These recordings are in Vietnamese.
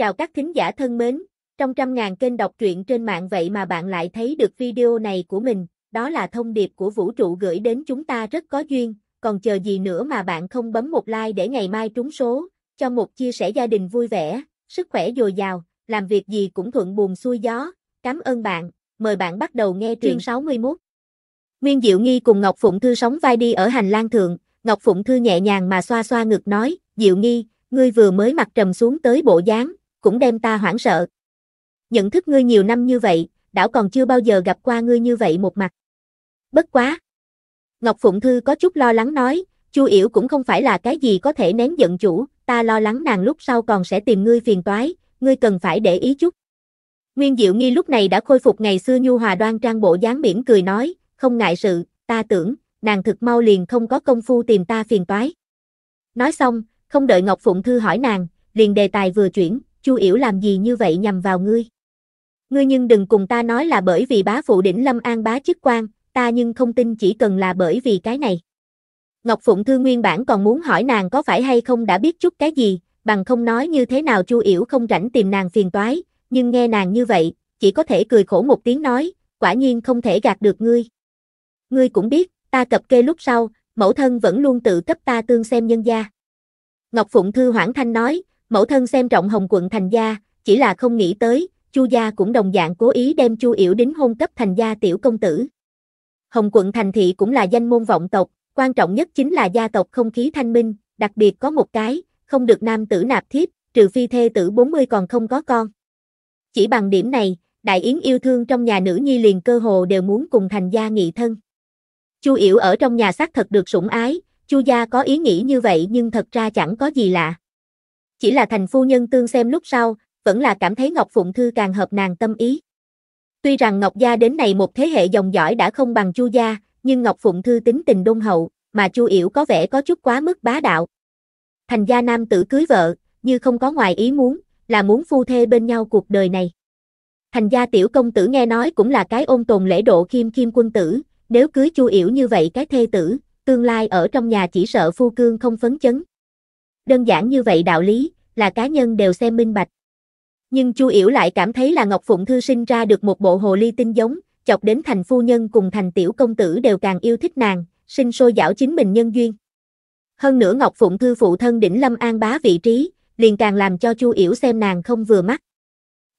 Chào các thính giả thân mến, trong trăm ngàn kênh đọc truyện trên mạng vậy mà bạn lại thấy được video này của mình, đó là thông điệp của vũ trụ gửi đến chúng ta rất có duyên, còn chờ gì nữa mà bạn không bấm một like để ngày mai trúng số, cho một chia sẻ gia đình vui vẻ, sức khỏe dồi dào, làm việc gì cũng thuận buồm xuôi gió. Cảm ơn bạn, mời bạn bắt đầu nghe truyện 61. Nguyên Diệu Nghi cùng Ngọc Phụng Thư sóng vai đi ở hành lang thượng, Ngọc Phụng Thư nhẹ nhàng mà xoa xoa ngực nói, Diệu Nghi, ngươi vừa mới mặt trầm xuống tới bộ dáng, cũng đem ta hoảng sợ. Nhận thức ngươi nhiều năm như vậy, đảo còn chưa bao giờ gặp qua ngươi như vậy một mặt. Bất quá. Ngọc Phụng Thư có chút lo lắng nói, Chu Yểu cũng không phải là cái gì có thể nén giận chủ, ta lo lắng nàng lúc sau còn sẽ tìm ngươi phiền toái, ngươi cần phải để ý chút. Nguyên Diệu Nghi lúc này đã khôi phục ngày xưa nhu hòa đoan trang bộ dáng miễn cười nói, không ngại sự, ta tưởng, nàng thực mau liền không có công phu tìm ta phiền toái. Nói xong, không đợi Ngọc Phụng Thư hỏi nàng, liền đề tài vừa chuyển, Chu Yểu làm gì như vậy nhằm vào ngươi? Ngươi nhưng đừng cùng ta nói là bởi vì bá phụ đỉnh Lâm An bá chức quan, ta nhưng không tin chỉ cần là bởi vì cái này. Ngọc Phụng Thư nguyên bản còn muốn hỏi nàng có phải hay không đã biết chút cái gì, bằng không nói như thế nào Chu Yểu không rảnh tìm nàng phiền toái, nhưng nghe nàng như vậy, chỉ có thể cười khổ một tiếng nói, quả nhiên không thể gạt được ngươi. Ngươi cũng biết, ta cập kê lúc sau, mẫu thân vẫn luôn tự cấp ta tương xem nhân gia. Ngọc Phụng Thư hoảng thanh nói, Mẫu thân xem trọng Hồng quận thành gia, chỉ là không nghĩ tới, Chu gia cũng đồng dạng cố ý đem Chu Yểu đính hôn cấp thành gia tiểu công tử. Hồng quận thành thị cũng là danh môn vọng tộc, quan trọng nhất chính là gia tộc không khí thanh minh, đặc biệt có một cái, không được nam tử nạp thiếp, trừ phi thê tử 40 còn không có con. Chỉ bằng điểm này, Đại Yến yêu thương trong nhà nữ nhi liền cơ hồ đều muốn cùng thành gia nghị thân. Chu Yểu ở trong nhà xác thật được sủng ái, Chu gia có ý nghĩ như vậy nhưng thật ra chẳng có gì lạ chỉ là thành phu nhân tương xem lúc sau, vẫn là cảm thấy Ngọc Phụng Thư càng hợp nàng tâm ý. Tuy rằng Ngọc Gia đến này một thế hệ dòng dõi đã không bằng Chu Gia, nhưng Ngọc Phụng Thư tính tình đôn hậu, mà Chu Yểu có vẻ có chút quá mức bá đạo. Thành gia nam tử cưới vợ, như không có ngoài ý muốn, là muốn phu thê bên nhau cuộc đời này. Thành gia tiểu công tử nghe nói cũng là cái ôn tồn lễ độ khiêm khiêm quân tử, nếu cưới Chu Yểu như vậy cái thê tử, tương lai ở trong nhà chỉ sợ phu cương không phấn chấn đơn giản như vậy đạo lý, là cá nhân đều xem minh bạch. Nhưng Chu Yểu lại cảm thấy là Ngọc Phụng Thư sinh ra được một bộ hồ ly tinh giống, chọc đến thành phu nhân cùng thành tiểu công tử đều càng yêu thích nàng, sinh sôi dảo chính mình nhân duyên. Hơn nữa Ngọc Phụng Thư phụ thân đỉnh Lâm An bá vị trí, liền càng làm cho Chu Yểu xem nàng không vừa mắt.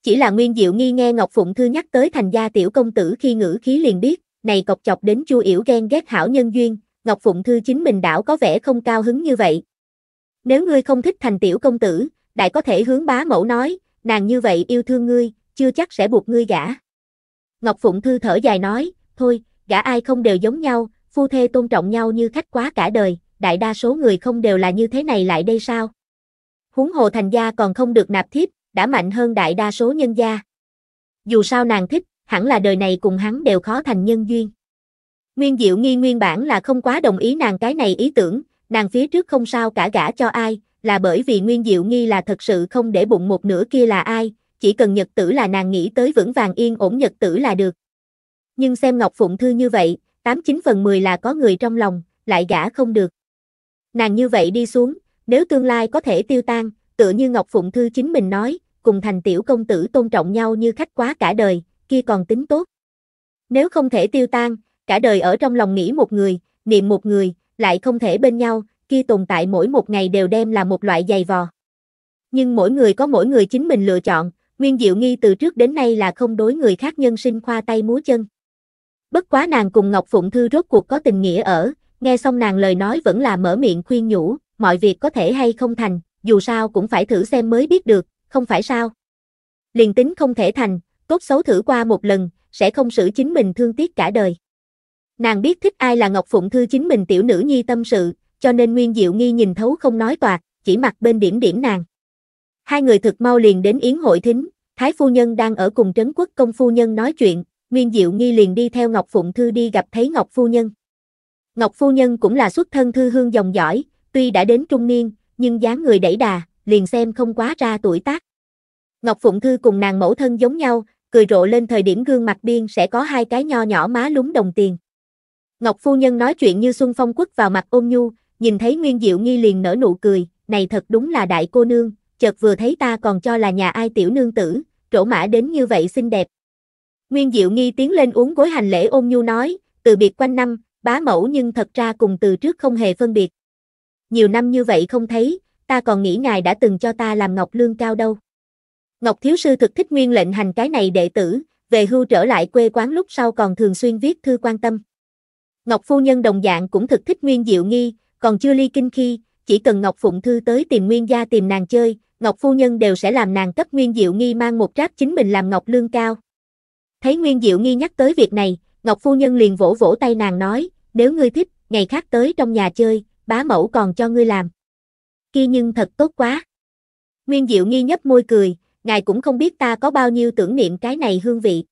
Chỉ là Nguyên Diệu nghi nghe Ngọc Phụng Thư nhắc tới thành gia tiểu công tử khi ngữ khí liền biết, này cọc chọc đến Chu Yểu ghen ghét hảo nhân duyên, Ngọc Phụng Thư chính mình đảo có vẻ không cao hứng như vậy, nếu ngươi không thích thành tiểu công tử, đại có thể hướng bá mẫu nói, nàng như vậy yêu thương ngươi, chưa chắc sẽ buộc ngươi gả. Ngọc Phụng Thư thở dài nói, thôi, gả ai không đều giống nhau, phu thê tôn trọng nhau như khách quá cả đời, đại đa số người không đều là như thế này lại đây sao? Huống hồ thành gia còn không được nạp thiếp, đã mạnh hơn đại đa số nhân gia. Dù sao nàng thích, hẳn là đời này cùng hắn đều khó thành nhân duyên. Nguyên Diệu Nghi nguyên bản là không quá đồng ý nàng cái này ý tưởng, nàng phía trước không sao cả gả cho ai, là bởi vì Nguyên Diệu Nghi là thật sự không để bụng một nửa kia là ai, chỉ cần nhật tử là nàng nghĩ tới vững vàng yên ổn nhật tử là được. Nhưng xem Ngọc Phụng Thư như vậy, 89 phần 10 là có người trong lòng, lại gả không được. Nàng như vậy đi xuống, nếu tương lai có thể tiêu tan, tựa như Ngọc Phụng Thư chính mình nói, cùng thành tiểu công tử tôn trọng nhau như khách quá cả đời, kia còn tính tốt. Nếu không thể tiêu tan, cả đời ở trong lòng nghĩ một người, niệm một người, lại không thể bên nhau, kia tồn tại mỗi một ngày đều đem là một loại giày vò. Nhưng mỗi người có mỗi người chính mình lựa chọn, Nguyên Diệu Nghi từ trước đến nay là không đối người khác nhân sinh khoa tay múa chân. Bất quá nàng cùng Ngọc Phụng Thư rốt cuộc có tình nghĩa ở, nghe xong nàng lời nói vẫn là mở miệng khuyên nhủ, mọi việc có thể hay không thành, dù sao cũng phải thử xem mới biết được, không phải sao. Liền tính không thể thành, tốt xấu thử qua một lần, sẽ không xử chính mình thương tiếc cả đời. Nàng biết thích ai là Ngọc Phụng Thư chính mình tiểu nữ nhi tâm sự, cho nên Nguyên Diệu Nghi nhìn thấu không nói toạc, chỉ mặt bên điểm điểm nàng. Hai người thực mau liền đến yến hội thính, Thái Phu Nhân đang ở cùng Trấn Quốc Công Phu Nhân nói chuyện, Nguyên Diệu Nghi liền đi theo Ngọc Phụng Thư đi gặp thấy Ngọc Phu Nhân. Ngọc Phu Nhân cũng là xuất thân thư hương dòng giỏi, tuy đã đến trung niên, nhưng dáng người đẩy đà, liền xem không quá ra tuổi tác. Ngọc Phụng Thư cùng nàng mẫu thân giống nhau, cười rộ lên thời điểm gương mặt biên sẽ có hai cái nho nhỏ má lúng đồng tiền. Ngọc Phu Nhân nói chuyện như Xuân Phong quất vào mặt ôn nhu, nhìn thấy Nguyên Diệu Nghi liền nở nụ cười, này thật đúng là đại cô nương, chợt vừa thấy ta còn cho là nhà ai tiểu nương tử, trổ mã đến như vậy xinh đẹp. Nguyên Diệu Nghi tiến lên uống gối hành lễ ôn nhu nói, từ biệt quanh năm, bá mẫu nhưng thật ra cùng từ trước không hề phân biệt. Nhiều năm như vậy không thấy, ta còn nghĩ ngài đã từng cho ta làm ngọc lương cao đâu. Ngọc Thiếu Sư thực thích nguyên lệnh hành cái này đệ tử, về hưu trở lại quê quán lúc sau còn thường xuyên viết thư quan tâm. Ngọc Phu Nhân đồng dạng cũng thực thích Nguyên Diệu Nghi, còn chưa ly kinh khi, chỉ cần Ngọc Phụng Thư tới tìm Nguyên gia tìm nàng chơi, Ngọc Phu Nhân đều sẽ làm nàng cấp Nguyên Diệu Nghi mang một tráp chính mình làm Ngọc Lương cao. Thấy Nguyên Diệu Nghi nhắc tới việc này, Ngọc Phu Nhân liền vỗ vỗ tay nàng nói, nếu ngươi thích, ngày khác tới trong nhà chơi, bá mẫu còn cho ngươi làm. Kia nhưng thật tốt quá. Nguyên Diệu Nghi nhấp môi cười, ngài cũng không biết ta có bao nhiêu tưởng niệm cái này hương vị.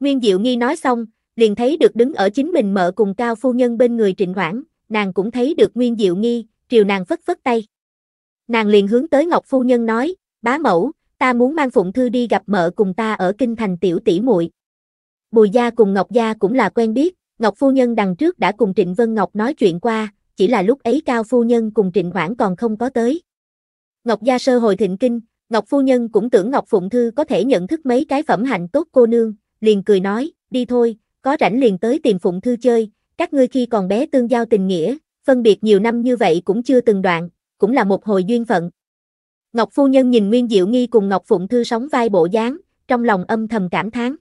Nguyên Diệu Nghi nói xong, liền thấy được đứng ở chính mình mợ cùng cao phu nhân bên người Trịnh Hoãn, nàng cũng thấy được Nguyên Diệu Nghi, triều nàng phất phất tay. Nàng liền hướng tới Ngọc phu nhân nói, bá mẫu, ta muốn mang phụng thư đi gặp mợ cùng ta ở kinh thành tiểu tỷ muội. Bùi gia cùng Ngọc gia cũng là quen biết, Ngọc phu nhân đằng trước đã cùng Trịnh Vân Ngọc nói chuyện qua, chỉ là lúc ấy cao phu nhân cùng Trịnh Hoãn còn không có tới. Ngọc gia sơ hồi thịnh kinh, Ngọc phu nhân cũng tưởng Ngọc phụng thư có thể nhận thức mấy cái phẩm hạnh tốt cô nương, liền cười nói, đi thôi, có rảnh liền tới tìm Phụng Thư chơi, các ngươi khi còn bé tương giao tình nghĩa, phân biệt nhiều năm như vậy cũng chưa từng đoạn, cũng là một hồi duyên phận. Ngọc Phu Nhân nhìn Nguyên Diệu Nghi cùng Ngọc Phụng Thư sóng vai bộ dáng, trong lòng âm thầm cảm thán.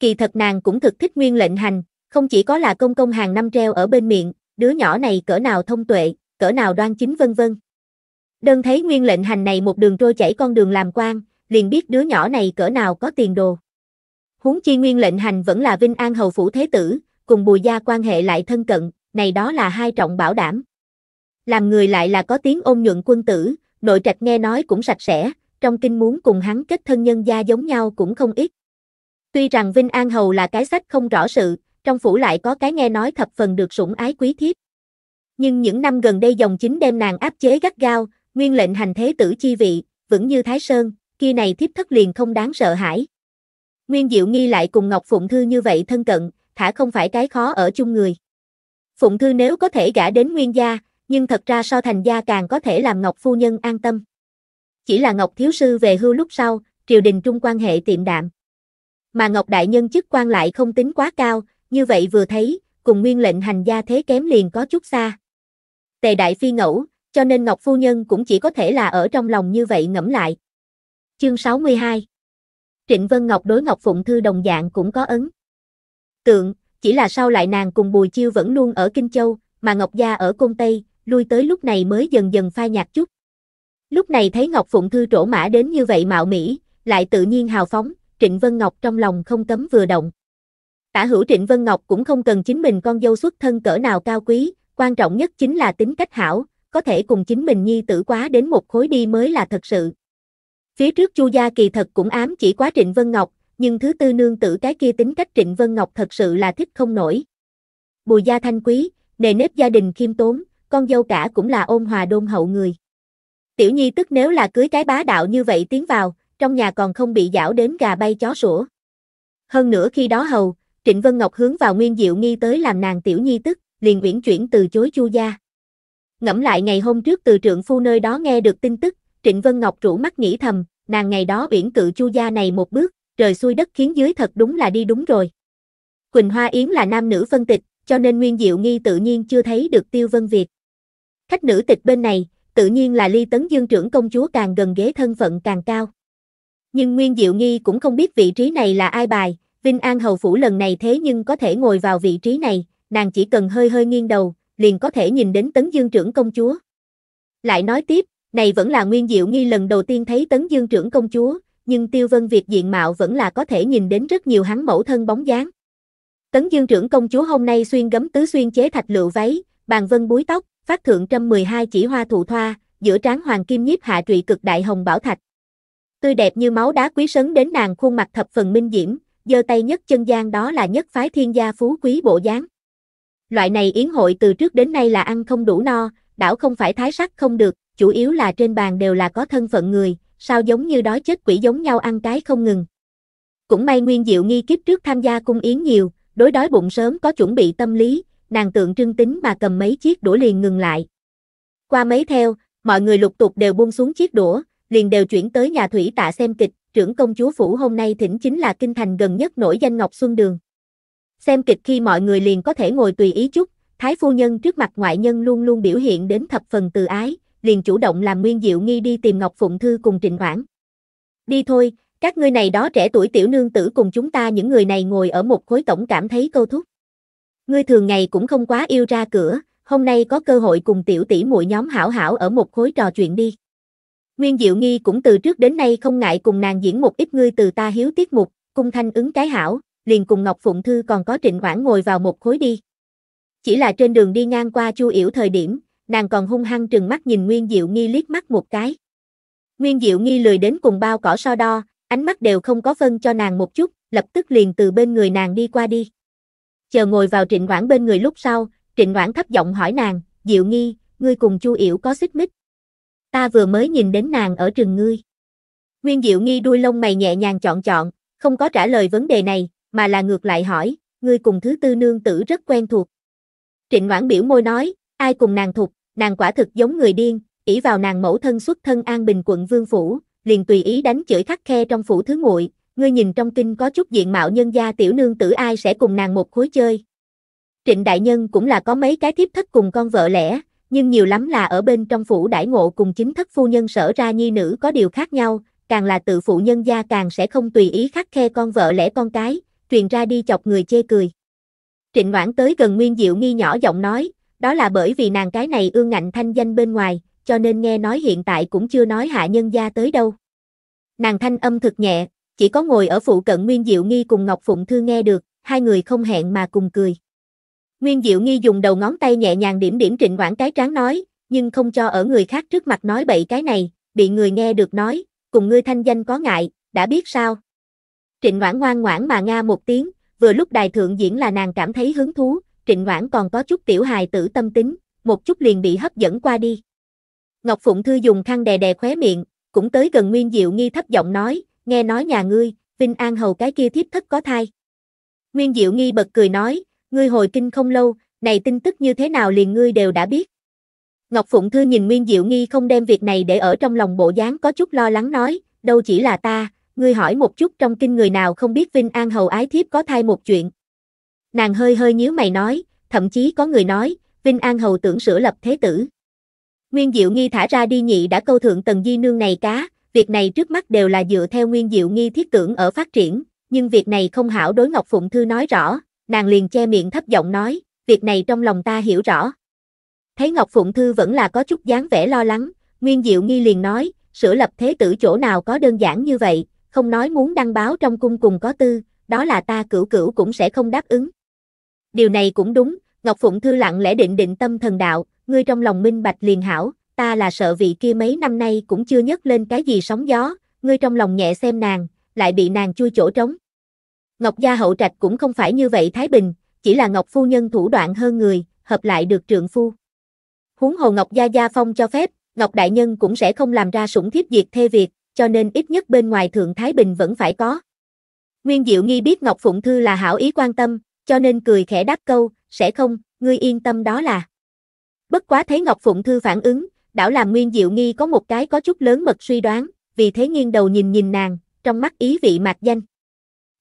Kỳ thật nàng cũng thực thích Nguyên lệnh hành, không chỉ có là công công hàng năm treo ở bên miệng, đứa nhỏ này cỡ nào thông tuệ, cỡ nào đoan chính vân vân. Đơn thấy Nguyên lệnh hành này một đường trôi chảy con đường làm quan, liền biết đứa nhỏ này cỡ nào có tiền đồ. Huống chi nguyên lệnh hành vẫn là Vinh An Hầu Phủ Thế Tử, cùng Bùi Gia quan hệ lại thân cận, này đó là hai trọng bảo đảm. Làm người lại là có tiếng ôn nhuận quân tử, nội trạch nghe nói cũng sạch sẽ, trong kinh muốn cùng hắn kết thân nhân gia giống nhau cũng không ít. Tuy rằng Vinh An Hầu là cái sách không rõ sự, trong phủ lại có cái nghe nói thập phần được sủng ái quý thiếp. Nhưng những năm gần đây dòng chính đem nàng áp chế gắt gao, nguyên lệnh hành thế tử chi vị, vững như Thái Sơn, kia này thiếp thất liền không đáng sợ hãi. Nguyên Diệu Nghi lại cùng Ngọc Phụng Thư như vậy thân cận, thả không phải cái khó ở chung người. Phụng Thư nếu có thể gả đến Nguyên gia, nhưng thật ra so thành gia càng có thể làm Ngọc Phu Nhân an tâm. Chỉ là Ngọc Thiếu Sư về hưu lúc sau, triều đình trung quan hệ tiệm đạm. Mà Ngọc Đại Nhân chức quan lại không tính quá cao, như vậy vừa thấy, cùng nguyên lệnh hành gia thế kém liền có chút xa. Tề Đại Phi ngẫu, cho nên Ngọc Phu Nhân cũng chỉ có thể là ở trong lòng như vậy ngẫm lại. Chương 62 Trịnh Vân Ngọc đối Ngọc Phụng Thư đồng dạng cũng có ấn. Tượng, chỉ là sau lại nàng cùng Bùi Chiêu vẫn luôn ở Kinh Châu, mà Ngọc Gia ở Côn Tây, lui tới lúc này mới dần dần phai nhạt chút. Lúc này thấy Ngọc Phụng Thư trổ mã đến như vậy mạo mỹ, lại tự nhiên hào phóng, Trịnh Vân Ngọc trong lòng không cấm vừa động. Tả hữu Trịnh Vân Ngọc cũng không cần chính mình con dâu xuất thân cỡ nào cao quý, quan trọng nhất chính là tính cách hảo, có thể cùng chính mình nhi tử quá đến một khối đi mới là thật sự. Phía trước Chu gia kỳ thật cũng ám chỉ quá Trịnh Vân Ngọc, nhưng thứ tư nương tử cái kia tính cách Trịnh Vân Ngọc thật sự là thích không nổi. Bùi gia thanh quý, nề nếp gia đình khiêm tốn, con dâu cả cũng là ôn hòa đôn hậu người. Tiểu nhi tức nếu là cưới cái bá đạo như vậy tiến vào, trong nhà còn không bị dảo đến gà bay chó sủa. Hơn nữa khi đó hầu, Trịnh Vân Ngọc hướng vào Nguyên Diệu Nghi tới làm nàng tiểu nhi tức, liền uyển chuyển từ chối Chu gia. Ngẫm lại ngày hôm trước từ trượng phu nơi đó nghe được tin tức, Trịnh Vân Ngọc rủ mắt nghĩ thầm, nàng ngày đó biển cự chu gia này một bước, trời xuôi đất khiến dưới thật đúng là đi đúng rồi. Quỳnh Hoa Yến là nam nữ phân tịch, cho nên Nguyên Diệu Nghi tự nhiên chưa thấy được Tiêu Vân Việt. Khách nữ tịch bên này, tự nhiên là Ly Tấn Dương trưởng công chúa càng gần ghế thân phận càng cao. Nhưng Nguyên Diệu Nghi cũng không biết vị trí này là ai bài, Vinh An Hầu Phủ lần này thế nhưng có thể ngồi vào vị trí này, nàng chỉ cần hơi hơi nghiêng đầu, liền có thể nhìn đến Tấn Dương trưởng công chúa. Lại nói tiếp, này vẫn là Nguyên Diệu Nghi lần đầu tiên thấy Tấn Dương trưởng công chúa, nhưng Tiêu Vân Việt diện mạo vẫn là có thể nhìn đến rất nhiều hắn mẫu thân bóng dáng. Tấn Dương trưởng công chúa hôm nay xuyên gấm tứ xuyên chế thạch lựu váy, bàn vân búi tóc, phát thượng trăm mười hai chỉ hoa thụ thoa, giữa trán hoàng kim nhiếp hạ trụy cực đại hồng bảo thạch. Tươi đẹp như máu đá quý sấn đến nàng khuôn mặt thập phần minh diễm, giơ tay nhất chân gian đó là nhất phái thiên gia phú quý bộ dáng. Loại này yến hội từ trước đến nay là ăn không đủ no, đảo không phải thái sắc không được, chủ yếu là trên bàn đều là có thân phận người, sao giống như đói chết quỷ giống nhau ăn cái không ngừng. Cũng may Nguyên Diệu nghi kiếp trước tham gia cung yến nhiều, đối đói bụng sớm có chuẩn bị tâm lý, nàng tượng trưng tính mà cầm mấy chiếc đũa liền ngừng lại. Qua mấy theo, mọi người lục tục đều buông xuống chiếc đũa, liền đều chuyển tới nhà thủy tạ xem kịch, trưởng công chúa phủ hôm nay thỉnh chính là kinh thành gần nhất nổi danh Ngọc Xuân Đường. Xem kịch khi mọi người liền có thể ngồi tùy ý chút, thái phu nhân trước mặt ngoại nhân luôn luôn biểu hiện đến thập phần từ ái, liền chủ động làm Nguyên Diệu Nghi đi tìm Ngọc Phụng Thư cùng Trịnh hoãn Đi thôi, các ngươi này đó trẻ tuổi tiểu nương tử cùng chúng ta những người này ngồi ở một khối tổng cảm thấy câu thúc. Ngươi thường ngày cũng không quá yêu ra cửa, hôm nay có cơ hội cùng tiểu tỷ muội nhóm hảo hảo ở một khối trò chuyện đi. Nguyên Diệu Nghi cũng từ trước đến nay không ngại cùng nàng diễn một ít ngươi từ ta hiếu tiết mục, cung thanh ứng cái hảo, liền cùng Ngọc Phụng Thư còn có Trịnh hoãn ngồi vào một khối đi. Chỉ là trên đường đi ngang qua Chu Yểu thời điểm, nàng còn hung hăng trừng mắt nhìn Nguyên Diệu Nghi liếc mắt một cái. Nguyên Diệu Nghi lười đến cùng bao cỏ so đo, ánh mắt đều không có phân cho nàng một chút, lập tức liền từ bên người nàng đi qua đi. Chờ ngồi vào Trịnh quảng bên người lúc sau, Trịnh quảng thấp giọng hỏi nàng, Diệu Nghi, ngươi cùng Chu Yểu có xích mích. Ta vừa mới nhìn đến nàng ở trường ngươi. Nguyên Diệu Nghi đuôi lông mày nhẹ nhàng chọn chọn, không có trả lời vấn đề này, mà là ngược lại hỏi, ngươi cùng thứ tư nương tử rất quen thuộc. Trịnh Ngoãn biểu môi nói, Ai cùng nàng thục, nàng quả thực giống người điên, ỷ vào nàng mẫu thân xuất thân An Bình quận Vương Phủ, liền tùy ý đánh chửi khắc khe trong phủ thứ muội ngươi nhìn trong kinh có chút diện mạo nhân gia tiểu nương tử ai sẽ cùng nàng một khối chơi. Trịnh đại nhân cũng là có mấy cái thiếp thất cùng con vợ lẽ, nhưng nhiều lắm là ở bên trong phủ đại ngộ cùng chính thất phu nhân sở ra nhi nữ có điều khác nhau, càng là tự phụ nhân gia càng sẽ không tùy ý khắc khe con vợ lẽ con cái, truyền ra đi chọc người chê cười. Trịnh Ngoãn tới gần Nguyên Diệu Nghi nhỏ giọng nói, đó là bởi vì nàng cái này ương ngạnh thanh danh bên ngoài, cho nên nghe nói hiện tại cũng chưa nói hạ nhân gia tới đâu. Nàng thanh âm thực nhẹ, chỉ có ngồi ở phụ cận Nguyên Diệu Nghi cùng Ngọc Phụng Thư nghe được, hai người không hẹn mà cùng cười. Nguyên Diệu Nghi dùng đầu ngón tay nhẹ nhàng điểm điểm trịnh quảng cái trán nói, nhưng không cho ở người khác trước mặt nói bậy cái này, bị người nghe được nói, cùng ngươi thanh danh có ngại, đã biết sao. Trịnh Ngoãn ngoan ngoãn mà nga một tiếng, vừa lúc đài thượng diễn là nàng cảm thấy hứng thú, Trịnh Ngoãn còn có chút tiểu hài tử tâm tính, một chút liền bị hấp dẫn qua đi. Ngọc Phụng Thư dùng khăn đè đè khóe miệng, cũng tới gần Nguyên Diệu Nghi thấp giọng nói, nghe nói nhà ngươi, Vinh An Hầu cái kia thiếp thất có thai. Nguyên Diệu Nghi bật cười nói, ngươi hồi kinh không lâu, này tin tức như thế nào liền ngươi đều đã biết. Ngọc Phụng Thư nhìn Nguyên Diệu Nghi không đem việc này để ở trong lòng bộ dáng có chút lo lắng nói, đâu chỉ là ta, ngươi hỏi một chút trong kinh người nào không biết Vinh An Hầu ái thiếp có thai một chuyện. Nàng hơi hơi nhíu mày nói, thậm chí có người nói, Vinh An Hầu tưởng sửa lập thế tử. Nguyên Diệu Nghi thả ra đi nhị đã câu thượng tần di nương này cá, việc này trước mắt đều là dựa theo Nguyên Diệu Nghi thiết tưởng ở phát triển, nhưng việc này không hảo đối Ngọc Phụng Thư nói rõ, nàng liền che miệng thấp giọng nói, việc này trong lòng ta hiểu rõ. Thấy Ngọc Phụng Thư vẫn là có chút dáng vẻ lo lắng, Nguyên Diệu Nghi liền nói, sửa lập thế tử chỗ nào có đơn giản như vậy, không nói muốn đăng báo trong cung cùng có tư, đó là ta cửu cửu cũng sẽ không đáp ứng điều này cũng đúng, Ngọc Phụng Thư lặng lẽ định định tâm thần đạo, ngươi trong lòng minh bạch liền hảo, ta là sợ vị kia mấy năm nay cũng chưa nhấc lên cái gì sóng gió, ngươi trong lòng nhẹ xem nàng, lại bị nàng chui chỗ trống. Ngọc gia hậu trạch cũng không phải như vậy Thái Bình, chỉ là Ngọc phu nhân thủ đoạn hơn người, hợp lại được trượng phu. Huống hồ Ngọc gia gia phong cho phép, Ngọc đại nhân cũng sẽ không làm ra sủng thiếp diệt thê việc, cho nên ít nhất bên ngoài thượng Thái Bình vẫn phải có. Nguyên Diệu Nghi biết Ngọc Phụng Thư là hảo ý quan tâm, cho nên cười khẽ đáp câu, sẽ không, ngươi yên tâm đó là. Bất quá thấy Ngọc Phụng Thư phản ứng, đảo làm Nguyên Diệu Nghi có một cái có chút lớn mật suy đoán, vì thế nghiêng đầu nhìn nhìn nàng, trong mắt ý vị mạc danh.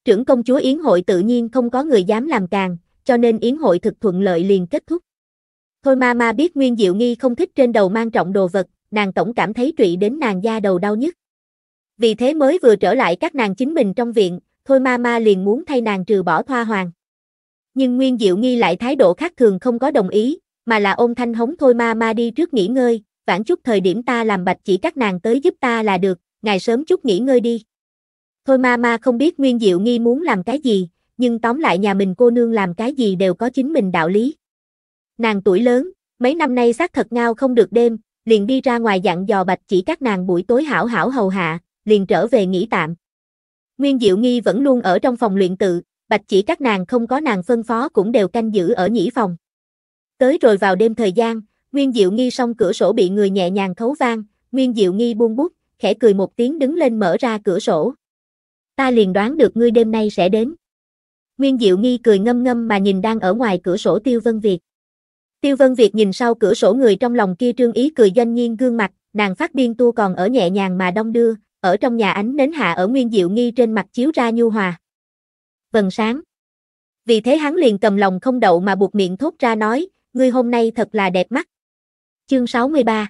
Trưởng công chúa Yến hội tự nhiên không có người dám làm càng, cho nên Yến hội thực thuận lợi liền kết thúc. Thôi ma ma biết Nguyên Diệu Nghi không thích trên đầu mang trọng đồ vật, nàng tổng cảm thấy trụy đến nàng da đầu đau nhất. Vì thế mới vừa trở lại các nàng chính mình trong viện, thôi ma ma liền muốn thay nàng trừ bỏ thoa hoàng. Nhưng Nguyên Diệu Nghi lại thái độ khác thường không có đồng ý, mà là ôm thanh hống thôi ma ma đi trước nghỉ ngơi, vãn chút thời điểm ta làm bạch chỉ các nàng tới giúp ta là được, ngài sớm chút nghỉ ngơi đi. Thôi ma ma không biết Nguyên Diệu Nghi muốn làm cái gì, nhưng tóm lại nhà mình cô nương làm cái gì đều có chính mình đạo lý. Nàng tuổi lớn, mấy năm nay xác thật ngao không được đêm, liền đi ra ngoài dặn dò bạch chỉ các nàng buổi tối hảo hảo hầu hạ, liền trở về nghỉ tạm. Nguyên Diệu Nghi vẫn luôn ở trong phòng luyện tự, bạch chỉ các nàng không có nàng phân phó cũng đều canh giữ ở nhĩ phòng. Tới rồi vào đêm thời gian, Nguyên Diệu Nghi xong cửa sổ bị người nhẹ nhàng thấu vang, Nguyên Diệu Nghi buông bút, khẽ cười một tiếng đứng lên mở ra cửa sổ. Ta liền đoán được ngươi đêm nay sẽ đến. Nguyên Diệu Nghi cười ngâm ngâm mà nhìn đang ở ngoài cửa sổ Tiêu Vân Việt. Tiêu Vân Việt nhìn sau cửa sổ người trong lòng kia trương ý cười doanh nhiên gương mặt, nàng phát biên tu còn ở nhẹ nhàng mà đông đưa, ở trong nhà ánh nến hạ ở Nguyên Diệu Nghi trên mặt chiếu ra nhu hòa vầng sáng. Vì thế hắn liền cầm lòng không đậu mà buộc miệng thốt ra nói, ngươi hôm nay thật là đẹp mắt. Chương 63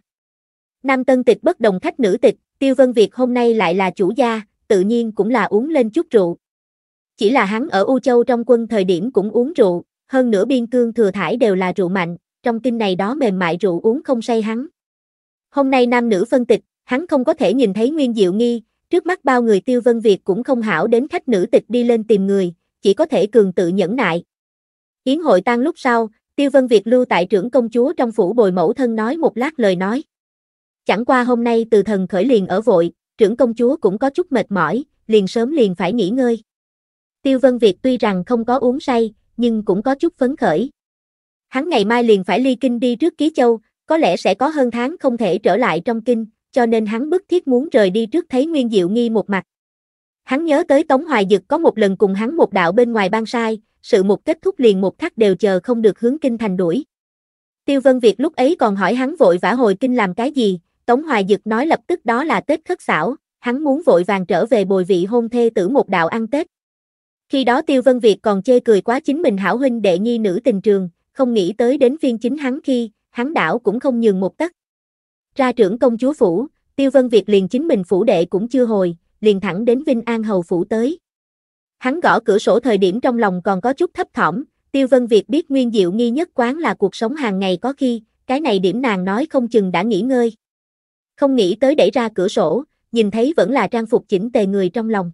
Nam tân tịch bất đồng khách nữ tịch, Tiêu Vân Việt hôm nay lại là chủ gia, tự nhiên cũng là uống lên chút rượu. Chỉ là hắn ở U Châu trong quân thời điểm cũng uống rượu, hơn nữa biên cương thừa thải đều là rượu mạnh, trong kinh này đó mềm mại rượu uống không say hắn. Hôm nay nam nữ phân tịch, hắn không có thể nhìn thấy Nguyên Diệu Nghi, Trước mắt bao người tiêu vân Việt cũng không hảo đến khách nữ tịch đi lên tìm người, chỉ có thể cường tự nhẫn nại. Yến hội tan lúc sau, tiêu vân Việt lưu tại trưởng công chúa trong phủ bồi mẫu thân nói một lát lời nói. Chẳng qua hôm nay từ thần khởi liền ở vội, trưởng công chúa cũng có chút mệt mỏi, liền sớm liền phải nghỉ ngơi. Tiêu vân Việt tuy rằng không có uống say, nhưng cũng có chút phấn khởi. Hắn ngày mai liền phải ly kinh đi trước ký châu, có lẽ sẽ có hơn tháng không thể trở lại trong kinh, cho nên hắn bức thiết muốn rời đi trước thấy Nguyên Diệu Nghi một mặt. Hắn nhớ tới Tống Hoài Dực có một lần cùng hắn một đạo bên ngoài ban sai, sự một kết thúc liền một khắc đều chờ không được hướng kinh thành đuổi. Tiêu Vân Việt lúc ấy còn hỏi hắn vội vã hồi kinh làm cái gì, Tống Hoài Dực nói lập tức đó là Tết khất xảo, hắn muốn vội vàng trở về bồi vị hôn thê tử một đạo ăn Tết. Khi đó Tiêu Vân Việt còn chê cười quá chính mình hảo huynh đệ nhi nữ tình trường, không nghĩ tới đến phiên chính hắn khi, hắn đảo cũng không nhường một tấc. Ra trưởng công chúa phủ, Tiêu Vân Việt liền chính mình phủ đệ cũng chưa hồi, liền thẳng đến Vinh An Hầu phủ tới. Hắn gõ cửa sổ thời điểm trong lòng còn có chút thấp thỏm, Tiêu Vân Việt biết nguyên diệu nghi nhất quán là cuộc sống hàng ngày có khi, cái này điểm nàng nói không chừng đã nghỉ ngơi. Không nghĩ tới đẩy ra cửa sổ, nhìn thấy vẫn là trang phục chỉnh tề người trong lòng.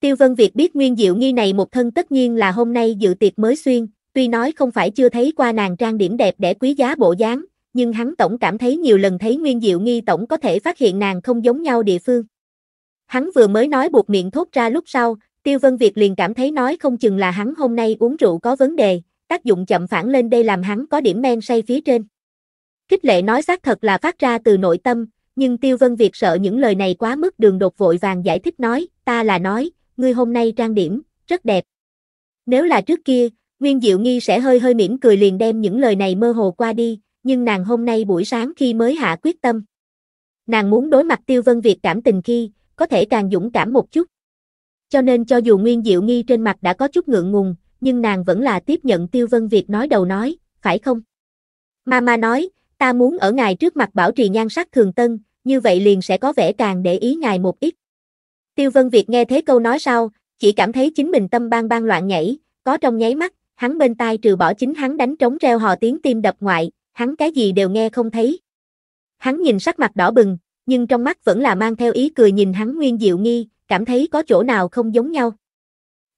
Tiêu Vân Việt biết nguyên diệu nghi này một thân tất nhiên là hôm nay dự tiệc mới xuyên, tuy nói không phải chưa thấy qua nàng trang điểm đẹp để quý giá bộ dáng, nhưng hắn tổng cảm thấy nhiều lần thấy Nguyên Diệu Nghi tổng có thể phát hiện nàng không giống nhau địa phương. Hắn vừa mới nói buộc miệng thốt ra lúc sau, Tiêu Vân Việt liền cảm thấy nói không chừng là hắn hôm nay uống rượu có vấn đề, tác dụng chậm phản lên đây làm hắn có điểm men say phía trên. Khích lệ nói xác thật là phát ra từ nội tâm, nhưng Tiêu Vân Việt sợ những lời này quá mức đường đột vội vàng giải thích nói, ta là nói, ngươi hôm nay trang điểm, rất đẹp. Nếu là trước kia, Nguyên Diệu Nghi sẽ hơi hơi mỉm cười liền đem những lời này mơ hồ qua đi, nhưng nàng hôm nay buổi sáng khi mới hạ quyết tâm. Nàng muốn đối mặt Tiêu Vân Việt cảm tình khi, có thể càng dũng cảm một chút. Cho nên cho dù Nguyên Diệu Nghi trên mặt đã có chút ngượng ngùng, nhưng nàng vẫn là tiếp nhận Tiêu Vân Việt nói đầu nói, phải không? Mama nói, ta muốn ở ngài trước mặt bảo trì nhan sắc thường tân, như vậy liền sẽ có vẻ càng để ý ngài một ít. Tiêu Vân Việt nghe thế câu nói sau, chỉ cảm thấy chính mình tâm bang bang loạn nhảy, có trong nháy mắt, hắn bên tai trừ bỏ chính hắn đánh trống reo hò tiếng tim đập ngoại, hắn cái gì đều nghe không thấy. Hắn nhìn sắc mặt đỏ bừng, nhưng trong mắt vẫn là mang theo ý cười nhìn hắn Nguyên Diệu Nghi, cảm thấy có chỗ nào không giống nhau.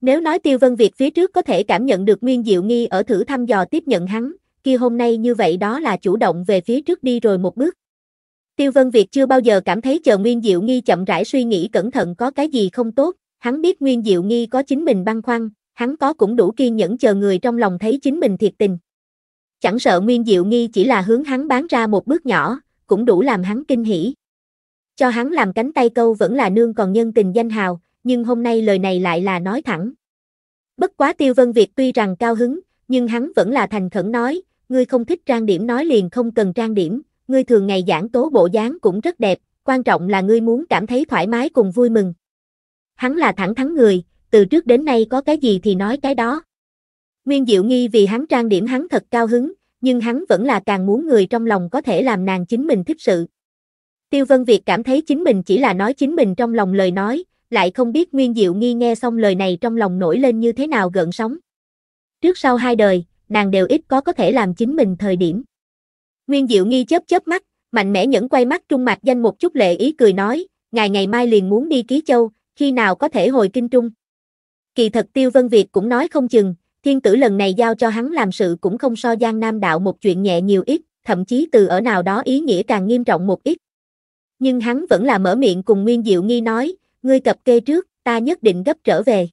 Nếu nói Tiêu Vân Việt phía trước có thể cảm nhận được Nguyên Diệu Nghi ở thử thăm dò tiếp nhận hắn, kia hôm nay như vậy đó là chủ động về phía trước đi rồi một bước. Tiêu Vân Việt chưa bao giờ cảm thấy chờ Nguyên Diệu Nghi chậm rãi suy nghĩ cẩn thận có cái gì không tốt, hắn biết Nguyên Diệu Nghi có chính mình băn khoăn, hắn có cũng đủ kiên nhẫn chờ người trong lòng thấy chính mình thiệt tình. Chẳng sợ Nguyên Diệu Nghi chỉ là hướng hắn bán ra một bước nhỏ, cũng đủ làm hắn kinh hỉ. Cho hắn làm cánh tay câu vẫn là nương còn nhân tình danh hào, nhưng hôm nay lời này lại là nói thẳng. Bất quá Tiêu Vân Việt tuy rằng cao hứng, nhưng hắn vẫn là thành khẩn nói, ngươi không thích trang điểm nói liền không cần trang điểm, ngươi thường ngày giảng tố bộ dáng cũng rất đẹp, quan trọng là ngươi muốn cảm thấy thoải mái cùng vui mừng. Hắn là thẳng thắn người, từ trước đến nay có cái gì thì nói cái đó. Nguyên Diệu Nghi vì hắn trang điểm hắn thật cao hứng, nhưng hắn vẫn là càng muốn người trong lòng có thể làm nàng chính mình thích sự. Tiêu Vân Việt cảm thấy chính mình chỉ là nói chính mình trong lòng lời nói, lại không biết Nguyên Diệu Nghi nghe xong lời này trong lòng nổi lên như thế nào gợn sóng. Trước sau hai đời, nàng đều ít có có thể làm chính mình thời điểm. Nguyên Diệu Nghi chớp chớp mắt, mạnh mẽ nhẫn quay mắt trung mạch danh một chút lệ ý cười nói, ngày ngày mai liền muốn đi ký châu, khi nào có thể hồi kinh trung. Kỳ thật Tiêu Vân Việt cũng nói không chừng, Thiên tử lần này giao cho hắn làm sự cũng không so Giang Nam đạo một chuyện nhẹ nhiều ít, thậm chí từ ở nào đó ý nghĩa càng nghiêm trọng một ít. Nhưng hắn vẫn là mở miệng cùng Nguyên Diệu Nghi nói, ngươi cập kê trước, ta nhất định gấp trở về.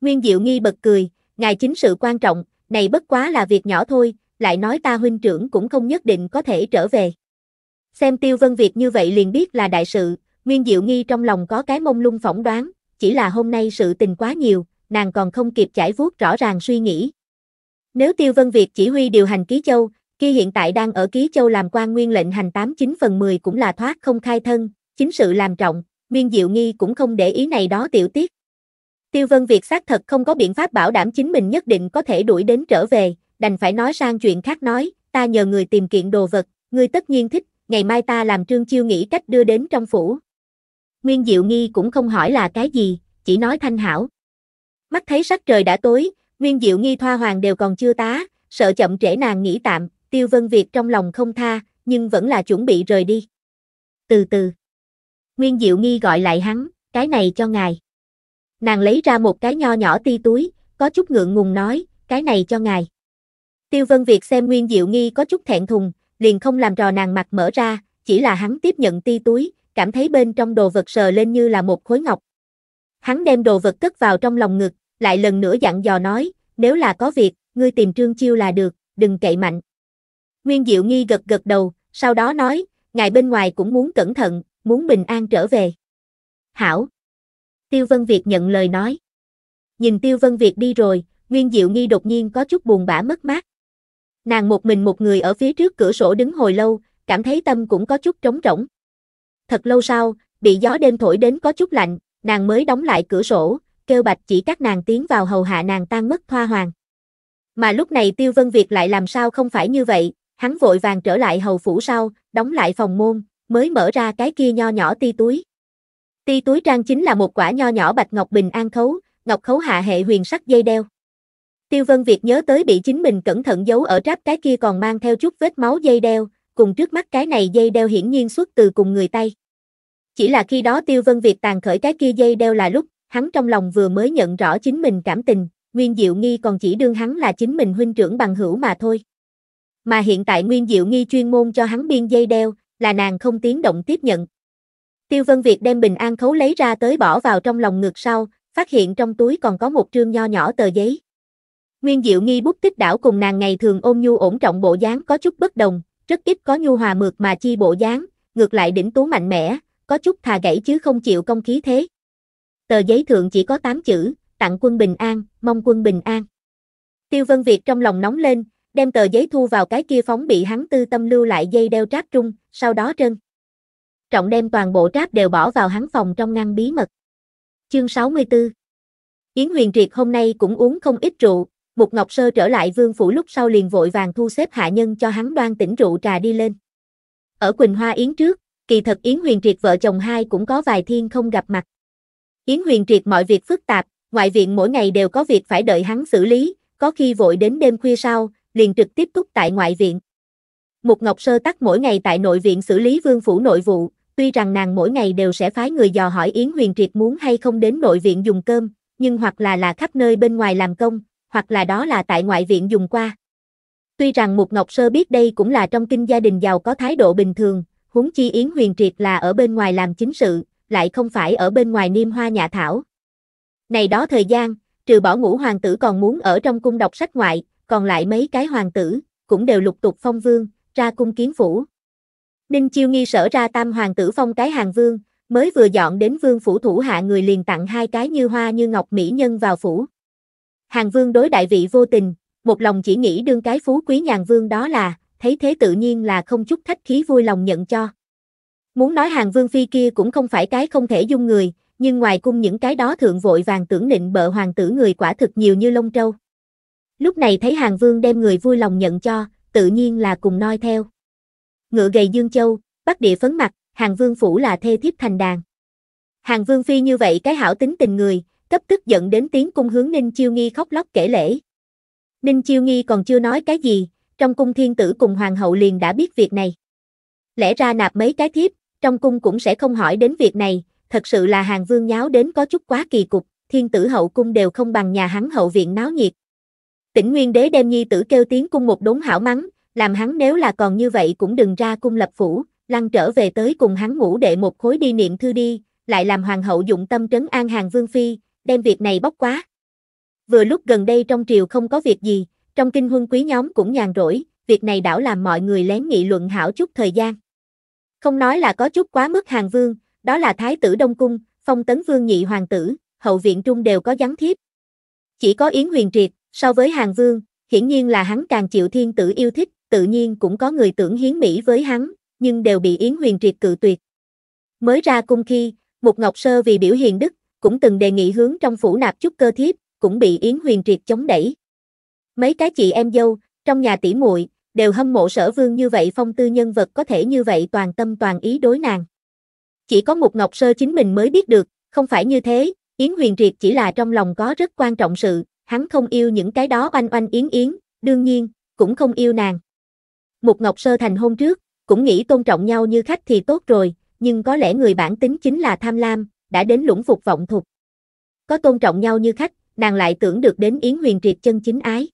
Nguyên Diệu Nghi bật cười, ngài chính sự quan trọng, này bất quá là việc nhỏ thôi, lại nói ta huynh trưởng cũng không nhất định có thể trở về. Xem Tiêu Vân Việt như vậy liền biết là đại sự, Nguyên Diệu Nghi trong lòng có cái mông lung phỏng đoán, chỉ là hôm nay sự tình quá nhiều, nàng còn không kịp giải vuốt rõ ràng suy nghĩ. Nếu Tiêu Vân Việt chỉ huy điều hành Ký Châu, khi hiện tại đang ở Ký Châu làm quan nguyên lệnh hành 89 phần 10 cũng là thoát không khai thân, chính sự làm trọng, Miên Diệu Nghi cũng không để ý này đó tiểu tiết. Tiêu Vân Việt xác thật không có biện pháp bảo đảm chính mình nhất định có thể đuổi đến trở về, đành phải nói sang chuyện khác nói, ta nhờ người tìm kiện đồ vật, ngươi tất nhiên thích, ngày mai ta làm trương chiêu nghĩ cách đưa đến trong phủ. Nguyên Diệu Nghi cũng không hỏi là cái gì, chỉ nói thanh hảo. Mắt thấy sắc trời đã tối, Nguyên Diệu Nghi Thoa Hoàng đều còn chưa tá, sợ chậm trễ nàng nghỉ tạm, Tiêu Vân Việt trong lòng không tha, nhưng vẫn là chuẩn bị rời đi. Từ từ. Nguyên Diệu Nghi gọi lại hắn, cái này cho ngài. Nàng lấy ra một cái nho nhỏ ti túi, có chút ngượng ngùng nói, cái này cho ngài. Tiêu Vân Việt xem Nguyên Diệu Nghi có chút thẹn thùng, liền không làm trò nàng mặt mở ra, chỉ là hắn tiếp nhận ti túi, cảm thấy bên trong đồ vật sờ lên như là một khối ngọc. Hắn đem đồ vật cất vào trong lòng ngực, lại lần nữa dặn dò nói, nếu là có việc, ngươi tìm Trương Chiêu là được, đừng cậy mạnh. Nguyên Diệu Nghi gật gật đầu, sau đó nói, ngài bên ngoài cũng muốn cẩn thận, muốn bình an trở về. Hảo. Tiêu Vân Việt nhận lời nói. Nhìn Tiêu Vân Việt đi rồi, Nguyên Diệu Nghi đột nhiên có chút buồn bã mất mát. Nàng một mình một người ở phía trước cửa sổ đứng hồi lâu, cảm thấy tâm cũng có chút trống rỗng. Thật lâu sau, bị gió đêm thổi đến có chút lạnh, nàng mới đóng lại cửa sổ, kêu bạch chỉ các nàng tiến vào hầu hạ nàng tan mất thoa hoàng. Mà lúc này Tiêu Vân Việt lại làm sao không phải như vậy, hắn vội vàng trở lại hầu phủ sau, đóng lại phòng môn, mới mở ra cái kia nho nhỏ ti túi. Ti túi trang chính là một quả nho nhỏ bạch ngọc bình an khấu, ngọc khấu hạ hệ huyền sắc dây đeo. Tiêu Vân Việt nhớ tới bị chính mình cẩn thận giấu ở tráp cái kia còn mang theo chút vết máu dây đeo, cùng trước mắt cái này dây đeo hiển nhiên xuất từ cùng người tay. Chỉ là khi đó Tiêu Vân Việt tàn khởi cái kia dây đeo là lúc, hắn trong lòng vừa mới nhận rõ chính mình cảm tình, Nguyên Diệu Nghi còn chỉ đương hắn là chính mình huynh trưởng bằng hữu mà thôi. Mà hiện tại Nguyên Diệu Nghi chuyên môn cho hắn biên dây đeo, là nàng không tiến động tiếp nhận. Tiêu Vân Việt đem bình an khấu lấy ra tới bỏ vào trong lòng ngực sau, phát hiện trong túi còn có một trương nho nhỏ tờ giấy. Nguyên Diệu Nghi bút tích đảo cùng nàng ngày thường ôm nhu ổn trọng bộ dáng có chút bất đồng, rất ít có nhu hòa mượt mà chi bộ dáng, ngược lại đỉnh tú mạnh mẽ, có chút thà gãy chứ không chịu công khí thế tờ giấy thượng chỉ có 8 chữ, tặng quân bình an, mong quân bình an. Tiêu Vân Việt trong lòng nóng lên, đem tờ giấy thu vào cái kia phóng bị hắn tư tâm lưu lại dây đeo tráp trung, sau đó trân. Trọng đem toàn bộ tráp đều bỏ vào hắn phòng trong ngăn bí mật. Chương 64 Yến Huyền Triệt hôm nay cũng uống không ít rượu, Mục Ngọc Sơ trở lại vương phủ lúc sau liền vội vàng thu xếp hạ nhân cho hắn đoan tỉnh rượu trà đi lên. Ở Quỳnh Hoa Yến trước, kỳ thật Yến Huyền Triệt vợ chồng hai cũng có vài thiên không gặp mặt. Yến Huyền triệt mọi việc phức tạp, ngoại viện mỗi ngày đều có việc phải đợi hắn xử lý, có khi vội đến đêm khuya sau, liền trực tiếp túc tại ngoại viện. Mục Ngọc Sơ tắt mỗi ngày tại nội viện xử lý vương phủ nội vụ, tuy rằng nàng mỗi ngày đều sẽ phái người dò hỏi Yến Huyền Triệt muốn hay không đến nội viện dùng cơm, nhưng hoặc là là khắp nơi bên ngoài làm công, hoặc là đó là tại ngoại viện dùng qua. Tuy rằng Mục Ngọc Sơ biết đây cũng là trong kinh gia đình giàu có thái độ bình thường, huống chi Yến Huyền Triệt là ở bên ngoài làm chính sự, lại không phải ở bên ngoài niêm hoa nhà thảo. Này đó thời gian, trừ bỏ ngũ hoàng tử còn muốn ở trong cung đọc sách ngoại, còn lại mấy cái hoàng tử, cũng đều lục tục phong vương, ra cung kiến phủ. Ninh Chiêu Nghi sở ra tam hoàng tử phong cái hàng vương, mới vừa dọn đến vương phủ thủ hạ người liền tặng hai cái như hoa như ngọc mỹ nhân vào phủ. Hàng vương đối đại vị vô tình, một lòng chỉ nghĩ đương cái phú quý nhàn vương đó là, thấy thế tự nhiên là không chút khách khí vui lòng nhận cho. Muốn nói hàng vương phi kia cũng không phải cái không thể dung người, nhưng ngoài cung những cái đó thượng vội vàng tưởng nịnh bợ hoàng tử người quả thực nhiều như lông trâu. Lúc này thấy hàng vương đem người vui lòng nhận cho, tự nhiên là cùng noi theo. Ngựa gầy dương châu, bắc địa phấn mặt, hàng vương phủ là thê thiếp thành đàn. Hàng vương phi như vậy cái hảo tính tình người, cấp tức giận đến tiếng cung hướng Ninh Chiêu Nghi khóc lóc kể lễ. Ninh Chiêu Nghi còn chưa nói cái gì, trong cung thiên tử cùng hoàng hậu liền đã biết việc này. Lẽ ra nạp mấy cái thiếp, trong cung cũng sẽ không hỏi đến việc này, thật sự là hàng vương nháo đến có chút quá kỳ cục, thiên tử hậu cung đều không bằng nhà hắn hậu viện náo nhiệt. Tỉnh Nguyên Đế đem nhi tử kêu tiếng cung một đốn hảo mắng, làm hắn nếu là còn như vậy cũng đừng ra cung lập phủ, lăn trở về tới cùng hắn ngủ đệ một khối đi niệm thư đi, lại làm hoàng hậu dụng tâm trấn an hàng vương phi, đem việc này bóc quá. Vừa lúc gần đây trong triều không có việc gì, trong kinh huân quý nhóm cũng nhàn rỗi, việc này đảo làm mọi người lén nghị luận hảo chút thời gian. Không nói là có chút quá mức hàng vương, đó là thái tử Đông Cung, phong tấn vương nhị hoàng tử, hậu viện trung đều có gián thiếp. Chỉ có Yến Huyền Triệt, so với hàng vương, hiển nhiên là hắn càng chịu thiên tử yêu thích, tự nhiên cũng có người tưởng hiến Mỹ với hắn, nhưng đều bị Yến Huyền Triệt cự tuyệt. Mới ra cung khi, một Ngọc Sơ vì biểu hiện đức, cũng từng đề nghị hướng trong phủ nạp chút cơ thiếp, cũng bị Yến Huyền Triệt chống đẩy. Mấy cái chị em dâu, trong nhà tỷ muội đều hâm mộ sở vương như vậy phong tư nhân vật có thể như vậy toàn tâm toàn ý đối nàng. Chỉ có một Ngọc Sơ chính mình mới biết được, không phải như thế, Yến Huyền Triệt chỉ là trong lòng có rất quan trọng sự, hắn không yêu những cái đó oanh oanh yến yến, đương nhiên, cũng không yêu nàng. một Ngọc Sơ thành hôn trước, cũng nghĩ tôn trọng nhau như khách thì tốt rồi, nhưng có lẽ người bản tính chính là tham lam, đã đến lũng phục vọng thục. Có tôn trọng nhau như khách, nàng lại tưởng được đến Yến Huyền Triệt chân chính ái.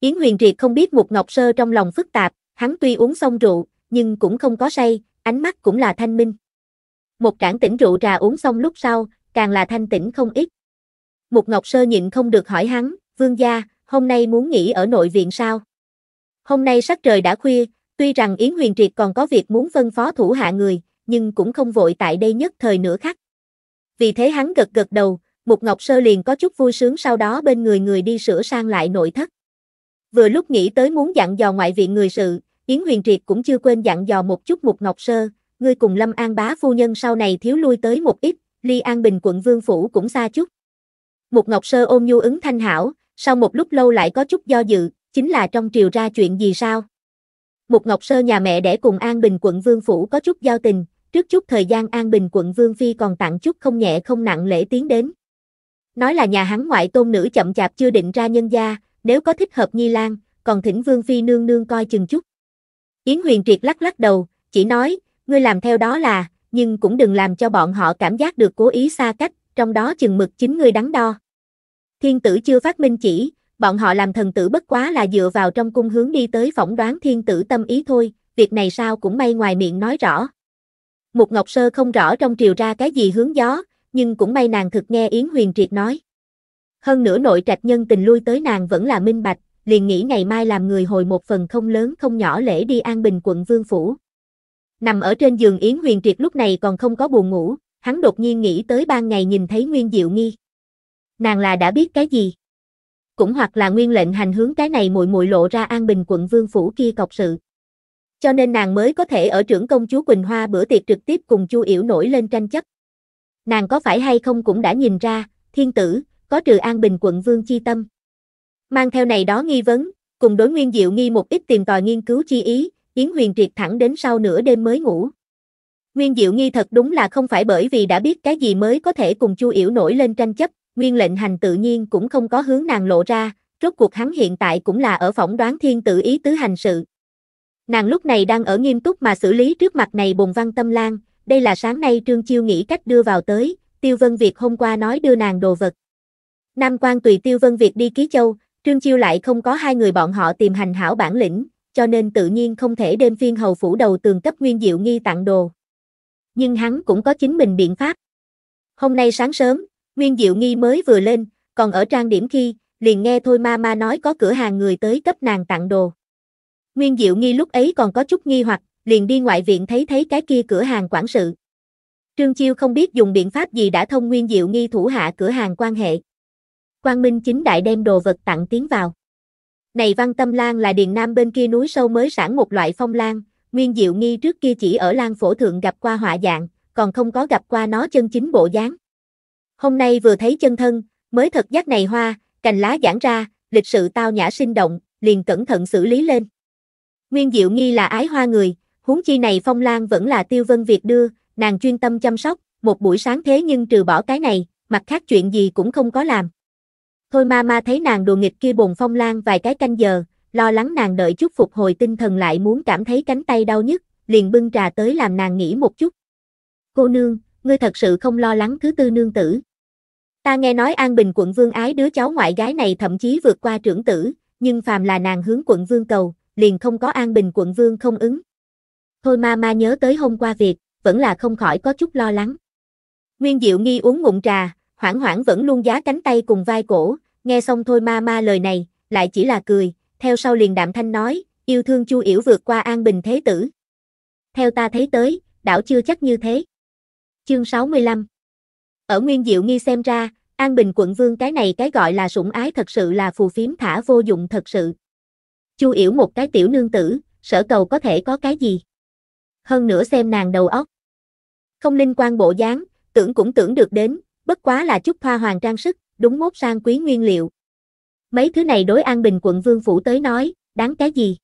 Yến Huyền Triệt không biết Mục Ngọc Sơ trong lòng phức tạp, hắn tuy uống xong rượu, nhưng cũng không có say, ánh mắt cũng là thanh minh. Một trảng tỉnh rượu trà uống xong lúc sau, càng là thanh tỉnh không ít. Mục Ngọc Sơ nhịn không được hỏi hắn, vương gia, hôm nay muốn nghỉ ở nội viện sao? Hôm nay sắc trời đã khuya, tuy rằng Yến Huyền Triệt còn có việc muốn phân phó thủ hạ người, nhưng cũng không vội tại đây nhất thời nửa khắc. Vì thế hắn gật gật đầu, Mục Ngọc Sơ liền có chút vui sướng sau đó bên người người đi sửa sang lại nội thất. Vừa lúc nghĩ tới muốn dặn dò ngoại viện người sự, Yến Huyền Triệt cũng chưa quên dặn dò một chút Mục Ngọc Sơ, ngươi cùng Lâm An bá phu nhân sau này thiếu lui tới một ít, ly An Bình quận Vương Phủ cũng xa chút. Mục Ngọc Sơ ôm nhu ứng thanh hảo, sau một lúc lâu lại có chút do dự, chính là trong triều ra chuyện gì sao? Mục Ngọc Sơ nhà mẹ để cùng An Bình quận Vương Phủ có chút giao tình, trước chút thời gian An Bình quận Vương Phi còn tặng chút không nhẹ không nặng lễ tiến đến. Nói là nhà hắn ngoại tôn nữ chậm chạp chưa định ra nhân gia, nếu có thích hợp Nhi Lan, còn thỉnh Vương Phi nương nương coi chừng chút. Yến Huyền Triệt lắc lắc đầu, chỉ nói, ngươi làm theo đó là, nhưng cũng đừng làm cho bọn họ cảm giác được cố ý xa cách, trong đó chừng mực chính ngươi đắn đo. Thiên tử chưa phát minh chỉ, bọn họ làm thần tử bất quá là dựa vào trong cung hướng đi tới phỏng đoán thiên tử tâm ý thôi, việc này sao cũng may ngoài miệng nói rõ. Mục Ngọc Sơ không rõ trong triều ra cái gì hướng gió, nhưng cũng may nàng thực nghe Yến Huyền Triệt nói. Hơn nữa nội trạch nhân tình lui tới nàng vẫn là minh bạch, liền nghĩ ngày mai làm người hồi một phần không lớn không nhỏ lễ đi An Bình quận Vương Phủ. Nằm ở trên giường Yến Huyền Triệt lúc này còn không có buồn ngủ, hắn đột nhiên nghĩ tới ban ngày nhìn thấy Nguyên Diệu Nghi. Nàng là đã biết cái gì? Cũng hoặc là nguyên lệnh hành hướng cái này mùi mùi lộ ra An Bình quận Vương Phủ kia cọc sự. Cho nên nàng mới có thể ở trưởng công chúa Quỳnh Hoa bữa tiệc trực tiếp cùng Chu Yểu nổi lên tranh chấp. Nàng có phải hay không cũng đã nhìn ra, thiên tử, có trừ An Bình quận Vương Chi Tâm. Mang theo này đó nghi vấn, cùng đối nguyên diệu nghi một ít tìm tòi nghiên cứu chi ý, Yến Huyền triệt thẳng đến sau nửa đêm mới ngủ. Nguyên diệu nghi thật đúng là không phải bởi vì đã biết cái gì mới có thể cùng Chu Yểu nổi lên tranh chấp, nguyên lệnh hành tự nhiên cũng không có hướng nàng lộ ra, rốt cuộc hắn hiện tại cũng là ở phỏng đoán thiên tự ý tứ hành sự. Nàng lúc này đang ở nghiêm túc mà xử lý trước mặt này bồn văn tâm lang đây là sáng nay Trương Chiêu nghĩ cách đưa vào tới, Tiêu Vân Việt hôm qua nói đưa nàng đồ vật. Nam quan tùy Tiêu Vân việc đi ký châu, Trương Chiêu lại không có hai người bọn họ tìm hành hảo bản lĩnh, cho nên tự nhiên không thể đêm phiên hầu phủ đầu tường cấp Nguyên Diệu Nghi tặng đồ. Nhưng hắn cũng có chính mình biện pháp. Hôm nay sáng sớm, Nguyên Diệu Nghi mới vừa lên, còn ở trang điểm khi, liền nghe thôi ma ma nói có cửa hàng người tới cấp nàng tặng đồ. Nguyên Diệu Nghi lúc ấy còn có chút nghi hoặc, liền đi ngoại viện thấy thấy cái kia cửa hàng quản sự. Trương Chiêu không biết dùng biện pháp gì đã thông Nguyên Diệu Nghi thủ hạ cửa hàng quan hệ. Quang Minh chính đại đem đồ vật tặng tiến vào. Này văn tâm lan là điền nam bên kia núi sâu mới sản một loại phong lan, Nguyên Diệu Nghi trước kia chỉ ở Lan Phổ Thượng gặp qua họa dạng, còn không có gặp qua nó chân chính bộ dáng. Hôm nay vừa thấy chân thân, mới thật giác này hoa, cành lá giãn ra, lịch sự tao nhã sinh động, liền cẩn thận xử lý lên. Nguyên Diệu Nghi là ái hoa người, huống chi này Phong Lan vẫn là Tiêu Vân Việt đưa, nàng chuyên tâm chăm sóc, một buổi sáng thế nhưng trừ bỏ cái này, mặt khác chuyện gì cũng không có làm. Thôi ma ma thấy nàng đùa nghịch kia bồn phong lan vài cái canh giờ, lo lắng nàng đợi chút phục hồi tinh thần lại muốn cảm thấy cánh tay đau nhất, liền bưng trà tới làm nàng nghỉ một chút. Cô nương, ngươi thật sự không lo lắng thứ tư nương tử. Ta nghe nói An Bình quận vương ái đứa cháu ngoại gái này thậm chí vượt qua trưởng tử, nhưng phàm là nàng hướng quận vương cầu, liền không có An Bình quận vương không ứng. Thôi ma ma nhớ tới hôm qua việc, vẫn là không khỏi có chút lo lắng. Nguyên Diệu Nghi uống ngụm trà, Hoảng hoảng vẫn luôn giá cánh tay cùng vai cổ, nghe xong thôi ma ma lời này, lại chỉ là cười, theo sau liền đạm thanh nói, yêu thương chu yểu vượt qua an bình thế tử. Theo ta thấy tới, đảo chưa chắc như thế. Chương 65 Ở Nguyên Diệu Nghi xem ra, An Bình quận vương cái này cái gọi là sủng ái thật sự là phù phiếm thả vô dụng thật sự. Chu Yểu một cái tiểu nương tử, sở cầu có thể có cái gì? Hơn nữa xem nàng đầu óc. Không linh quan bộ dáng, tưởng cũng tưởng được đến, bất quá là chút hoa hoàng trang sức, đúng mốt sang quý nguyên liệu. Mấy thứ này đối An Bình quận Vương Phủ tới nói, đáng cái gì?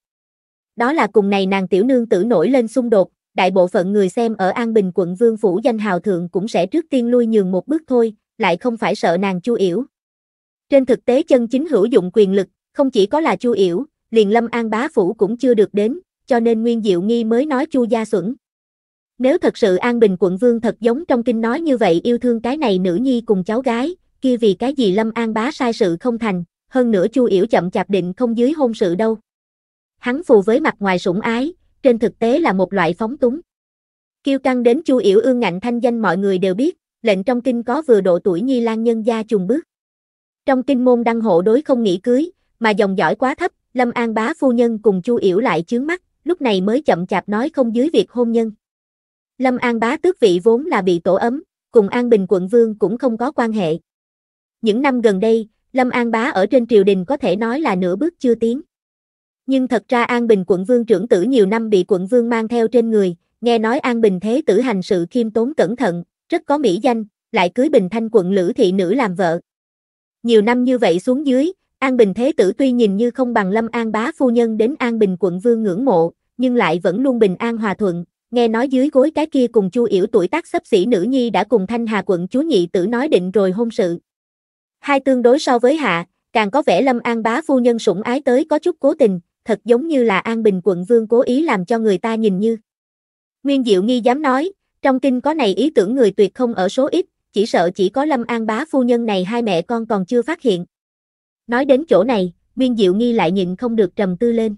Đó là cùng này nàng tiểu nương tử nổi lên xung đột, đại bộ phận người xem ở An Bình quận Vương Phủ danh hào thượng cũng sẽ trước tiên lui nhường một bước thôi, lại không phải sợ nàng chu yểu. Trên thực tế chân chính hữu dụng quyền lực, không chỉ có là chu yểu, liền lâm an bá phủ cũng chưa được đến, cho nên Nguyên Diệu Nghi mới nói chu gia xuẩn. Nếu thật sự An Bình quận vương thật giống trong kinh nói như vậy yêu thương cái này nữ nhi cùng cháu gái, kia vì cái gì Lâm An bá sai sự không thành, hơn nữa Chu Yểu chậm chạp định không dưới hôn sự đâu. Hắn phù với mặt ngoài sủng ái, trên thực tế là một loại phóng túng. Kiêu căng đến Chu Yểu ương ngạnh thanh danh mọi người đều biết, lệnh trong kinh có vừa độ tuổi Nhi Lan nhân gia trùng bước. Trong kinh môn đăng hộ đối không nghĩ cưới, mà dòng dõi quá thấp, Lâm An bá phu nhân cùng Chu Yểu lại chướng mắt, lúc này mới chậm chạp nói không dưới việc hôn nhân. Lâm An bá tước vị vốn là bị tổ ấm, cùng An Bình quận vương cũng không có quan hệ. Những năm gần đây, Lâm An bá ở trên triều đình có thể nói là nửa bước chưa tiến. Nhưng thật ra An Bình quận vương trưởng tử nhiều năm bị quận vương mang theo trên người, nghe nói An Bình thế tử hành sự khiêm tốn cẩn thận, rất có mỹ danh, lại cưới Bình Thanh quận lữ thị nữ làm vợ. Nhiều năm như vậy xuống dưới, An Bình thế tử tuy nhìn như không bằng Lâm An bá phu nhân đến An Bình quận vương ngưỡng mộ, nhưng lại vẫn luôn bình an hòa thuận, nghe nói dưới gối cái kia cùng Chu Yểu tuổi tác sắp xỉ nữ nhi đã cùng Thanh Hà quận chúa nhị tử nói định rồi hôn sự. Hai tương đối so với hạ, càng có vẻ Lâm An bá phu nhân sủng ái tới có chút cố tình, thật giống như là An Bình quận vương cố ý làm cho người ta nhìn như. Nguyên Diệu nghi dám nói, trong kinh có này ý tưởng người tuyệt không ở số ít, chỉ sợ chỉ có Lâm An bá phu nhân này hai mẹ con còn chưa phát hiện. Nói đến chỗ này, Nguyên Diệu nghi lại nhịn không được trầm tư lên.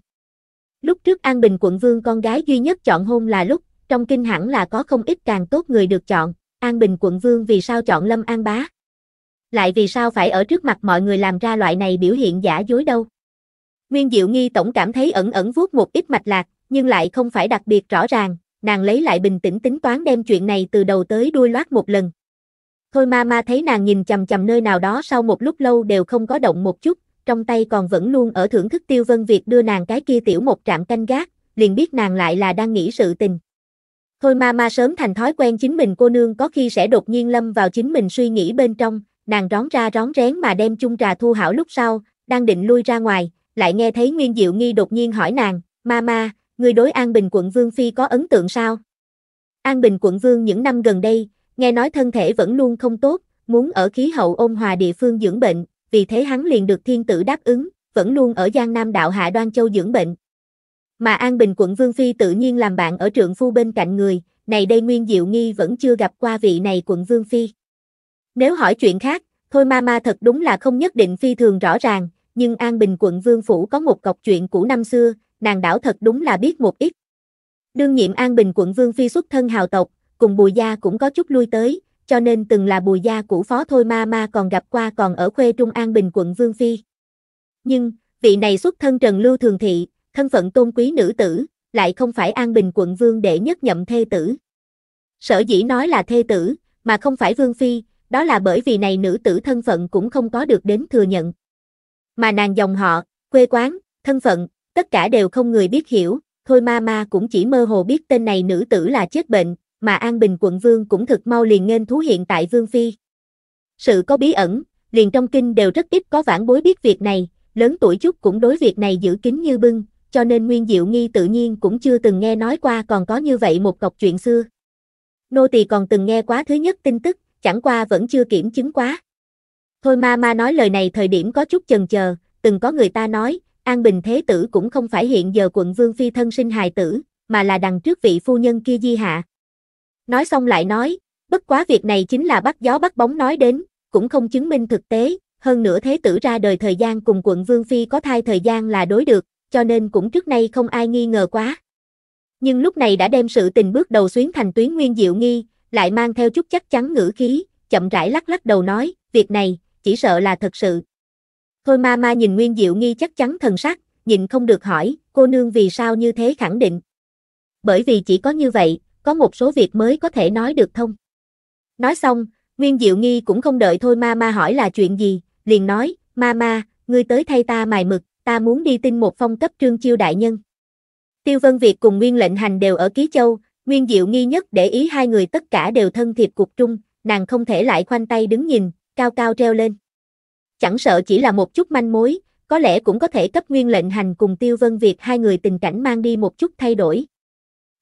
Lúc trước An Bình quận vương con gái duy nhất chọn hôn là lúc trong kinh hẳn là có không ít càng tốt người được chọn, An Bình quận vương vì sao chọn Lâm An Bá? Lại vì sao phải ở trước mặt mọi người làm ra loại này biểu hiện giả dối đâu? Nguyên Diệu Nghi tổng cảm thấy ẩn ẩn vuốt một ít mạch lạc, nhưng lại không phải đặc biệt rõ ràng, nàng lấy lại bình tĩnh tính toán đem chuyện này từ đầu tới đuôi loát một lần. Thôi ma ma thấy nàng nhìn chầm chầm nơi nào đó sau một lúc lâu đều không có động một chút, trong tay còn vẫn luôn ở thưởng thức tiêu vân việc đưa nàng cái kia tiểu một trạm canh gác, liền biết nàng lại là đang nghĩ sự tình. Thôi ma ma sớm thành thói quen chính mình cô nương có khi sẽ đột nhiên lâm vào chính mình suy nghĩ bên trong, nàng rón ra rón rén mà đem chung trà thu hảo lúc sau, đang định lui ra ngoài, lại nghe thấy Nguyên Diệu Nghi đột nhiên hỏi nàng, ma ma, người đối An Bình quận Vương Phi có ấn tượng sao? An Bình quận Vương những năm gần đây, nghe nói thân thể vẫn luôn không tốt, muốn ở khí hậu ôn hòa địa phương dưỡng bệnh, vì thế hắn liền được thiên tử đáp ứng, vẫn luôn ở Giang Nam đạo Hạ Đoan Châu dưỡng bệnh, mà An Bình quận Vương Phi tự nhiên làm bạn ở trượng phu bên cạnh người, này đây Nguyên Diệu Nghi vẫn chưa gặp qua vị này quận Vương Phi. Nếu hỏi chuyện khác, thôi ma ma thật đúng là không nhất định phi thường rõ ràng, nhưng An Bình quận Vương Phủ có một cọc chuyện cũ năm xưa, nàng đảo thật đúng là biết một ít. Đương nhiệm An Bình quận Vương Phi xuất thân hào tộc, cùng Bùi Gia cũng có chút lui tới, cho nên từng là Bùi Gia cũ phó thôi ma ma còn gặp qua còn ở khuê Trung An Bình quận Vương Phi. Nhưng, vị này xuất thân Trần Lưu Thường Thị, thân phận tôn quý nữ tử, lại không phải An Bình quận vương để nhất nhậm thê tử. Sở dĩ nói là thê tử, mà không phải vương phi, đó là bởi vì này nữ tử thân phận cũng không có được đến thừa nhận. Mà nàng dòng họ, quê quán, thân phận, tất cả đều không người biết hiểu, thôi ma ma cũng chỉ mơ hồ biết tên này nữ tử là chết bệnh, mà An Bình quận vương cũng thực mau liền nghênh thú hiện tại vương phi. Sự có bí ẩn, liền trong kinh đều rất ít có vãn bối biết việc này, lớn tuổi chút cũng đối việc này giữ kín như bưng, cho nên Nguyên Diệu Nghi tự nhiên cũng chưa từng nghe nói qua còn có như vậy một cọc chuyện xưa. Nô tỳ còn từng nghe quá thứ nhất tin tức, chẳng qua vẫn chưa kiểm chứng quá. Thôi ma ma nói lời này thời điểm có chút chần chờ, từng có người ta nói, An Bình Thế Tử cũng không phải hiện giờ quận Vương Phi thân sinh hài tử, mà là đằng trước vị phu nhân kia di hạ. Nói xong lại nói, bất quá việc này chính là bắt gió bắt bóng nói đến, cũng không chứng minh thực tế, hơn nữa Thế Tử ra đời thời gian cùng quận Vương Phi có thai thời gian là đối được, cho nên cũng trước nay không ai nghi ngờ quá. Nhưng lúc này đã đem sự tình bước đầu xuyến thành tuyến nguyên diệu nghi, lại mang theo chút chắc chắn ngữ khí, chậm rãi lắc lắc đầu nói, việc này, chỉ sợ là thật sự. Thôi ma ma nhìn nguyên diệu nghi chắc chắn thần sắc, nhìn không được hỏi, cô nương vì sao như thế khẳng định. Bởi vì chỉ có như vậy, có một số việc mới có thể nói được thông. Nói xong, Nguyên Diệu Nghi cũng không đợi thôi ma ma hỏi là chuyện gì, liền nói, ma ma, ngươi tới thay ta mài mực ta muốn đi tin một phong cấp trương chiêu đại nhân. Tiêu Vân Việt cùng Nguyên lệnh hành đều ở Ký Châu, Nguyên Diệu nghi nhất để ý hai người tất cả đều thân thiệp cục trung, nàng không thể lại khoanh tay đứng nhìn, cao cao treo lên. Chẳng sợ chỉ là một chút manh mối, có lẽ cũng có thể cấp Nguyên lệnh hành cùng Tiêu Vân Việt hai người tình cảnh mang đi một chút thay đổi.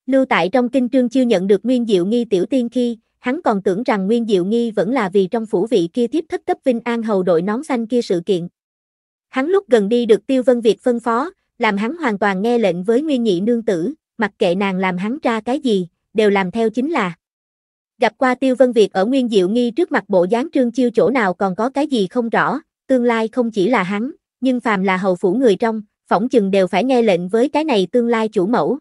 Lưu tại trong kinh trương chiêu nhận được Nguyên Diệu nghi tiểu tiên khi, hắn còn tưởng rằng Nguyên Diệu Nghi vẫn là vì trong phủ vị kia thiếp thất cấp Vinh An hầu đội nón xanh kia sự kiện. Hắn lúc gần đi được Tiêu Vân Việt phân phó, làm hắn hoàn toàn nghe lệnh với Nguyên Nhị nương tử, mặc kệ nàng làm hắn ra cái gì, đều làm theo chính là. Gặp qua Tiêu Vân Việt ở Nguyên Diệu Nghi trước mặt bộ dáng trương chiêu chỗ nào còn có cái gì không rõ, tương lai không chỉ là hắn, nhưng phàm là hầu phủ người trong, phỏng chừng đều phải nghe lệnh với cái này tương lai chủ mẫu.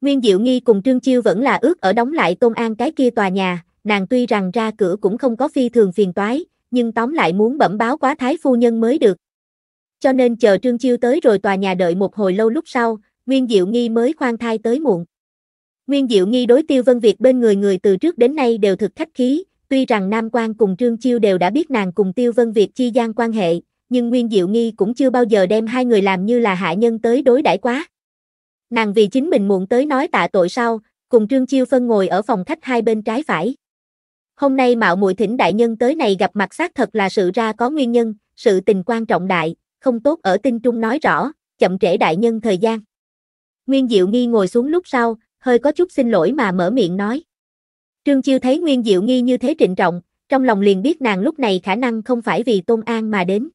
Nguyên Diệu Nghi cùng Trương Chiêu vẫn là ước ở đóng lại Tôn An cái kia tòa nhà, nàng tuy rằng ra cửa cũng không có phi thường phiền toái, nhưng tóm lại muốn bẩm báo quá thái phu nhân mới được, cho nên chờ Trương Chiêu tới rồi tòa nhà đợi một hồi lâu lúc sau, Nguyên Diệu Nghi mới khoan thai tới muộn. Nguyên Diệu Nghi đối Tiêu Vân Việt bên người người từ trước đến nay đều thực khách khí, tuy rằng Nam Quang cùng Trương Chiêu đều đã biết nàng cùng Tiêu Vân Việt chi gian quan hệ, nhưng Nguyên Diệu Nghi cũng chưa bao giờ đem hai người làm như là hạ nhân tới đối đãi quá. Nàng vì chính mình muộn tới nói tạ tội sau, cùng Trương Chiêu phân ngồi ở phòng khách hai bên trái phải. Hôm nay mạo muội thỉnh đại nhân tới này gặp mặt xác thật là sự ra có nguyên nhân, sự tình quan trọng đại, không tốt ở tinh trung nói rõ, chậm trễ đại nhân thời gian. Nguyên Diệu Nghi ngồi xuống lúc sau, hơi có chút xin lỗi mà mở miệng nói. Trương Chiêu thấy Nguyên Diệu Nghi như thế trịnh trọng, trong lòng liền biết nàng lúc này khả năng không phải vì Tôn An mà đến.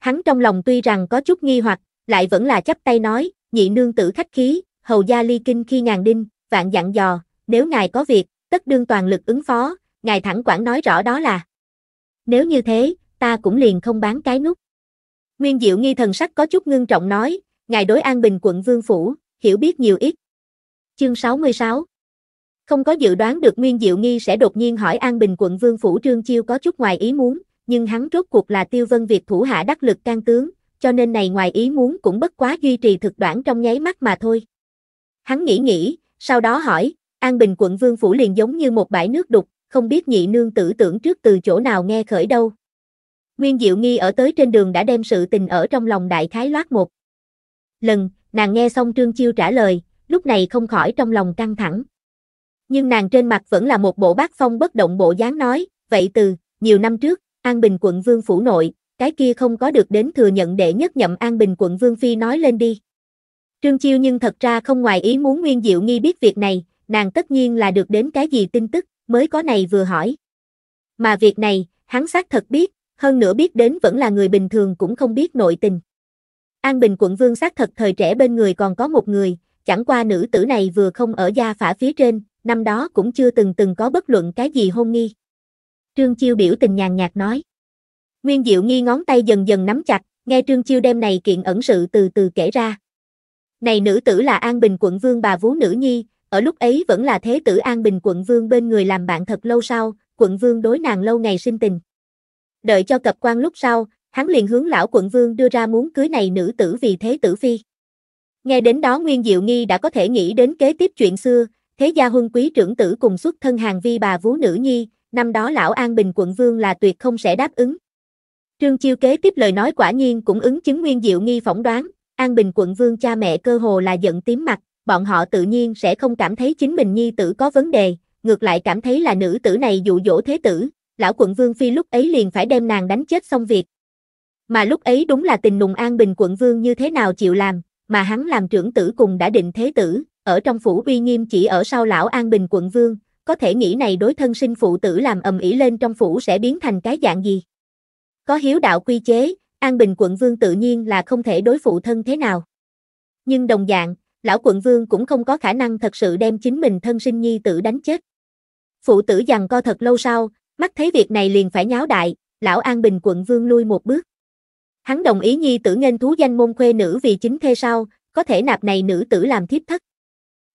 Hắn trong lòng tuy rằng có chút nghi hoặc, lại vẫn là chắp tay nói, nhị nương tử khách khí, hầu gia ly kinh khi ngàn đinh, vạn dặn dò, nếu ngài có việc, tất đương toàn lực ứng phó, ngài thẳng quản nói rõ đó là. Nếu như thế, ta cũng liền không bán cái nút. Nguyên Diệu nghi thần sắc có chút ngưng trọng nói, ngài đối an bình quận vương phủ, hiểu biết nhiều ít. Chương 66 Không có dự đoán được Nguyên Diệu nghi sẽ đột nhiên hỏi an bình quận vương phủ trương chiêu có chút ngoài ý muốn, nhưng hắn rốt cuộc là tiêu vân Việt thủ hạ đắc lực can tướng, cho nên này ngoài ý muốn cũng bất quá duy trì thực đoạn trong nháy mắt mà thôi. Hắn nghĩ nghĩ, sau đó hỏi, An Bình quận Vương Phủ liền giống như một bãi nước đục, không biết nhị nương tử tưởng trước từ chỗ nào nghe khởi đâu. Nguyên Diệu Nghi ở tới trên đường đã đem sự tình ở trong lòng đại khái loát một. Lần, nàng nghe xong Trương Chiêu trả lời, lúc này không khỏi trong lòng căng thẳng. Nhưng nàng trên mặt vẫn là một bộ bác phong bất động bộ dáng nói, vậy từ, nhiều năm trước, An Bình quận Vương Phủ Nội, cái kia không có được đến thừa nhận để nhất nhậm An Bình quận Vương Phi nói lên đi. Trương Chiêu nhưng thật ra không ngoài ý muốn Nguyên Diệu Nghi biết việc này, nàng tất nhiên là được đến cái gì tin tức, mới có này vừa hỏi. Mà việc này, hắn xác thật biết, hơn nữa biết đến vẫn là người bình thường cũng không biết nội tình. An Bình quận vương xác thật thời trẻ bên người còn có một người, chẳng qua nữ tử này vừa không ở gia phả phía trên, năm đó cũng chưa từng từng có bất luận cái gì hôn nghi. Trương Chiêu biểu tình nhàn nhạt nói. Nguyên Diệu nghi ngón tay dần dần nắm chặt, nghe Trương Chiêu đem này kiện ẩn sự từ từ kể ra. Này nữ tử là An Bình quận vương bà vú nữ nhi, ở lúc ấy vẫn là thế tử An Bình quận vương bên người làm bạn thật lâu sau, quận vương đối nàng lâu ngày sinh tình đợi cho cập quan lúc sau, hắn liền hướng lão quận vương đưa ra muốn cưới này nữ tử vì thế tử phi. Nghe đến đó Nguyên Diệu Nghi đã có thể nghĩ đến kế tiếp chuyện xưa, thế gia huân quý trưởng tử cùng xuất thân hàng vi bà vú nữ nhi, năm đó lão An Bình quận vương là tuyệt không sẽ đáp ứng. Trương Chiêu kế tiếp lời nói quả nhiên cũng ứng chứng Nguyên Diệu Nghi phỏng đoán, An Bình quận vương cha mẹ cơ hồ là giận tím mặt, bọn họ tự nhiên sẽ không cảm thấy chính mình nhi tử có vấn đề, ngược lại cảm thấy là nữ tử này dụ dỗ thế tử, lão quận Vương Phi lúc ấy liền phải đem nàng đánh chết xong việc. Mà lúc ấy đúng là tình nùng an bình quận Vương như thế nào chịu làm, mà hắn làm trưởng tử cùng đã định thế tử, ở trong phủ uy nghiêm chỉ ở sau lão an bình quận Vương, có thể nghĩ này đối thân sinh phụ tử làm ầm ĩ lên trong phủ sẽ biến thành cái dạng gì. Có hiếu đạo quy chế, An Bình quận vương tự nhiên là không thể đối phụ thân thế nào. Nhưng đồng dạng, lão quận vương cũng không có khả năng thật sự đem chính mình thân sinh nhi tử đánh chết. Phụ tử dằn co thật lâu sau, Mắt thấy việc này liền phải nháo đại, lão An Bình quận vương lui một bước. Hắn đồng ý nhi tử nghênh thú danh môn khuê nữ vì chính thê sau, có thể nạp này nữ tử làm thiếp thất.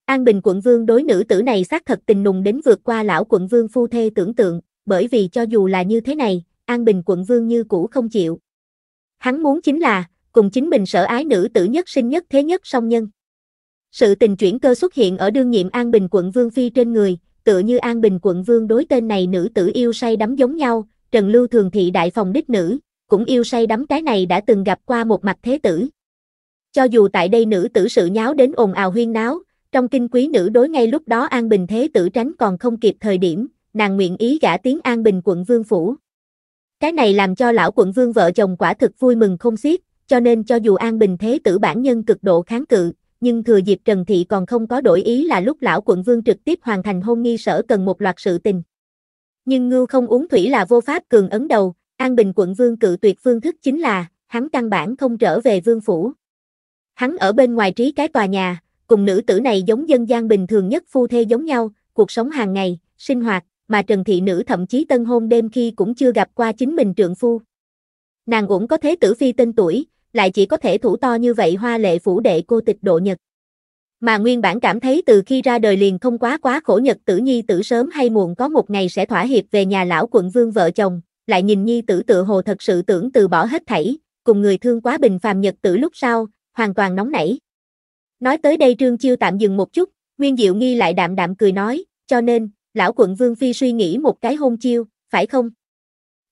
An Bình quận vương đối nữ tử này xác thật tình nùng đến vượt qua lão quận vương phu thê tưởng tượng, bởi vì cho dù là như thế này, An Bình quận vương như cũ không chịu. Hắn muốn chính là, cùng chính mình sở ái nữ tử nhất sinh nhất thế nhất song nhân. Sự tình chuyển cơ xuất hiện ở đương nhiệm An Bình quận Vương Phi trên người, tựa như An Bình quận vương đối tên này nữ tử yêu say đắm giống nhau, Trần Lưu thường thị đại phòng đích nữ, cũng yêu say đắm cái này đã từng gặp qua một mặt thế tử. Cho dù tại đây nữ tử sự nháo đến ồn ào huyên náo, trong kinh quý nữ đối ngay lúc đó An Bình thế tử tránh còn không kịp thời điểm, nàng nguyện ý gả tiếng An Bình quận vương phủ. Cái này làm cho lão quận vương vợ chồng quả thực vui mừng không xiết, cho nên cho dù An Bình thế tử bản nhân cực độ kháng cự, nhưng thừa dịp Trần Thị còn không có đổi ý là lúc lão quận vương trực tiếp hoàn thành hôn nghi sở cần một loạt sự tình. Nhưng ngưu không uống thủy là vô pháp cường ấn đầu, An Bình quận vương cự tuyệt phương thức chính là, hắn căn bản không trở về vương phủ. Hắn ở bên ngoài trí cái tòa nhà, cùng nữ tử này giống dân gian bình thường nhất phu thê giống nhau, cuộc sống hàng ngày, sinh hoạt, mà Trần Thị Nữ thậm chí tân hôn đêm khi cũng chưa gặp qua chính mình trượng phu. Nàng cũng có thế tử phi tên tuổi, lại chỉ có thể thủ to như vậy hoa lệ phủ đệ cô tịch độ nhật. Mà nguyên bản cảm thấy từ khi ra đời liền không quá quá khổ nhật tử nhi tử sớm hay muộn có một ngày sẽ thỏa hiệp về nhà lão quận vương vợ chồng, lại nhìn nhi tử tự hồ thật sự tưởng từ bỏ hết thảy, cùng người thương quá bình phàm nhật tử lúc sau, hoàn toàn nóng nảy. Nói tới đây Trương Chiêu tạm dừng một chút, Nguyên Diệu Nghi lại đạm đạm cười nói, cho nên, lão quận Vương Phi suy nghĩ một cái hôn chiêu, phải không?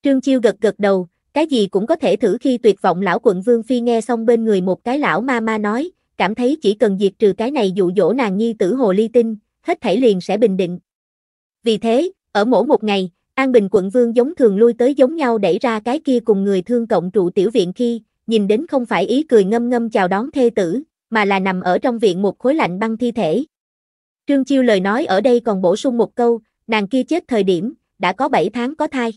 Trương Chiêu gật gật đầu, cái gì cũng có thể thử khi tuyệt vọng lão quận vương phi nghe xong bên người một cái lão ma ma nói, cảm thấy chỉ cần diệt trừ cái này dụ dỗ nàng nhi tử hồ ly tinh, hết thảy liền sẽ bình định. Vì thế, ở mỗi một ngày, An Bình quận vương giống thường lui tới giống nhau đẩy ra cái kia cùng người thương cộng trụ tiểu viện khi, nhìn đến không phải ý cười ngâm ngâm chào đón thê tử, mà là nằm ở trong viện một khối lạnh băng thi thể. Trương Chiêu lời nói ở đây còn bổ sung một câu, nàng kia chết thời điểm, đã có 7 tháng có thai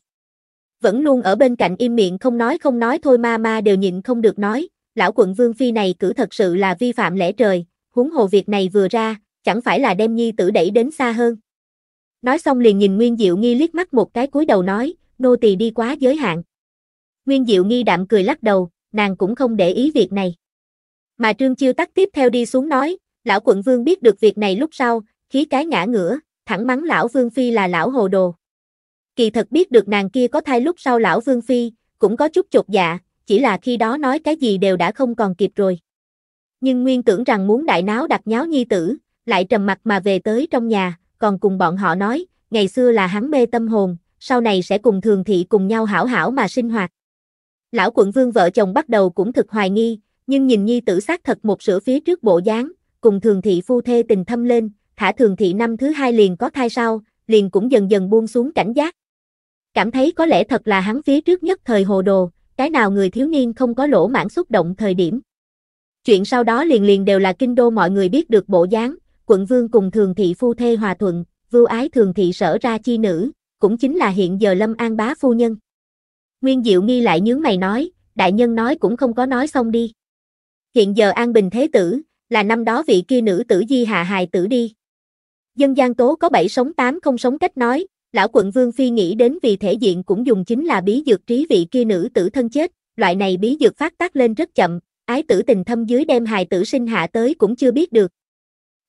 vẫn luôn ở bên cạnh im miệng không nói không nói thôi ma ma đều nhịn không được nói, lão quận vương phi này cử thật sự là vi phạm lẽ trời, huống hồ việc này vừa ra, chẳng phải là đem nhi tử đẩy đến xa hơn. Nói xong liền nhìn Nguyên Diệu Nghi liếc mắt một cái cúi đầu nói, nô tỳ đi quá giới hạn. Nguyên Diệu Nghi đạm cười lắc đầu, nàng cũng không để ý việc này. Mà Trương Chiêu tắt tiếp theo đi xuống nói, lão quận vương biết được việc này lúc sau, khí cái ngã ngửa, thẳng mắng lão vương phi là lão hồ đồ kỳ thật biết được nàng kia có thai lúc sau lão Vương Phi, cũng có chút chột dạ, chỉ là khi đó nói cái gì đều đã không còn kịp rồi. Nhưng nguyên tưởng rằng muốn đại náo đặt nháo nhi tử, lại trầm mặt mà về tới trong nhà, còn cùng bọn họ nói, ngày xưa là hắn mê tâm hồn, sau này sẽ cùng thường thị cùng nhau hảo hảo mà sinh hoạt. Lão quận vương vợ chồng bắt đầu cũng thực hoài nghi, nhưng nhìn nhi tử xác thật một sửa phía trước bộ dáng, cùng thường thị phu thê tình thâm lên, thả thường thị năm thứ hai liền có thai sau, liền cũng dần dần buông xuống cảnh giác cảm thấy có lẽ thật là hắn phía trước nhất thời hồ đồ, cái nào người thiếu niên không có lỗ mãn xúc động thời điểm. Chuyện sau đó liền liền đều là kinh đô mọi người biết được bộ dáng, quận vương cùng thường thị phu thê hòa thuận, vưu ái thường thị sở ra chi nữ, cũng chính là hiện giờ lâm an bá phu nhân. Nguyên Diệu Nghi lại nhướng mày nói, đại nhân nói cũng không có nói xong đi. Hiện giờ an bình thế tử, là năm đó vị kia nữ tử di hạ hài tử đi. Dân gian tố có bảy sống tám không sống cách nói, Lão quận vương phi nghĩ đến vì thể diện cũng dùng chính là bí dược trí vị kia nữ tử thân chết, loại này bí dược phát tác lên rất chậm, ái tử tình thâm dưới đem hài tử sinh hạ tới cũng chưa biết được.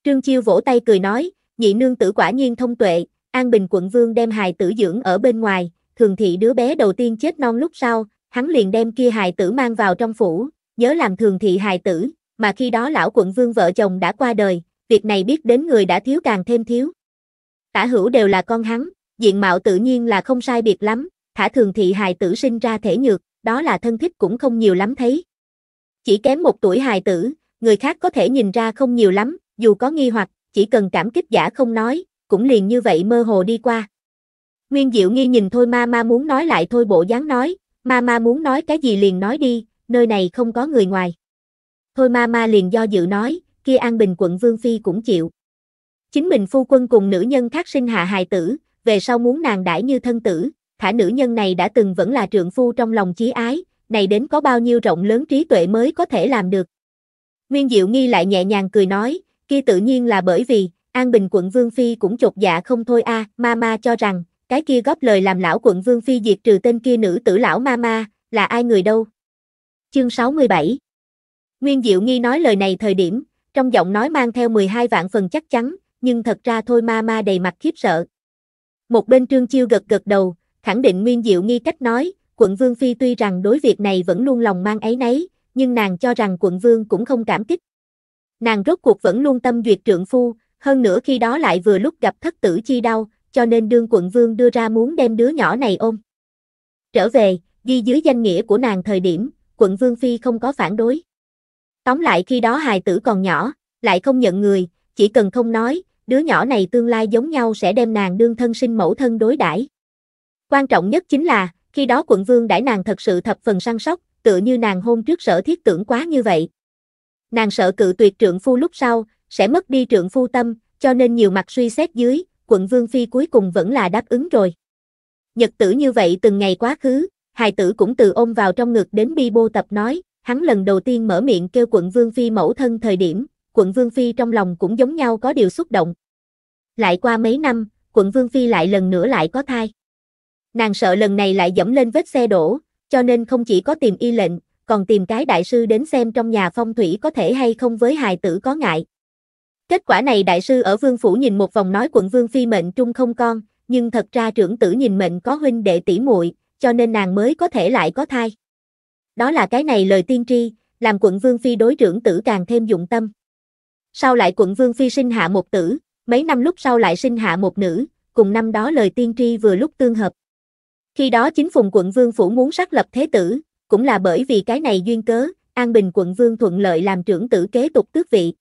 Trương Chiêu vỗ tay cười nói, nhị nương tử quả nhiên thông tuệ, An Bình quận vương đem hài tử dưỡng ở bên ngoài, thường thị đứa bé đầu tiên chết non lúc sau, hắn liền đem kia hài tử mang vào trong phủ, nhớ làm thường thị hài tử, mà khi đó lão quận vương vợ chồng đã qua đời, việc này biết đến người đã thiếu càng thêm thiếu. Tả hữu đều là con hắn, diện mạo tự nhiên là không sai biệt lắm, thả thường thị hài tử sinh ra thể nhược, đó là thân thích cũng không nhiều lắm thấy. Chỉ kém một tuổi hài tử, người khác có thể nhìn ra không nhiều lắm, dù có nghi hoặc, chỉ cần cảm kích giả không nói, cũng liền như vậy mơ hồ đi qua. Nguyên Diệu Nghi nhìn thôi ma ma muốn nói lại thôi bộ dáng nói, ma ma muốn nói cái gì liền nói đi, nơi này không có người ngoài. Thôi ma ma liền do dự nói, kia An Bình quận Vương Phi cũng chịu. Chính mình phu quân cùng nữ nhân khác sinh hạ hài tử, về sau muốn nàng đãi như thân tử, thả nữ nhân này đã từng vẫn là trượng phu trong lòng chí ái, này đến có bao nhiêu rộng lớn trí tuệ mới có thể làm được. Nguyên Diệu Nghi lại nhẹ nhàng cười nói, kia tự nhiên là bởi vì, An Bình quận Vương Phi cũng chột dạ không thôi a à, Mama cho rằng, cái kia góp lời làm lão quận Vương Phi diệt trừ tên kia nữ tử lão Mama, là ai người đâu. Chương 67 Nguyên Diệu Nghi nói lời này thời điểm, trong giọng nói mang theo 12 vạn phần chắc chắn, nhưng thật ra thôi Mama đầy mặt khiếp sợ. Một bên Trương Chiêu gật gật đầu, khẳng định Nguyên Diệu nghi cách nói, quận vương phi tuy rằng đối việc này vẫn luôn lòng mang ấy nấy, nhưng nàng cho rằng quận vương cũng không cảm kích. Nàng rốt cuộc vẫn luôn tâm duyệt trượng phu, hơn nữa khi đó lại vừa lúc gặp thất tử chi đau, cho nên đương quận vương đưa ra muốn đem đứa nhỏ này ôm. Trở về, ghi dưới danh nghĩa của nàng thời điểm, quận vương phi không có phản đối. Tóm lại khi đó hài tử còn nhỏ, lại không nhận người, chỉ cần không nói, đứa nhỏ này tương lai giống nhau sẽ đem nàng đương thân sinh mẫu thân đối đãi. Quan trọng nhất chính là, khi đó quận vương đãi nàng thật sự thập phần săn sóc, tựa như nàng hôn trước sở thiết tưởng quá như vậy. Nàng sợ cự tuyệt trượng phu lúc sau, sẽ mất đi trượng phu tâm, cho nên nhiều mặt suy xét dưới, quận vương phi cuối cùng vẫn là đáp ứng rồi. Nhật tử như vậy từng ngày quá khứ, hài tử cũng từ ôm vào trong ngực đến bi bô tập nói, hắn lần đầu tiên mở miệng kêu quận vương phi mẫu thân thời điểm, quận Vương Phi trong lòng cũng giống nhau có điều xúc động. Lại qua mấy năm, quận Vương Phi lại lần nữa lại có thai. Nàng sợ lần này lại dẫm lên vết xe đổ, cho nên không chỉ có tìm y lệnh, còn tìm cái đại sư đến xem trong nhà phong thủy có thể hay không với hài tử có ngại. Kết quả này đại sư ở vương phủ nhìn một vòng nói quận vương phi mệnh trung không con, nhưng thật ra trưởng tử nhìn mệnh có huynh đệ tỷ muội, cho nên nàng mới có thể lại có thai. Đó là cái này lời tiên tri, làm quận vương phi đối trưởng tử càng thêm dụng tâm sau lại quận vương phi sinh hạ một tử, mấy năm lúc sau lại sinh hạ một nữ, cùng năm đó lời tiên tri vừa lúc tương hợp. Khi đó chính phùng quận vương phủ muốn xác lập thế tử, cũng là bởi vì cái này duyên cớ, An Bình quận vương thuận lợi làm trưởng tử kế tục tước vị.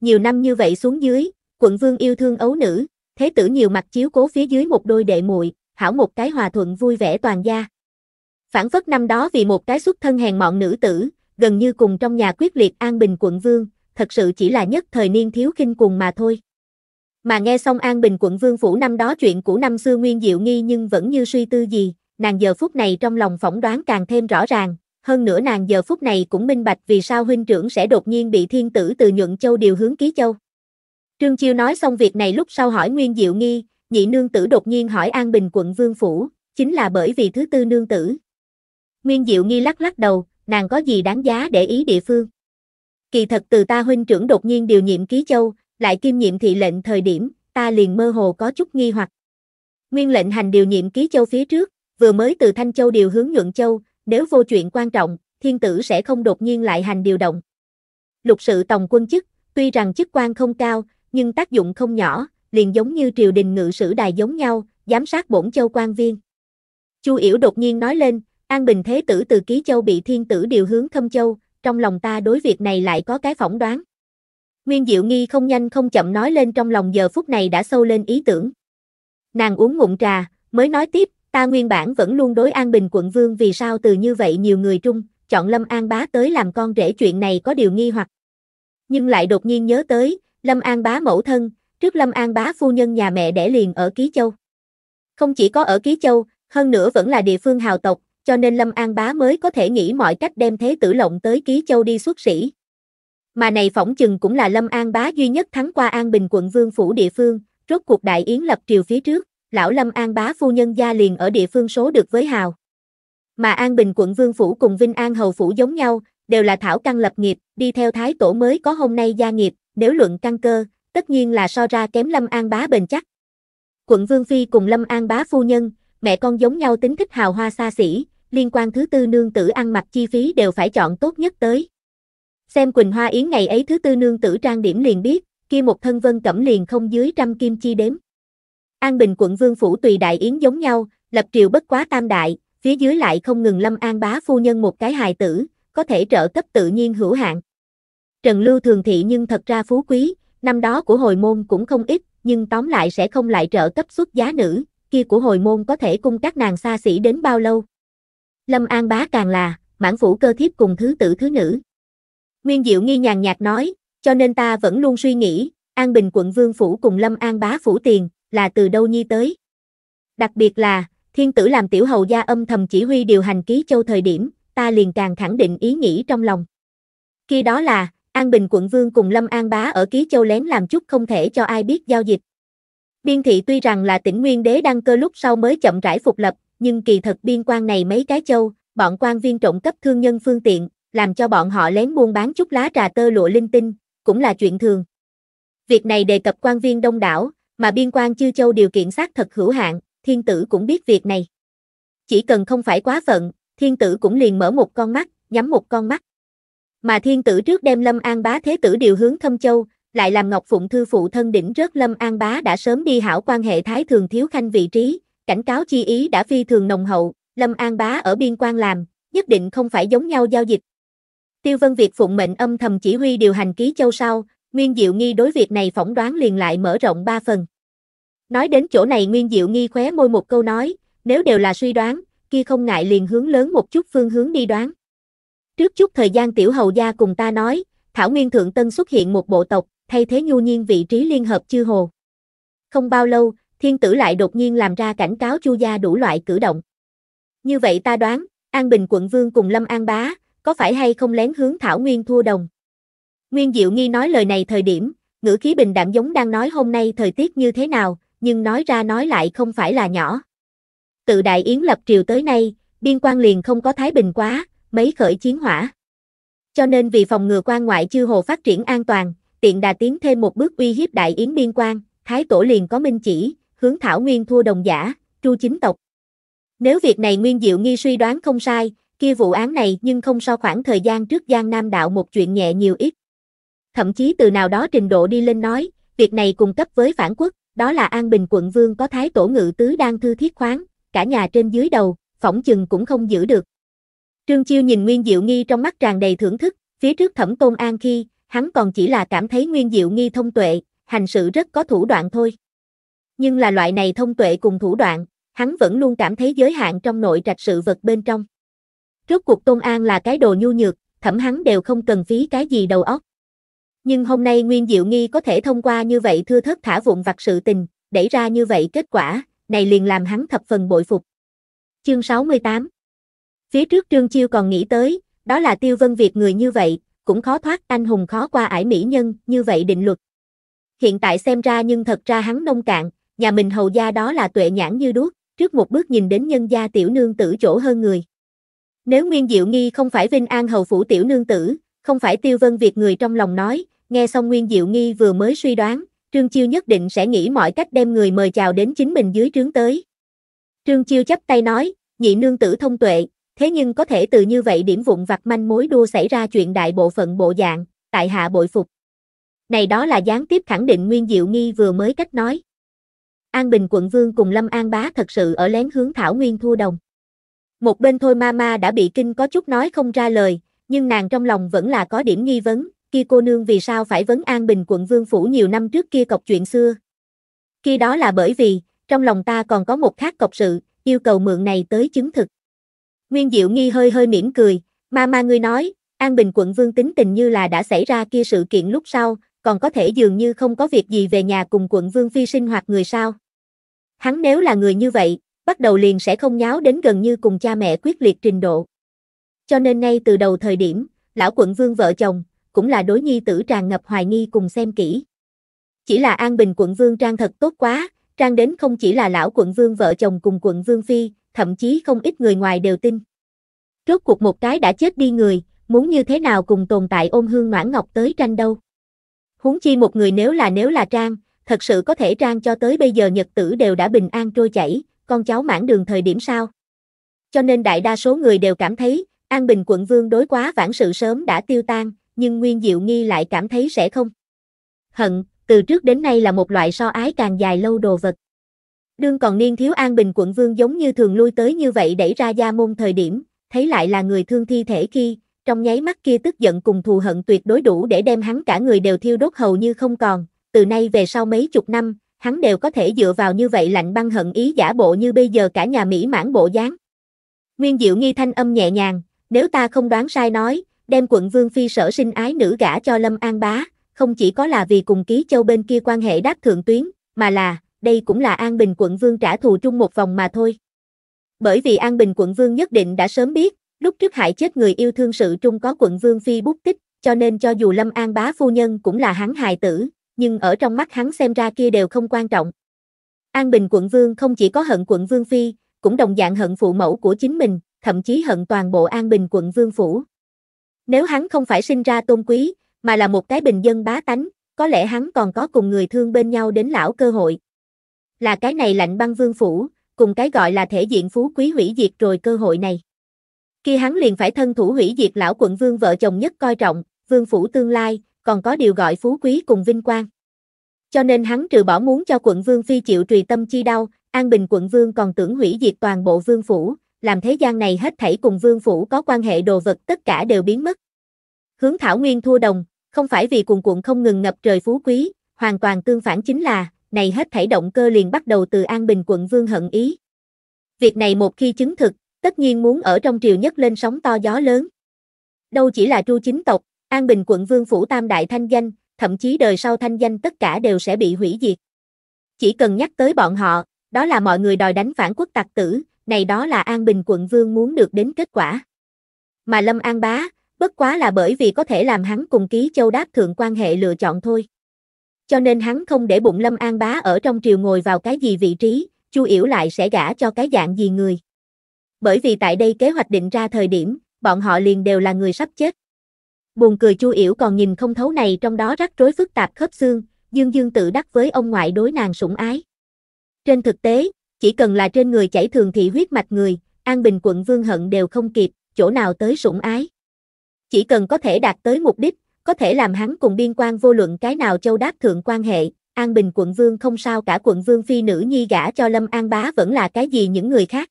Nhiều năm như vậy xuống dưới, quận vương yêu thương ấu nữ, thế tử nhiều mặt chiếu cố phía dưới một đôi đệ muội, hảo một cái hòa thuận vui vẻ toàn gia. Phản phất năm đó vì một cái xuất thân hèn mọn nữ tử, gần như cùng trong nhà quyết liệt An Bình quận vương, thật sự chỉ là nhất thời niên thiếu kinh cuồng mà thôi. Mà nghe xong An Bình quận Vương Phủ năm đó chuyện của năm xưa Nguyên Diệu Nghi nhưng vẫn như suy tư gì, nàng giờ phút này trong lòng phỏng đoán càng thêm rõ ràng, hơn nữa nàng giờ phút này cũng minh bạch vì sao huynh trưởng sẽ đột nhiên bị thiên tử từ nhuận châu điều hướng ký châu. Trương Chiêu nói xong việc này lúc sau hỏi Nguyên Diệu Nghi, nhị nương tử đột nhiên hỏi An Bình quận Vương Phủ, chính là bởi vì thứ tư nương tử. Nguyên Diệu Nghi lắc lắc đầu, nàng có gì đáng giá để ý địa phương. Kỳ thật từ ta huynh trưởng đột nhiên điều nhiệm ký châu, lại kiêm nhiệm thị lệnh thời điểm, ta liền mơ hồ có chút nghi hoặc. Nguyên lệnh hành điều nhiệm ký châu phía trước, vừa mới từ Thanh Châu điều hướng Nhuận Châu, nếu vô chuyện quan trọng, thiên tử sẽ không đột nhiên lại hành điều động. Lục sự tổng quân chức, tuy rằng chức quan không cao, nhưng tác dụng không nhỏ, liền giống như triều đình ngự sử đài giống nhau, giám sát bổn châu quan viên. Chu Yểu đột nhiên nói lên, An Bình Thế Tử từ Ký Châu bị thiên tử điều hướng Thâm Châu, trong lòng ta đối việc này lại có cái phỏng đoán. Nguyên Diệu Nghi không nhanh không chậm nói lên trong lòng giờ phút này đã sâu lên ý tưởng. Nàng uống ngụm trà, mới nói tiếp, ta nguyên bản vẫn luôn đối An Bình quận vương vì sao từ như vậy nhiều người trung, chọn Lâm An Bá tới làm con rể chuyện này có điều nghi hoặc. Nhưng lại đột nhiên nhớ tới, Lâm An Bá mẫu thân, trước Lâm An Bá phu nhân nhà mẹ đẻ liền ở Ký Châu. Không chỉ có ở Ký Châu, hơn nữa vẫn là địa phương hào tộc, cho nên Lâm An Bá mới có thể nghĩ mọi cách đem Thế Tử Lộng tới Ký Châu đi xuất sĩ. Mà này phỏng chừng cũng là Lâm An Bá duy nhất thắng qua An Bình quận Vương Phủ địa phương, rốt cuộc đại yến lập triều phía trước, lão Lâm An Bá phu nhân gia liền ở địa phương số được với Hào. Mà An Bình quận Vương Phủ cùng Vinh An Hầu Phủ giống nhau, đều là thảo căn lập nghiệp, đi theo thái tổ mới có hôm nay gia nghiệp, nếu luận căn cơ, tất nhiên là so ra kém Lâm An Bá bền chắc. Quận Vương Phi cùng Lâm An Bá phu nhân, mẹ con giống nhau tính thích hào hoa xa xỉ, liên quan thứ tư nương tử ăn mặc chi phí đều phải chọn tốt nhất tới. Xem Quỳnh Hoa Yến ngày ấy thứ tư nương tử trang điểm liền biết, kia một thân vân cẩm liền không dưới trăm kim chi đếm. An Bình quận vương phủ tùy đại yến giống nhau, lập triều bất quá tam đại, phía dưới lại không ngừng lâm an bá phu nhân một cái hài tử, có thể trợ cấp tự nhiên hữu hạn. Trần Lưu thường thị nhưng thật ra phú quý, năm đó của hồi môn cũng không ít, nhưng tóm lại sẽ không lại trợ cấp xuất giá nữ, kia của hồi môn có thể cung các nàng xa xỉ đến bao lâu. Lâm An Bá càng là, mãn phủ cơ thiếp cùng thứ tử thứ nữ. Nguyên Diệu nghi nhàn nhạt nói, cho nên ta vẫn luôn suy nghĩ, An Bình quận Vương Phủ cùng Lâm An Bá Phủ tiền, là từ đâu nhi tới. Đặc biệt là, thiên tử làm tiểu hầu gia âm thầm chỉ huy điều hành ký châu thời điểm, ta liền càng khẳng định ý nghĩ trong lòng. Khi đó là, An Bình quận Vương cùng Lâm An Bá ở ký châu lén làm chút không thể cho ai biết giao dịch. Biên thị tuy rằng là tỉnh Nguyên Đế đăng cơ lúc sau mới chậm rãi phục lập, nhưng kỳ thật biên quan này mấy cái châu, bọn quan viên trộm cấp thương nhân phương tiện, làm cho bọn họ lén buôn bán chút lá trà tơ lụa linh tinh, cũng là chuyện thường. Việc này đề cập quan viên đông đảo, mà biên quan chư châu điều kiện xác thật hữu hạn, thiên tử cũng biết việc này. Chỉ cần không phải quá phận, thiên tử cũng liền mở một con mắt, nhắm một con mắt. Mà thiên tử trước đem Lâm An Bá Thế Tử điều hướng Thâm Châu, lại làm Ngọc Phụng Thư phụ thân đỉnh rớt Lâm An Bá đã sớm đi hảo quan hệ Thái Thường Thiếu Khanh vị trí, Cảnh cáo chi ý đã phi thường nồng hậu, Lâm An Bá ở biên quan làm, nhất định không phải giống nhau giao dịch. Tiêu Vân Việt phụng mệnh âm thầm chỉ huy điều hành ký châu sau, Nguyên Diệu Nghi đối việc này phỏng đoán liền lại mở rộng ba phần. Nói đến chỗ này Nguyên Diệu Nghi khóe môi một câu nói, nếu đều là suy đoán, kia không ngại liền hướng lớn một chút phương hướng đi đoán. Trước chút thời gian tiểu hầu gia cùng ta nói, Thảo Nguyên Thượng Tân xuất hiện một bộ tộc, thay thế nhu nhiên vị trí liên hợp chư hồ. Không bao lâu, thiên tử lại đột nhiên làm ra cảnh cáo Chu gia đủ loại cử động. Như vậy ta đoán, An Bình quận vương cùng Lâm An bá, có phải hay không lén hướng Thảo Nguyên thua đồng? Nguyên Diệu Nghi nói lời này thời điểm, ngữ khí bình đạm giống đang nói hôm nay thời tiết như thế nào, nhưng nói ra nói lại không phải là nhỏ. Tự Đại Yến lập triều tới nay, biên quan liền không có thái bình quá, mấy khởi chiến hỏa. Cho nên vì phòng ngừa quan ngoại chư hồ phát triển an toàn, tiện đà tiến thêm một bước uy hiếp Đại Yến biên quan, Thái Tổ liền có minh chỉ, hướng Thảo Nguyên thua đồng giả, tru chính tộc. Nếu việc này Nguyên Diệu Nghi suy đoán không sai, kia vụ án này nhưng không so khoảng thời gian trước Giang Nam Đạo một chuyện nhẹ nhiều ít. Thậm chí từ nào đó trình độ đi lên nói, việc này cùng cấp với phản quốc, đó là An Bình quận vương có thái tổ ngự tứ đang thư thiết khoáng, cả nhà trên dưới đầu, phỏng chừng cũng không giữ được. Trương Chiêu nhìn Nguyên Diệu Nghi trong mắt tràn đầy thưởng thức, phía trước thẩm tôn an khi, hắn còn chỉ là cảm thấy Nguyên Diệu Nghi thông tuệ, hành sự rất có thủ đoạn thôi nhưng là loại này thông tuệ cùng thủ đoạn, hắn vẫn luôn cảm thấy giới hạn trong nội trạch sự vật bên trong. Rốt cuộc Tôn An là cái đồ nhu nhược, thẩm hắn đều không cần phí cái gì đầu óc. Nhưng hôm nay Nguyên Diệu Nghi có thể thông qua như vậy thưa thất thả vụn vặt sự tình, đẩy ra như vậy kết quả, này liền làm hắn thập phần bội phục. Chương 68 Phía trước Trương Chiêu còn nghĩ tới, đó là Tiêu Vân Việt người như vậy, cũng khó thoát anh hùng khó qua ải mỹ nhân, như vậy định luật. Hiện tại xem ra nhưng thật ra hắn nông cạn, nhà mình hầu gia đó là tuệ nhãn như đuốc, trước một bước nhìn đến nhân gia tiểu nương tử chỗ hơn người. Nếu Nguyên Diệu Nghi không phải Vinh An hầu phủ tiểu nương tử, không phải Tiêu Vân Việt người trong lòng nói, nghe xong Nguyên Diệu Nghi vừa mới suy đoán, Trương Chiêu nhất định sẽ nghĩ mọi cách đem người mời chào đến chính mình dưới trướng tới. Trương Chiêu chắp tay nói, nhị nương tử thông tuệ, thế nhưng có thể từ như vậy điểm vụn vặt manh mối đua xảy ra chuyện đại bộ phận bộ dạng, tại hạ bội phục. Này đó là gián tiếp khẳng định Nguyên Diệu Nghi vừa mới cách nói. An Bình quận vương cùng Lâm An bá thật sự ở lén hướng Thảo Nguyên thua đồng. Một bên thôi ma ma đã bị kinh có chút nói không ra lời, nhưng nàng trong lòng vẫn là có điểm nghi vấn, kia cô nương vì sao phải vấn An Bình quận vương phủ nhiều năm trước kia cọc chuyện xưa. Khi đó là bởi vì, trong lòng ta còn có một khác cọc sự, yêu cầu mượn này tới chứng thực. Nguyên Diệu Nghi hơi hơi mỉm cười, ma ma ngươi nói, An Bình quận vương tính tình như là đã xảy ra kia sự kiện lúc sau, còn có thể dường như không có việc gì về nhà cùng quận vương phi sinh hoạt người sao. Hắn nếu là người như vậy, bắt đầu liền sẽ không nháo đến gần như cùng cha mẹ quyết liệt trình độ. Cho nên ngay từ đầu thời điểm, lão quận vương vợ chồng, cũng là đối nhi tử tràn ngập hoài nghi cùng xem kỹ. Chỉ là An Bình quận vương trang thật tốt quá, trang đến không chỉ là lão quận vương vợ chồng cùng quận vương phi, thậm chí không ít người ngoài đều tin. Rốt cuộc một cái đã chết đi người, muốn như thế nào cùng tồn tại ôm hương noãn ngọc tới tranh đâu. Huống chi một người nếu là nếu là trang, thật sự có thể trang cho tới bây giờ nhật tử đều đã bình an trôi chảy, con cháu mãn đường thời điểm sao. Cho nên đại đa số người đều cảm thấy, An Bình quận vương đối quá vãn sự sớm đã tiêu tan, nhưng Nguyên Diệu Nghi lại cảm thấy sẽ không. Hận, từ trước đến nay là một loại so ái càng dài lâu đồ vật. Đương còn niên thiếu An Bình quận vương giống như thường lui tới như vậy đẩy ra gia môn thời điểm, thấy lại là người thương thi thể khi, trong nháy mắt kia tức giận cùng thù hận tuyệt đối đủ để đem hắn cả người đều thiêu đốt hầu như không còn, từ nay về sau mấy chục năm, hắn đều có thể dựa vào như vậy lạnh băng hận ý giả bộ như bây giờ cả nhà Mỹ mãn bộ dáng. Nguyên Diệu nghi thanh âm nhẹ nhàng, nếu ta không đoán sai nói, đem quận Vương Phi sở sinh ái nữ gả cho Lâm An Bá, không chỉ có là vì cùng ký châu bên kia quan hệ đáp thượng tuyến, mà là, đây cũng là An Bình quận Vương trả thù chung một vòng mà thôi. Bởi vì An Bình quận Vương nhất định đã sớm biết, lúc trước hại chết người yêu thương sự trung có quận Vương Phi bút tích, cho nên cho dù Lâm An Bá phu nhân cũng là hắn hài tử, nhưng ở trong mắt hắn xem ra kia đều không quan trọng. An Bình quận vương không chỉ có hận quận vương phi, cũng đồng dạng hận phụ mẫu của chính mình, thậm chí hận toàn bộ An Bình quận vương phủ. Nếu hắn không phải sinh ra tôn quý, mà là một cái bình dân bá tánh, có lẽ hắn còn có cùng người thương bên nhau đến lão cơ hội. Là cái này lạnh băng vương phủ, cùng cái gọi là thể diện phú quý hủy diệt rồi cơ hội này. Khi hắn liền phải thân thủ hủy diệt lão quận vương vợ chồng nhất coi trọng, vương phủ tương lai, còn có điều gọi phú quý cùng vinh quang. Cho nên hắn trừ bỏ muốn cho quận vương phi chịu trùy tâm chi đau, An Bình quận vương còn tưởng hủy diệt toàn bộ vương phủ, làm thế gian này hết thảy cùng vương phủ có quan hệ đồ vật tất cả đều biến mất. Hướng Thảo Nguyên thua đồng, không phải vì cuồng cuộn không ngừng ngập trời phú quý, hoàn toàn tương phản chính là, này hết thảy động cơ liền bắt đầu từ An Bình quận vương hận ý. Việc này một khi chứng thực, tất nhiên muốn ở trong triều nhất lên sóng to gió lớn. Đâu chỉ là tru chính tộc, An Bình quận Vương Phủ Tam Đại Thanh Danh, thậm chí đời sau thanh danh tất cả đều sẽ bị hủy diệt. Chỉ cần nhắc tới bọn họ, đó là mọi người đòi đánh phản quốc tặc tử, này đó là An Bình quận Vương muốn được đến kết quả. Mà Lâm An Bá, bất quá là bởi vì có thể làm hắn cùng ký châu đáp thượng quan hệ lựa chọn thôi. Cho nên hắn không để bụng Lâm An Bá ở trong triều ngồi vào cái gì vị trí, Chu Yểu lại sẽ gả cho cái dạng gì người. Bởi vì tại đây kế hoạch định ra thời điểm, bọn họ liền đều là người sắp chết buồn cười chu yểu còn nhìn không thấu này trong đó rắc rối phức tạp khớp xương, dương dương tự đắc với ông ngoại đối nàng sủng ái. Trên thực tế, chỉ cần là trên người chảy thường thị huyết mạch người, An Bình quận Vương Hận đều không kịp, chỗ nào tới sủng ái. Chỉ cần có thể đạt tới mục đích, có thể làm hắn cùng biên quan vô luận cái nào châu đáp thượng quan hệ, An Bình quận Vương không sao cả quận Vương phi nữ nhi gả cho Lâm An Bá vẫn là cái gì những người khác.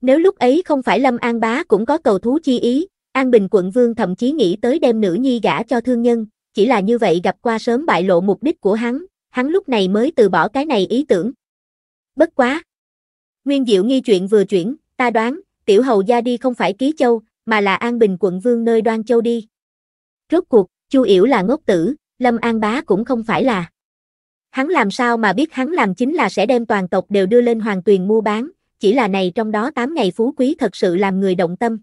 Nếu lúc ấy không phải Lâm An Bá cũng có cầu thú chi ý, An Bình quận vương thậm chí nghĩ tới đem nữ nhi gả cho thương nhân, chỉ là như vậy gặp qua sớm bại lộ mục đích của hắn, hắn lúc này mới từ bỏ cái này ý tưởng. Bất quá. Nguyên Diệu nghi chuyện vừa chuyển, ta đoán, tiểu hầu gia đi không phải ký châu, mà là An Bình quận vương nơi đoan châu đi. Rốt cuộc, Chu Yểu là ngốc tử, Lâm An Bá cũng không phải là. Hắn làm sao mà biết hắn làm chính là sẽ đem toàn tộc đều đưa lên hoàng tuyền mua bán, chỉ là này trong đó 8 ngày phú quý thật sự làm người động tâm.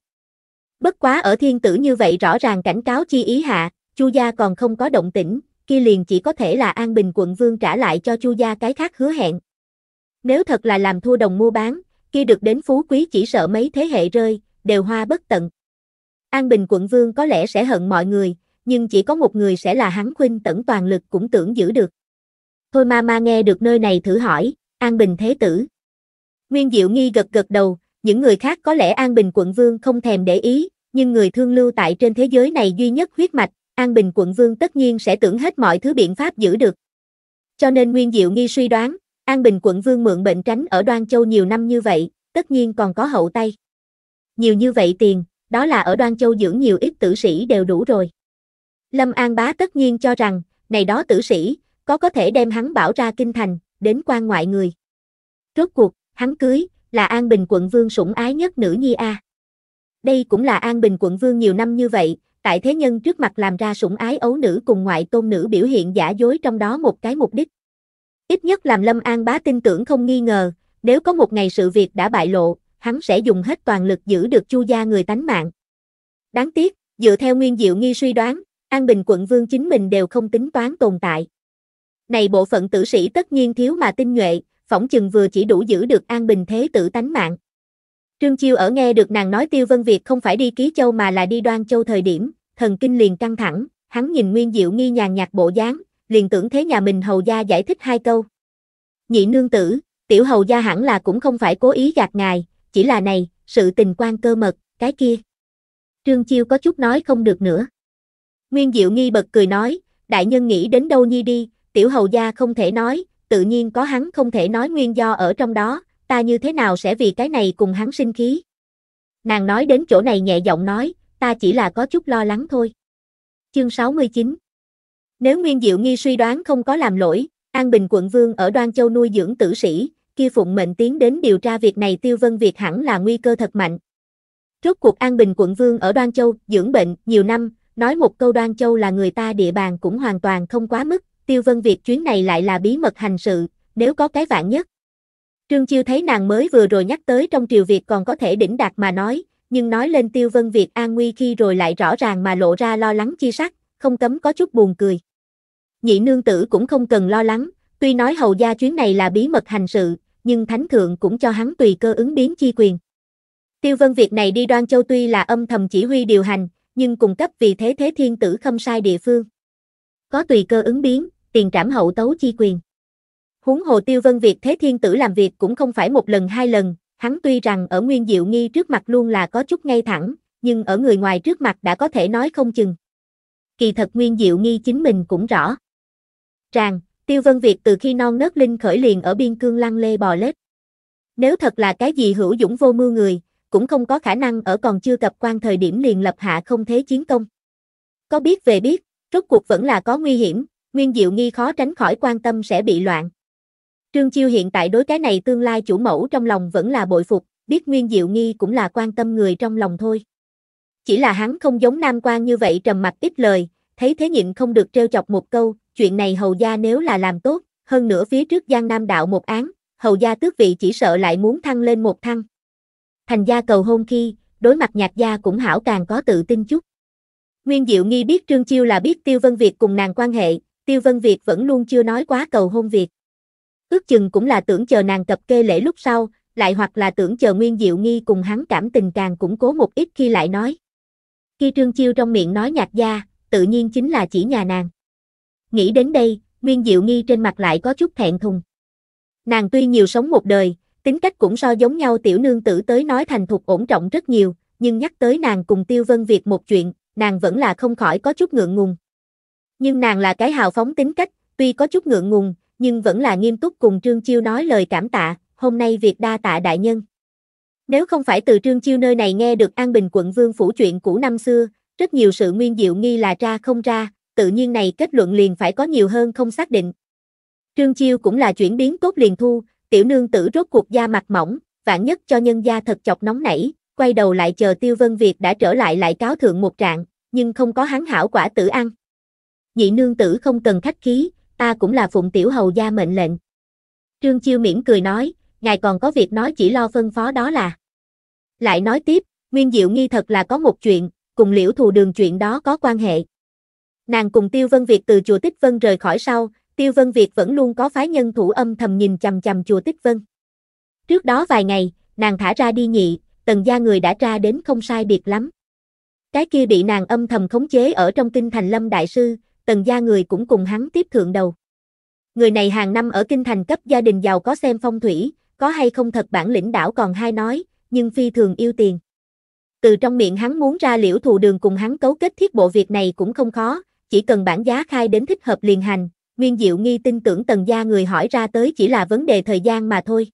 Bất quá ở thiên tử như vậy rõ ràng cảnh cáo chi ý hạ, Chu gia còn không có động tĩnh, kia liền chỉ có thể là An Bình quận vương trả lại cho Chu gia cái khác hứa hẹn. Nếu thật là làm thua đồng mua bán, kia được đến phú quý chỉ sợ mấy thế hệ rơi, đều hoa bất tận. An Bình quận vương có lẽ sẽ hận mọi người, nhưng chỉ có một người sẽ là hắn khuynh tẩn toàn lực cũng tưởng giữ được. Thôi ma ma nghe được nơi này thử hỏi, An Bình thế tử. Nguyên Diệu Nghi gật gật đầu, những người khác có lẽ An Bình quận vương không thèm để ý, nhưng người thương lưu tại trên thế giới này duy nhất huyết mạch, An Bình quận vương tất nhiên sẽ tưởng hết mọi thứ biện pháp giữ được. Cho nên Nguyên Diệu nghi suy đoán, An Bình quận vương mượn bệnh tránh ở Đoan Châu nhiều năm như vậy, tất nhiên còn có hậu tay. Nhiều như vậy tiền, đó là ở Đoan Châu dưỡng nhiều ít tử sĩ đều đủ rồi. Lâm An Bá tất nhiên cho rằng, này đó tử sĩ, có có thể đem hắn bảo ra kinh thành, đến quan ngoại người. Rốt cuộc, hắn cưới, là An Bình quận vương sủng ái nhất nữ nhi A. Đây cũng là An Bình quận vương nhiều năm như vậy, tại thế nhân trước mặt làm ra sủng ái ấu nữ cùng ngoại tôn nữ biểu hiện giả dối trong đó một cái mục đích. Ít nhất làm Lâm An bá tin tưởng không nghi ngờ, nếu có một ngày sự việc đã bại lộ, hắn sẽ dùng hết toàn lực giữ được chu gia người tánh mạng. Đáng tiếc, dựa theo nguyên diệu nghi suy đoán, An Bình quận vương chính mình đều không tính toán tồn tại. Này bộ phận tử sĩ tất nhiên thiếu mà tinh nhuệ, phỏng chừng vừa chỉ đủ giữ được An Bình thế tử tánh mạng. Trương Chiêu ở nghe được nàng nói Tiêu Vân Việt không phải đi ký châu mà là đi đoan châu thời điểm, thần kinh liền căng thẳng, hắn nhìn Nguyên Diệu nghi nhàn nhạt bộ dáng, liền tưởng thế nhà mình hầu gia giải thích hai câu. Nhị nương tử, tiểu hầu gia hẳn là cũng không phải cố ý gạt ngài, chỉ là này, sự tình quan cơ mật, cái kia. Trương Chiêu có chút nói không được nữa. Nguyên Diệu nghi bật cười nói, đại nhân nghĩ đến đâu nhi đi, tiểu hầu gia không thể nói, tự nhiên có hắn không thể nói nguyên do ở trong đó, ta như thế nào sẽ vì cái này cùng hắn sinh khí. Nàng nói đến chỗ này nhẹ giọng nói, ta chỉ là có chút lo lắng thôi. Chương 69 Nếu Nguyên Diệu Nghi suy đoán không có làm lỗi, An Bình quận vương ở Đoan Châu nuôi dưỡng tử sĩ, kia phụng mệnh tiến đến điều tra việc này tiêu vân việc hẳn là nguy cơ thật mạnh. Rốt cuộc An Bình quận vương ở Đoan Châu dưỡng bệnh nhiều năm, nói một câu Đoan Châu là người ta địa bàn cũng hoàn toàn không quá mức, tiêu vân việc chuyến này lại là bí mật hành sự, nếu có cái vạn nhất, Trương Chiêu thấy nàng mới vừa rồi nhắc tới trong triều Việt còn có thể đỉnh đạt mà nói, nhưng nói lên tiêu vân Việt an nguy khi rồi lại rõ ràng mà lộ ra lo lắng chi sắc, không cấm có chút buồn cười. Nhị nương tử cũng không cần lo lắng, tuy nói hầu gia chuyến này là bí mật hành sự, nhưng thánh thượng cũng cho hắn tùy cơ ứng biến chi quyền. Tiêu vân Việt này đi đoan châu tuy là âm thầm chỉ huy điều hành, nhưng cung cấp vì thế thế thiên tử không sai địa phương. Có tùy cơ ứng biến, tiền trảm hậu tấu chi quyền. Huống hồ Tiêu Vân Việt Thế Thiên Tử làm việc cũng không phải một lần hai lần, hắn tuy rằng ở Nguyên Diệu Nghi trước mặt luôn là có chút ngay thẳng, nhưng ở người ngoài trước mặt đã có thể nói không chừng. Kỳ thật Nguyên Diệu Nghi chính mình cũng rõ. ràng Tiêu Vân Việt từ khi non nớt linh khởi liền ở biên cương lăng lê bò lết. Nếu thật là cái gì hữu dũng vô mưu người, cũng không có khả năng ở còn chưa cập quan thời điểm liền lập hạ không thế chiến công. Có biết về biết, rốt cuộc vẫn là có nguy hiểm, Nguyên Diệu Nghi khó tránh khỏi quan tâm sẽ bị loạn. Trương Chiêu hiện tại đối cái này tương lai chủ mẫu trong lòng vẫn là bội phục, biết Nguyên Diệu Nghi cũng là quan tâm người trong lòng thôi. Chỉ là hắn không giống Nam Quan như vậy trầm mặt ít lời, thấy thế nhịn không được trêu chọc một câu, chuyện này hầu gia nếu là làm tốt, hơn nữa phía trước Giang Nam đạo một án, hầu gia tước vị chỉ sợ lại muốn thăng lên một thăng. Thành gia cầu hôn khi, đối mặt nhạc gia cũng hảo càng có tự tin chút. Nguyên Diệu Nghi biết Trương Chiêu là biết Tiêu Vân Việt cùng nàng quan hệ, Tiêu Vân Việt vẫn luôn chưa nói quá cầu hôn việc ước chừng cũng là tưởng chờ nàng cập kê lễ lúc sau, lại hoặc là tưởng chờ Nguyên Diệu Nghi cùng hắn cảm tình càng củng cố một ít khi lại nói. Khi Trương Chiêu trong miệng nói nhạc gia, tự nhiên chính là chỉ nhà nàng. Nghĩ đến đây, Nguyên Diệu Nghi trên mặt lại có chút thẹn thùng. Nàng tuy nhiều sống một đời, tính cách cũng so giống nhau tiểu nương tử tới nói thành thục ổn trọng rất nhiều, nhưng nhắc tới nàng cùng Tiêu Vân Việt một chuyện, nàng vẫn là không khỏi có chút ngượng ngùng. Nhưng nàng là cái hào phóng tính cách, tuy có chút ngượng ngùng, nhưng vẫn là nghiêm túc cùng Trương Chiêu nói lời cảm tạ, hôm nay việc đa tạ đại nhân. Nếu không phải từ Trương Chiêu nơi này nghe được An Bình quận vương phủ chuyện cũ năm xưa, rất nhiều sự nguyên diệu nghi là ra không ra, tự nhiên này kết luận liền phải có nhiều hơn không xác định. Trương Chiêu cũng là chuyển biến tốt liền thu, tiểu nương tử rốt cuộc da mặt mỏng, vạn nhất cho nhân gia thật chọc nóng nảy, quay đầu lại chờ Tiêu Vân Việt đã trở lại lại cáo thượng một trạng, nhưng không có hắn hảo quả tử ăn. Nhị nương tử không cần khách khí, ta cũng là phụng tiểu hầu gia mệnh lệnh. Trương Chiêu mỉm cười nói, ngài còn có việc nói chỉ lo phân phó đó là. Lại nói tiếp, Nguyên Diệu nghi thật là có một chuyện, cùng liễu thù đường chuyện đó có quan hệ. Nàng cùng Tiêu Vân Việt từ chùa Tích Vân rời khỏi sau, Tiêu Vân Việt vẫn luôn có phái nhân thủ âm thầm nhìn chằm chằm chùa Tích Vân. Trước đó vài ngày, nàng thả ra đi nhị, tần gia người đã tra đến không sai biệt lắm. Cái kia bị nàng âm thầm khống chế ở trong kinh thành lâm đại sư, tần gia người cũng cùng hắn tiếp thượng đầu. Người này hàng năm ở kinh thành cấp gia đình giàu có xem phong thủy, có hay không thật bản lĩnh đảo còn hai nói, nhưng phi thường yêu tiền. Từ trong miệng hắn muốn ra liễu thù đường cùng hắn cấu kết thiết bộ việc này cũng không khó, chỉ cần bản giá khai đến thích hợp liền hành, Nguyên Diệu nghi tin tưởng tần gia người hỏi ra tới chỉ là vấn đề thời gian mà thôi.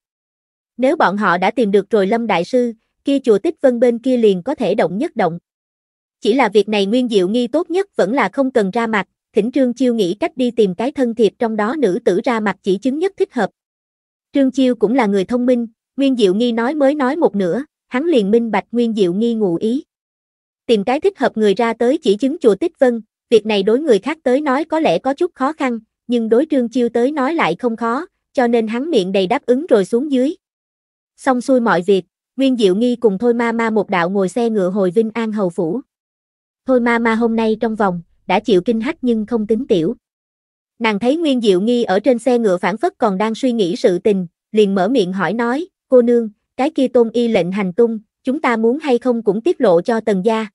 Nếu bọn họ đã tìm được rồi Lâm Đại Sư, kia chùa Tích Vân bên kia liền có thể động nhất động. Chỉ là việc này Nguyên Diệu nghi tốt nhất vẫn là không cần ra mặt, thỉnh Trương Chiêu nghĩ cách đi tìm cái thân thiệp trong đó nữ tử ra mặt chỉ chứng nhất thích hợp. Trương Chiêu cũng là người thông minh, Nguyên Diệu Nghi nói mới nói một nửa, hắn liền minh bạch Nguyên Diệu Nghi ngụ ý. Tìm cái thích hợp người ra tới chỉ chứng chùa Tích Vân, việc này đối người khác tới nói có lẽ có chút khó khăn, nhưng đối Trương Chiêu tới nói lại không khó, cho nên hắn miệng đầy đáp ứng rồi xuống dưới. Xong xuôi mọi việc, Nguyên Diệu Nghi cùng Thôi Ma Ma một đạo ngồi xe ngựa hồi Vinh An Hầu Phủ. Thôi Ma Ma hôm nay trong vòng, đã chịu kinh hách nhưng không tính tiểu. Nàng thấy Nguyên Diệu Nghi ở trên xe ngựa phản phất còn đang suy nghĩ sự tình, liền mở miệng hỏi nói, cô nương, cái kia tôn y lệnh hành tung, chúng ta muốn hay không cũng tiết lộ cho tần gia.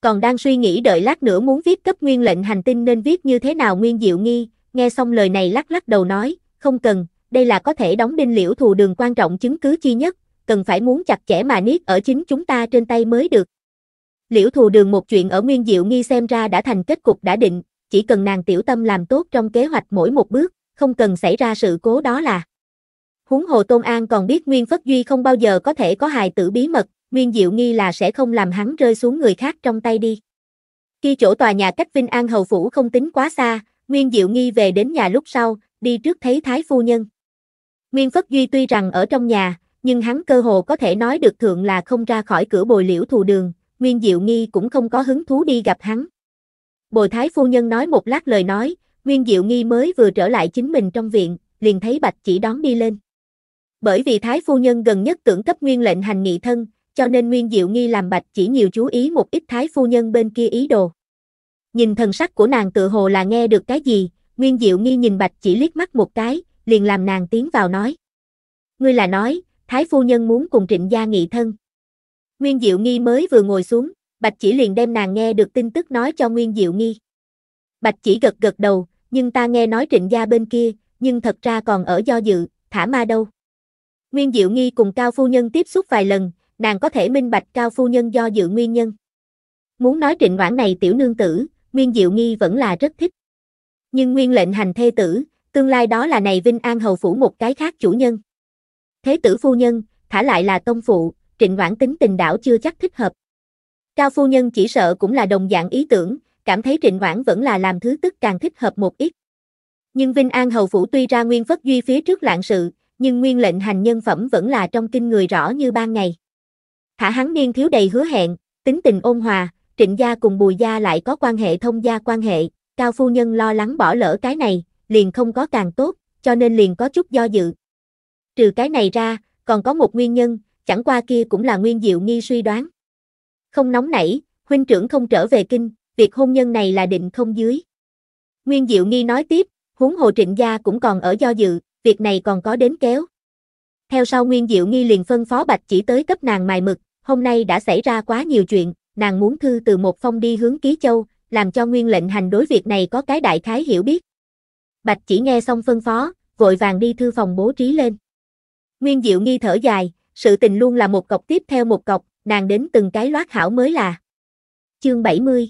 Còn đang suy nghĩ đợi lát nữa muốn viết cấp nguyên lệnh hành tinh nên viết như thế nào Nguyên Diệu Nghi, nghe xong lời này lắc lắc đầu nói, không cần, đây là có thể đóng đinh liễu thù đường quan trọng chứng cứ chi nhất, cần phải muốn chặt chẽ mà niết ở chính chúng ta trên tay mới được liễu thù đường một chuyện ở Nguyên Diệu Nghi xem ra đã thành kết cục đã định, chỉ cần nàng tiểu tâm làm tốt trong kế hoạch mỗi một bước, không cần xảy ra sự cố đó là. Huống hồ Tôn An còn biết Nguyên Phất Duy không bao giờ có thể có hài tử bí mật, Nguyên Diệu Nghi là sẽ không làm hắn rơi xuống người khác trong tay đi. Khi chỗ tòa nhà cách Vinh An Hầu Phủ không tính quá xa, Nguyên Diệu Nghi về đến nhà lúc sau, đi trước thấy Thái Phu Nhân. Nguyên Phất Duy tuy rằng ở trong nhà, nhưng hắn cơ hồ có thể nói được thượng là không ra khỏi cửa bồi liễu thù đường, Nguyên Diệu Nghi cũng không có hứng thú đi gặp hắn. Bồi Thái Phu Nhân nói một lát lời nói, Nguyên Diệu Nghi mới vừa trở lại chính mình trong viện, liền thấy Bạch chỉ đón đi lên. Bởi vì Thái Phu Nhân gần nhất tưởng cấp nguyên lệnh hành nghị thân, cho nên Nguyên Diệu Nghi làm Bạch chỉ nhiều chú ý một ít Thái Phu Nhân bên kia ý đồ. Nhìn thần sắc của nàng tự hồ là nghe được cái gì, Nguyên Diệu Nghi nhìn Bạch chỉ liếc mắt một cái, liền làm nàng tiến vào nói. Ngươi là nói, Thái Phu Nhân muốn cùng Trịnh Gia nghị thân. Nguyên Diệu Nghi mới vừa ngồi xuống, Bạch Chỉ liền đem nàng nghe được tin tức nói cho Nguyên Diệu Nghi. Bạch Chỉ gật gật đầu, nhưng ta nghe nói trịnh gia bên kia, nhưng thật ra còn ở do dự, thả ma đâu. Nguyên Diệu Nghi cùng Cao Phu Nhân tiếp xúc vài lần, nàng có thể minh bạch Cao Phu Nhân do dự nguyên nhân. Muốn nói trịnh ngoãn này tiểu nương tử, Nguyên Diệu Nghi vẫn là rất thích. Nhưng Nguyên lệnh hành thê tử, tương lai đó là này Vinh An Hầu Phủ một cái khác chủ nhân. Thế tử phu nhân, thả lại là tông phụ, Trịnh Ngoãn tính tình đảo chưa chắc thích hợp. Cao phu nhân chỉ sợ cũng là đồng dạng ý tưởng, cảm thấy Trịnh Ngoãn vẫn là làm thứ tức càng thích hợp một ít. Nhưng Vinh An Hầu Phủ tuy ra Nguyên Phất Duy phía trước loạn sự, nhưng nguyên lệnh hành nhân phẩm vẫn là trong kinh người rõ như ban ngày. Thả hắn niên thiếu đầy hứa hẹn, tính tình ôn hòa, trịnh gia cùng bùi gia lại có quan hệ thông gia quan hệ, cao phu nhân lo lắng bỏ lỡ cái này, liền không có càng tốt, cho nên liền có chút do dự. Trừ cái này ra, còn có một nguyên nhân, chẳng qua kia cũng là Nguyên Diệu Nghi suy đoán. Không nóng nảy, huynh trưởng không trở về kinh, việc hôn nhân này là định không dưới. Nguyên Diệu Nghi nói tiếp, huống hồ trịnh gia cũng còn ở do dự, việc này còn có đến kéo. Theo sau Nguyên Diệu Nghi liền phân phó Bạch chỉ tới cấp nàng mài mực, hôm nay đã xảy ra quá nhiều chuyện, nàng muốn thư từ một phong đi hướng Ký Châu, làm cho Nguyên lệnh hành đối việc này có cái đại khái hiểu biết. Bạch chỉ nghe xong phân phó, vội vàng đi thư phòng bố trí lên. Nguyên Diệu Nghi thở dài, sự tình luôn là một cọc tiếp theo một cọc, nàng đến từng cái loát hảo mới là. Chương 70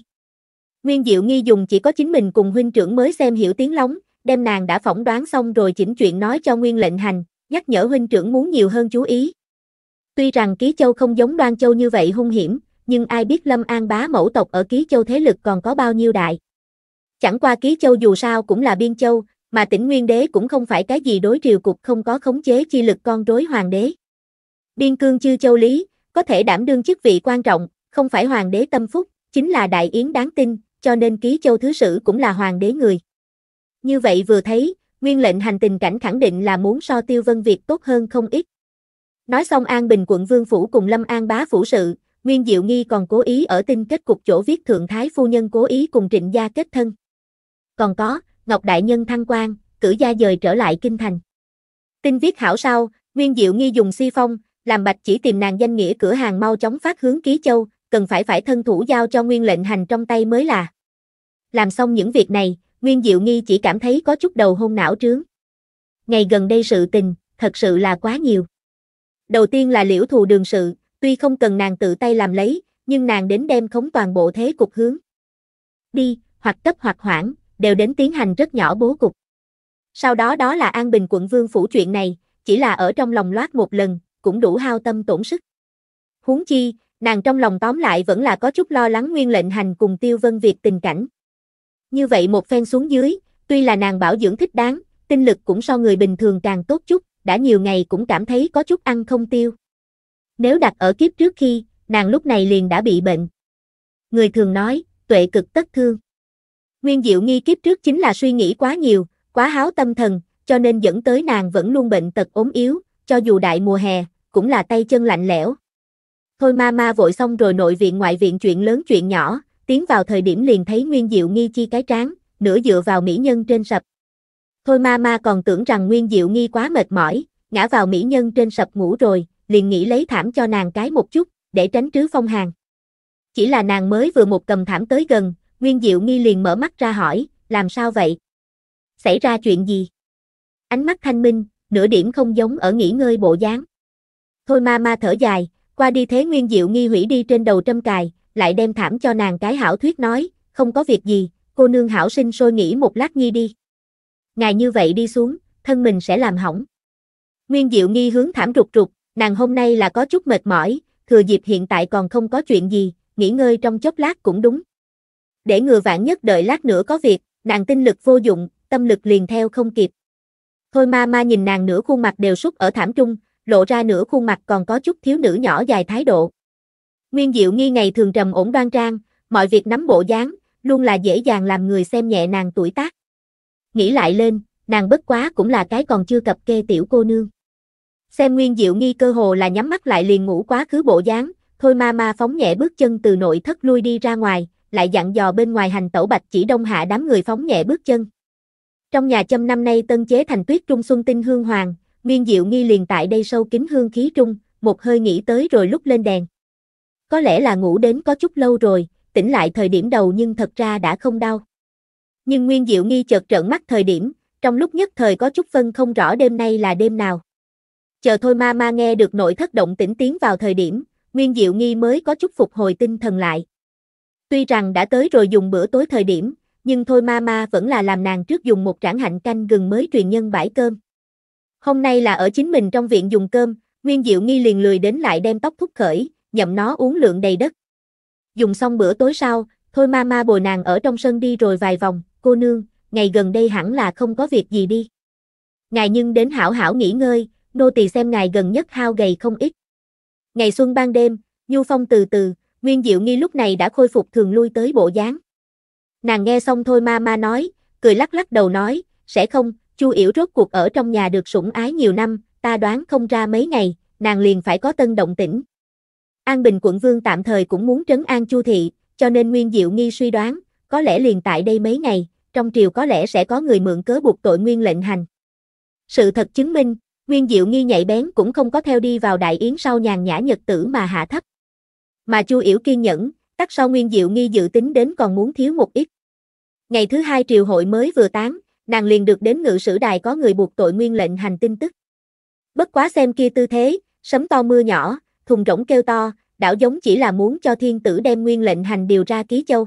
Nguyên Diệu Nghi dùng chỉ có chính mình cùng huynh trưởng mới xem hiểu tiếng lóng, đem nàng đã phỏng đoán xong rồi chỉnh chuyện nói cho Nguyên lệnh hành, nhắc nhở huynh trưởng muốn nhiều hơn chú ý. Tuy rằng Ký Châu không giống Đoan Châu như vậy hung hiểm, nhưng ai biết Lâm An bá mẫu tộc ở Ký Châu thế lực còn có bao nhiêu đại. Chẳng qua Ký Châu dù sao cũng là biên châu, mà tỉnh Nguyên Đế cũng không phải cái gì đối triều cục không có khống chế chi lực con rối hoàng đế biên cương chư châu lý, có thể đảm đương chức vị quan trọng, không phải hoàng đế tâm phúc, chính là đại yến đáng tin, cho nên ký châu thứ sử cũng là hoàng đế người. Như vậy vừa thấy, nguyên lệnh hành tình cảnh khẳng định là muốn so tiêu vân Việt tốt hơn không ít. Nói xong An Bình quận Vương Phủ cùng Lâm An Bá Phủ sự, Nguyên Diệu Nghi còn cố ý ở tin kết cục chỗ viết Thượng Thái Phu Nhân cố ý cùng trịnh gia kết thân. Còn có, Ngọc Đại Nhân Thăng quan cử gia dời trở lại Kinh Thành. Tin viết hảo sau, Nguyên Diệu Nghi dùng si phong, làm bạch chỉ tìm nàng danh nghĩa cửa hàng mau chóng phát hướng ký châu, cần phải phải thân thủ giao cho nguyên lệnh hành trong tay mới là. Làm xong những việc này, Nguyên Diệu Nghi chỉ cảm thấy có chút đầu hôn não trướng. Ngày gần đây sự tình, thật sự là quá nhiều. Đầu tiên là liễu thù đường sự, tuy không cần nàng tự tay làm lấy, nhưng nàng đến đem khống toàn bộ thế cục hướng. Đi, hoặc cấp hoặc hoãn, đều đến tiến hành rất nhỏ bố cục. Sau đó đó là An Bình quận Vương phủ chuyện này, chỉ là ở trong lòng loát một lần, cũng đủ hao tâm tổn sức. Huống chi, nàng trong lòng tóm lại vẫn là có chút lo lắng nguyên lệnh hành cùng tiêu vân việc tình cảnh. Như vậy một phen xuống dưới, tuy là nàng bảo dưỡng thích đáng, tinh lực cũng so người bình thường càng tốt chút, đã nhiều ngày cũng cảm thấy có chút ăn không tiêu. Nếu đặt ở kiếp trước khi, nàng lúc này liền đã bị bệnh. Người thường nói, tuệ cực tất thương. Nguyên Diệu Nghi kiếp trước chính là suy nghĩ quá nhiều, quá háo tâm thần, cho nên dẫn tới nàng vẫn luôn bệnh tật ốm yếu, cho dù đại mùa hè, cũng là tay chân lạnh lẽo. Thôi ma ma vội xong rồi nội viện ngoại viện chuyện lớn chuyện nhỏ, tiến vào thời điểm liền thấy Nguyên Diệu Nghi chi cái tráng nửa dựa vào mỹ nhân trên sập. Thôi ma ma còn tưởng rằng Nguyên Diệu Nghi quá mệt mỏi, ngã vào mỹ nhân trên sập ngủ rồi, liền nghĩ lấy thảm cho nàng cái một chút, để tránh trứ phong hàn. Chỉ là nàng mới vừa một cầm thảm tới gần, Nguyên Diệu Nghi liền mở mắt ra hỏi, làm sao vậy? Xảy ra chuyện gì? Ánh mắt thanh minh, nửa điểm không giống ở nghỉ ngơi bộ dáng. Thôi ma ma thở dài, qua đi thế nguyên diệu nghi hủy đi trên đầu trâm cài, lại đem thảm cho nàng cái hảo thuyết nói, không có việc gì, cô nương hảo sinh sôi nghỉ một lát nghi đi. Ngài như vậy đi xuống, thân mình sẽ làm hỏng. Nguyên diệu nghi hướng thảm rụt rụt, nàng hôm nay là có chút mệt mỏi, thừa dịp hiện tại còn không có chuyện gì, nghỉ ngơi trong chốc lát cũng đúng. Để ngừa vạn nhất đợi lát nữa có việc, nàng tinh lực vô dụng, tâm lực liền theo không kịp. Thôi ma ma nhìn nàng nửa khuôn mặt đều súc ở thảm trung, lộ ra nửa khuôn mặt còn có chút thiếu nữ nhỏ dài thái độ. Nguyên Diệu Nghi ngày thường trầm ổn đoan trang, mọi việc nắm bộ dáng, luôn là dễ dàng làm người xem nhẹ nàng tuổi tác. Nghĩ lại lên, nàng bất quá cũng là cái còn chưa cập kê tiểu cô nương. Xem Nguyên Diệu Nghi cơ hồ là nhắm mắt lại liền ngủ quá khứ bộ dáng, thôi ma ma phóng nhẹ bước chân từ nội thất lui đi ra ngoài, lại dặn dò bên ngoài hành tẩu bạch chỉ đông hạ đám người phóng nhẹ bước chân. Trong nhà châm năm nay tân chế thành tuyết trung xuân tinh hương hoàng, Nguyên Diệu Nghi liền tại đây sâu kính hương khí trung, một hơi nghĩ tới rồi lúc lên đèn. Có lẽ là ngủ đến có chút lâu rồi, tỉnh lại thời điểm đầu nhưng thật ra đã không đau. Nhưng Nguyên Diệu Nghi chợt trợn mắt thời điểm, trong lúc nhất thời có chút phân không rõ đêm nay là đêm nào. Chờ thôi ma ma nghe được nội thất động tỉnh tiến vào thời điểm, Nguyên Diệu Nghi mới có chút phục hồi tinh thần lại. Tuy rằng đã tới rồi dùng bữa tối thời điểm, nhưng thôi ma ma vẫn là làm nàng trước dùng một trảng hạnh canh gừng mới truyền nhân bãi cơm. Hôm nay là ở chính mình trong viện dùng cơm, Nguyên Diệu Nghi liền lười đến lại đem tóc thúc khởi, nhậm nó uống lượng đầy đất. Dùng xong bữa tối sau, thôi ma ma bồi nàng ở trong sân đi rồi vài vòng, cô nương, ngày gần đây hẳn là không có việc gì đi. Ngài nhưng đến hảo hảo nghỉ ngơi, nô tỳ xem ngài gần nhất hao gầy không ít. Ngày xuân ban đêm, Nhu Phong từ từ, Nguyên Diệu Nghi lúc này đã khôi phục thường lui tới bộ dáng. Nàng nghe xong thôi ma ma nói, cười lắc lắc đầu nói, sẽ không, Chu Yểu rốt cuộc ở trong nhà được sủng ái nhiều năm, ta đoán không ra mấy ngày, nàng liền phải có tân động tĩnh. An Bình quận vương tạm thời cũng muốn trấn an Chu thị, cho nên Nguyên Diệu nghi suy đoán, có lẽ liền tại đây mấy ngày, trong triều có lẽ sẽ có người mượn cớ buộc tội Nguyên lệnh hành. Sự thật chứng minh, Nguyên Diệu nghi nhạy bén cũng không có theo đi vào đại yến sau nhàn nhã nhật tử mà hạ thấp. Mà Chu Yểu kiên nhẫn, Cắt sau Nguyên Diệu nghi dự tính đến còn muốn thiếu một ít. Ngày thứ hai triều hội mới vừa tán, nàng liền được đến ngự sử đài có người buộc tội nguyên lệnh hành tin tức. Bất quá xem kia tư thế, sấm to mưa nhỏ, thùng rỗng kêu to, đảo giống chỉ là muốn cho thiên tử đem nguyên lệnh hành điều ra ký châu.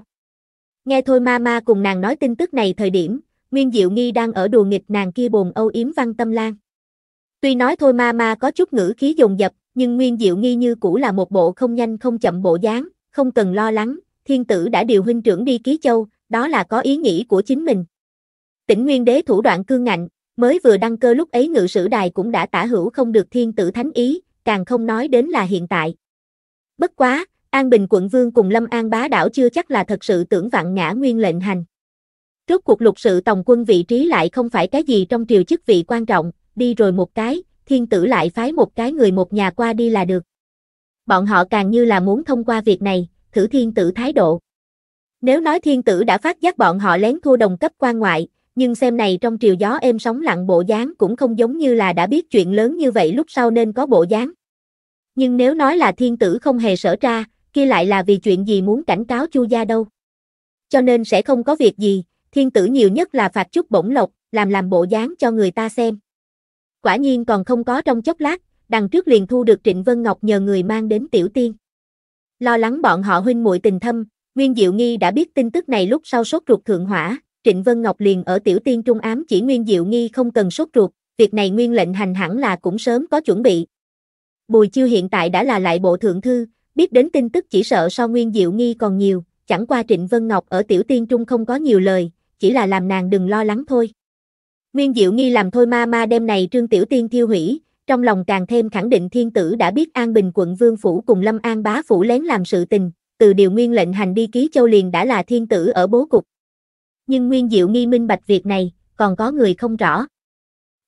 Nghe thôi ma ma cùng nàng nói tin tức này thời điểm, Nguyên Diệu Nghi đang ở đùa nghịch nàng kia bồn âu yếm văn tâm lan. Tuy nói thôi ma ma có chút ngữ khí dồn dập, nhưng Nguyên Diệu Nghi như cũ là một bộ không nhanh không chậm bộ dáng, không cần lo lắng, thiên tử đã điều huynh trưởng đi ký châu, đó là có ý nghĩ của chính mình. Tỉnh Nguyên Đế thủ đoạn cương ngạnh, mới vừa đăng cơ lúc ấy ngự sử đài cũng đã tả hữu không được thiên tử thánh ý, càng không nói đến là hiện tại. Bất quá, An Bình quận vương cùng Lâm An bá đảo chưa chắc là thật sự tưởng vạn ngã nguyên lệnh hành. trước cuộc lục sự tổng quân vị trí lại không phải cái gì trong triều chức vị quan trọng, đi rồi một cái, thiên tử lại phái một cái người một nhà qua đi là được bọn họ càng như là muốn thông qua việc này, thử thiên tử thái độ. Nếu nói thiên tử đã phát giác bọn họ lén thua đồng cấp quan ngoại, nhưng xem này trong triều gió êm sóng lặng bộ dáng cũng không giống như là đã biết chuyện lớn như vậy lúc sau nên có bộ dáng. Nhưng nếu nói là thiên tử không hề sở tra, kia lại là vì chuyện gì muốn cảnh cáo chu gia đâu. Cho nên sẽ không có việc gì, thiên tử nhiều nhất là phạt chút bổng lộc, làm làm bộ dáng cho người ta xem. Quả nhiên còn không có trong chốc lát, đằng trước liền thu được Trịnh Vân Ngọc nhờ người mang đến Tiểu Tiên. Lo lắng bọn họ huynh muội tình thâm, Nguyên Diệu Nghi đã biết tin tức này lúc sau sốt ruột thượng hỏa, Trịnh Vân Ngọc liền ở Tiểu Tiên Trung ám chỉ Nguyên Diệu Nghi không cần sốt ruột, việc này Nguyên lệnh hành hẳn là cũng sớm có chuẩn bị. Bùi Chiêu hiện tại đã là lại bộ thượng thư, biết đến tin tức chỉ sợ so Nguyên Diệu Nghi còn nhiều, chẳng qua Trịnh Vân Ngọc ở Tiểu Tiên Trung không có nhiều lời, chỉ là làm nàng đừng lo lắng thôi. Nguyên Diệu Nghi làm thôi ma ma đem này Trương Tiểu Tiên thiêu hủy, trong lòng càng thêm khẳng định thiên tử đã biết An Bình quận Vương Phủ cùng Lâm An Bá Phủ lén làm sự tình, từ điều nguyên lệnh hành đi ký châu liền đã là thiên tử ở bố cục. Nhưng Nguyên Diệu nghi minh bạch việc này, còn có người không rõ.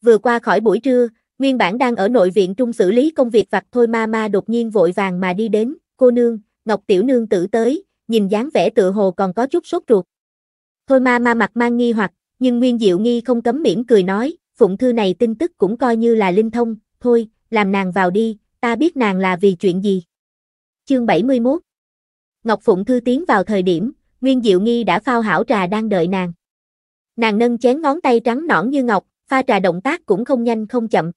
Vừa qua khỏi buổi trưa, nguyên bản đang ở nội viện trung xử lý công việc vặt thôi ma ma đột nhiên vội vàng mà đi đến, cô nương, Ngọc Tiểu Nương tử tới, nhìn dáng vẻ tựa hồ còn có chút sốt ruột. Thôi ma ma mặt mang nghi hoặc, nhưng Nguyên Diệu nghi không cấm mỉm cười nói, phụng thư này tin tức cũng coi như là linh thông, thôi, làm nàng vào đi, ta biết nàng là vì chuyện gì. Chương 71 Ngọc Phụng Thư tiến vào thời điểm, Nguyên Diệu Nghi đã phao hảo trà đang đợi nàng. Nàng nâng chén ngón tay trắng nõn như ngọc, pha trà động tác cũng không nhanh không chậm.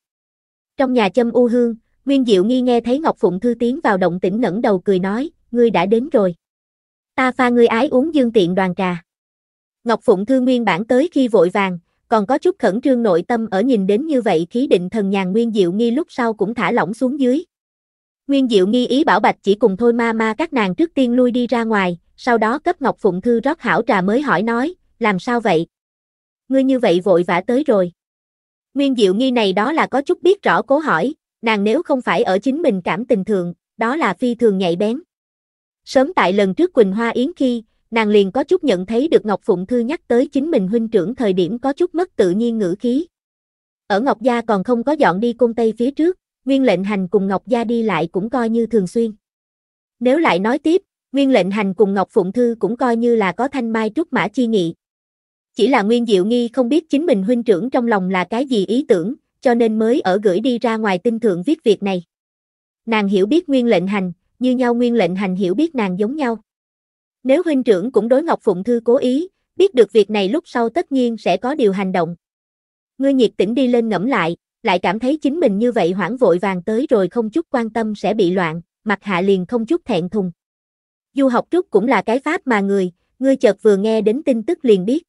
Trong nhà châm u hương, Nguyên Diệu Nghi nghe thấy Ngọc Phụng Thư tiến vào động tĩnh ngẩng đầu cười nói, ngươi đã đến rồi. Ta pha ngươi ái uống dương tiện đoàn trà. Ngọc Phụng Thư nguyên bản tới khi vội vàng, còn có chút khẩn trương nội tâm ở nhìn đến như vậy khí định thần nhàn Nguyên Diệu Nghi lúc sau cũng thả lỏng xuống dưới. Nguyên Diệu Nghi ý bảo Bạch chỉ cùng thôi ma ma các nàng trước tiên lui đi ra ngoài, sau đó cấp Ngọc Phụng Thư rót hảo trà mới hỏi nói, làm sao vậy? Ngươi như vậy vội vã tới rồi. Nguyên Diệu Nghi này đó là có chút biết rõ cố hỏi, nàng nếu không phải ở chính mình cảm tình thường, đó là phi thường nhạy bén. Sớm tại lần trước Quỳnh Hoa Yến khi, nàng liền có chút nhận thấy được Ngọc Phụng Thư nhắc tới chính mình huynh trưởng thời điểm có chút mất tự nhiên ngữ khí. Ở Ngọc Gia còn không có dọn đi cung Tây phía trước, Nguyên lệnh hành cùng Ngọc Gia đi lại cũng coi như thường xuyên. Nếu lại nói tiếp, Nguyên lệnh hành cùng Ngọc Phụng Thư cũng coi như là có thanh mai trúc mã chi nghị. Chỉ là Nguyên Diệu Nghi không biết chính mình huynh trưởng trong lòng là cái gì ý tưởng, cho nên mới ở gửi đi ra ngoài tinh thượng viết việc này. Nàng hiểu biết Nguyên lệnh hành, như nhau Nguyên lệnh hành hiểu biết nàng giống nhau. Nếu huynh trưởng cũng đối Ngọc Phụng Thư cố ý, biết được việc này lúc sau tất nhiên sẽ có điều hành động. Ngươi nhiệt tỉnh đi lên ngẫm lại, lại cảm thấy chính mình như vậy hoảng vội vàng tới rồi không chút quan tâm sẽ bị loạn, mặt hạ liền không chút thẹn thùng. Du học trúc cũng là cái pháp mà người, ngươi chợt vừa nghe đến tin tức liền biết.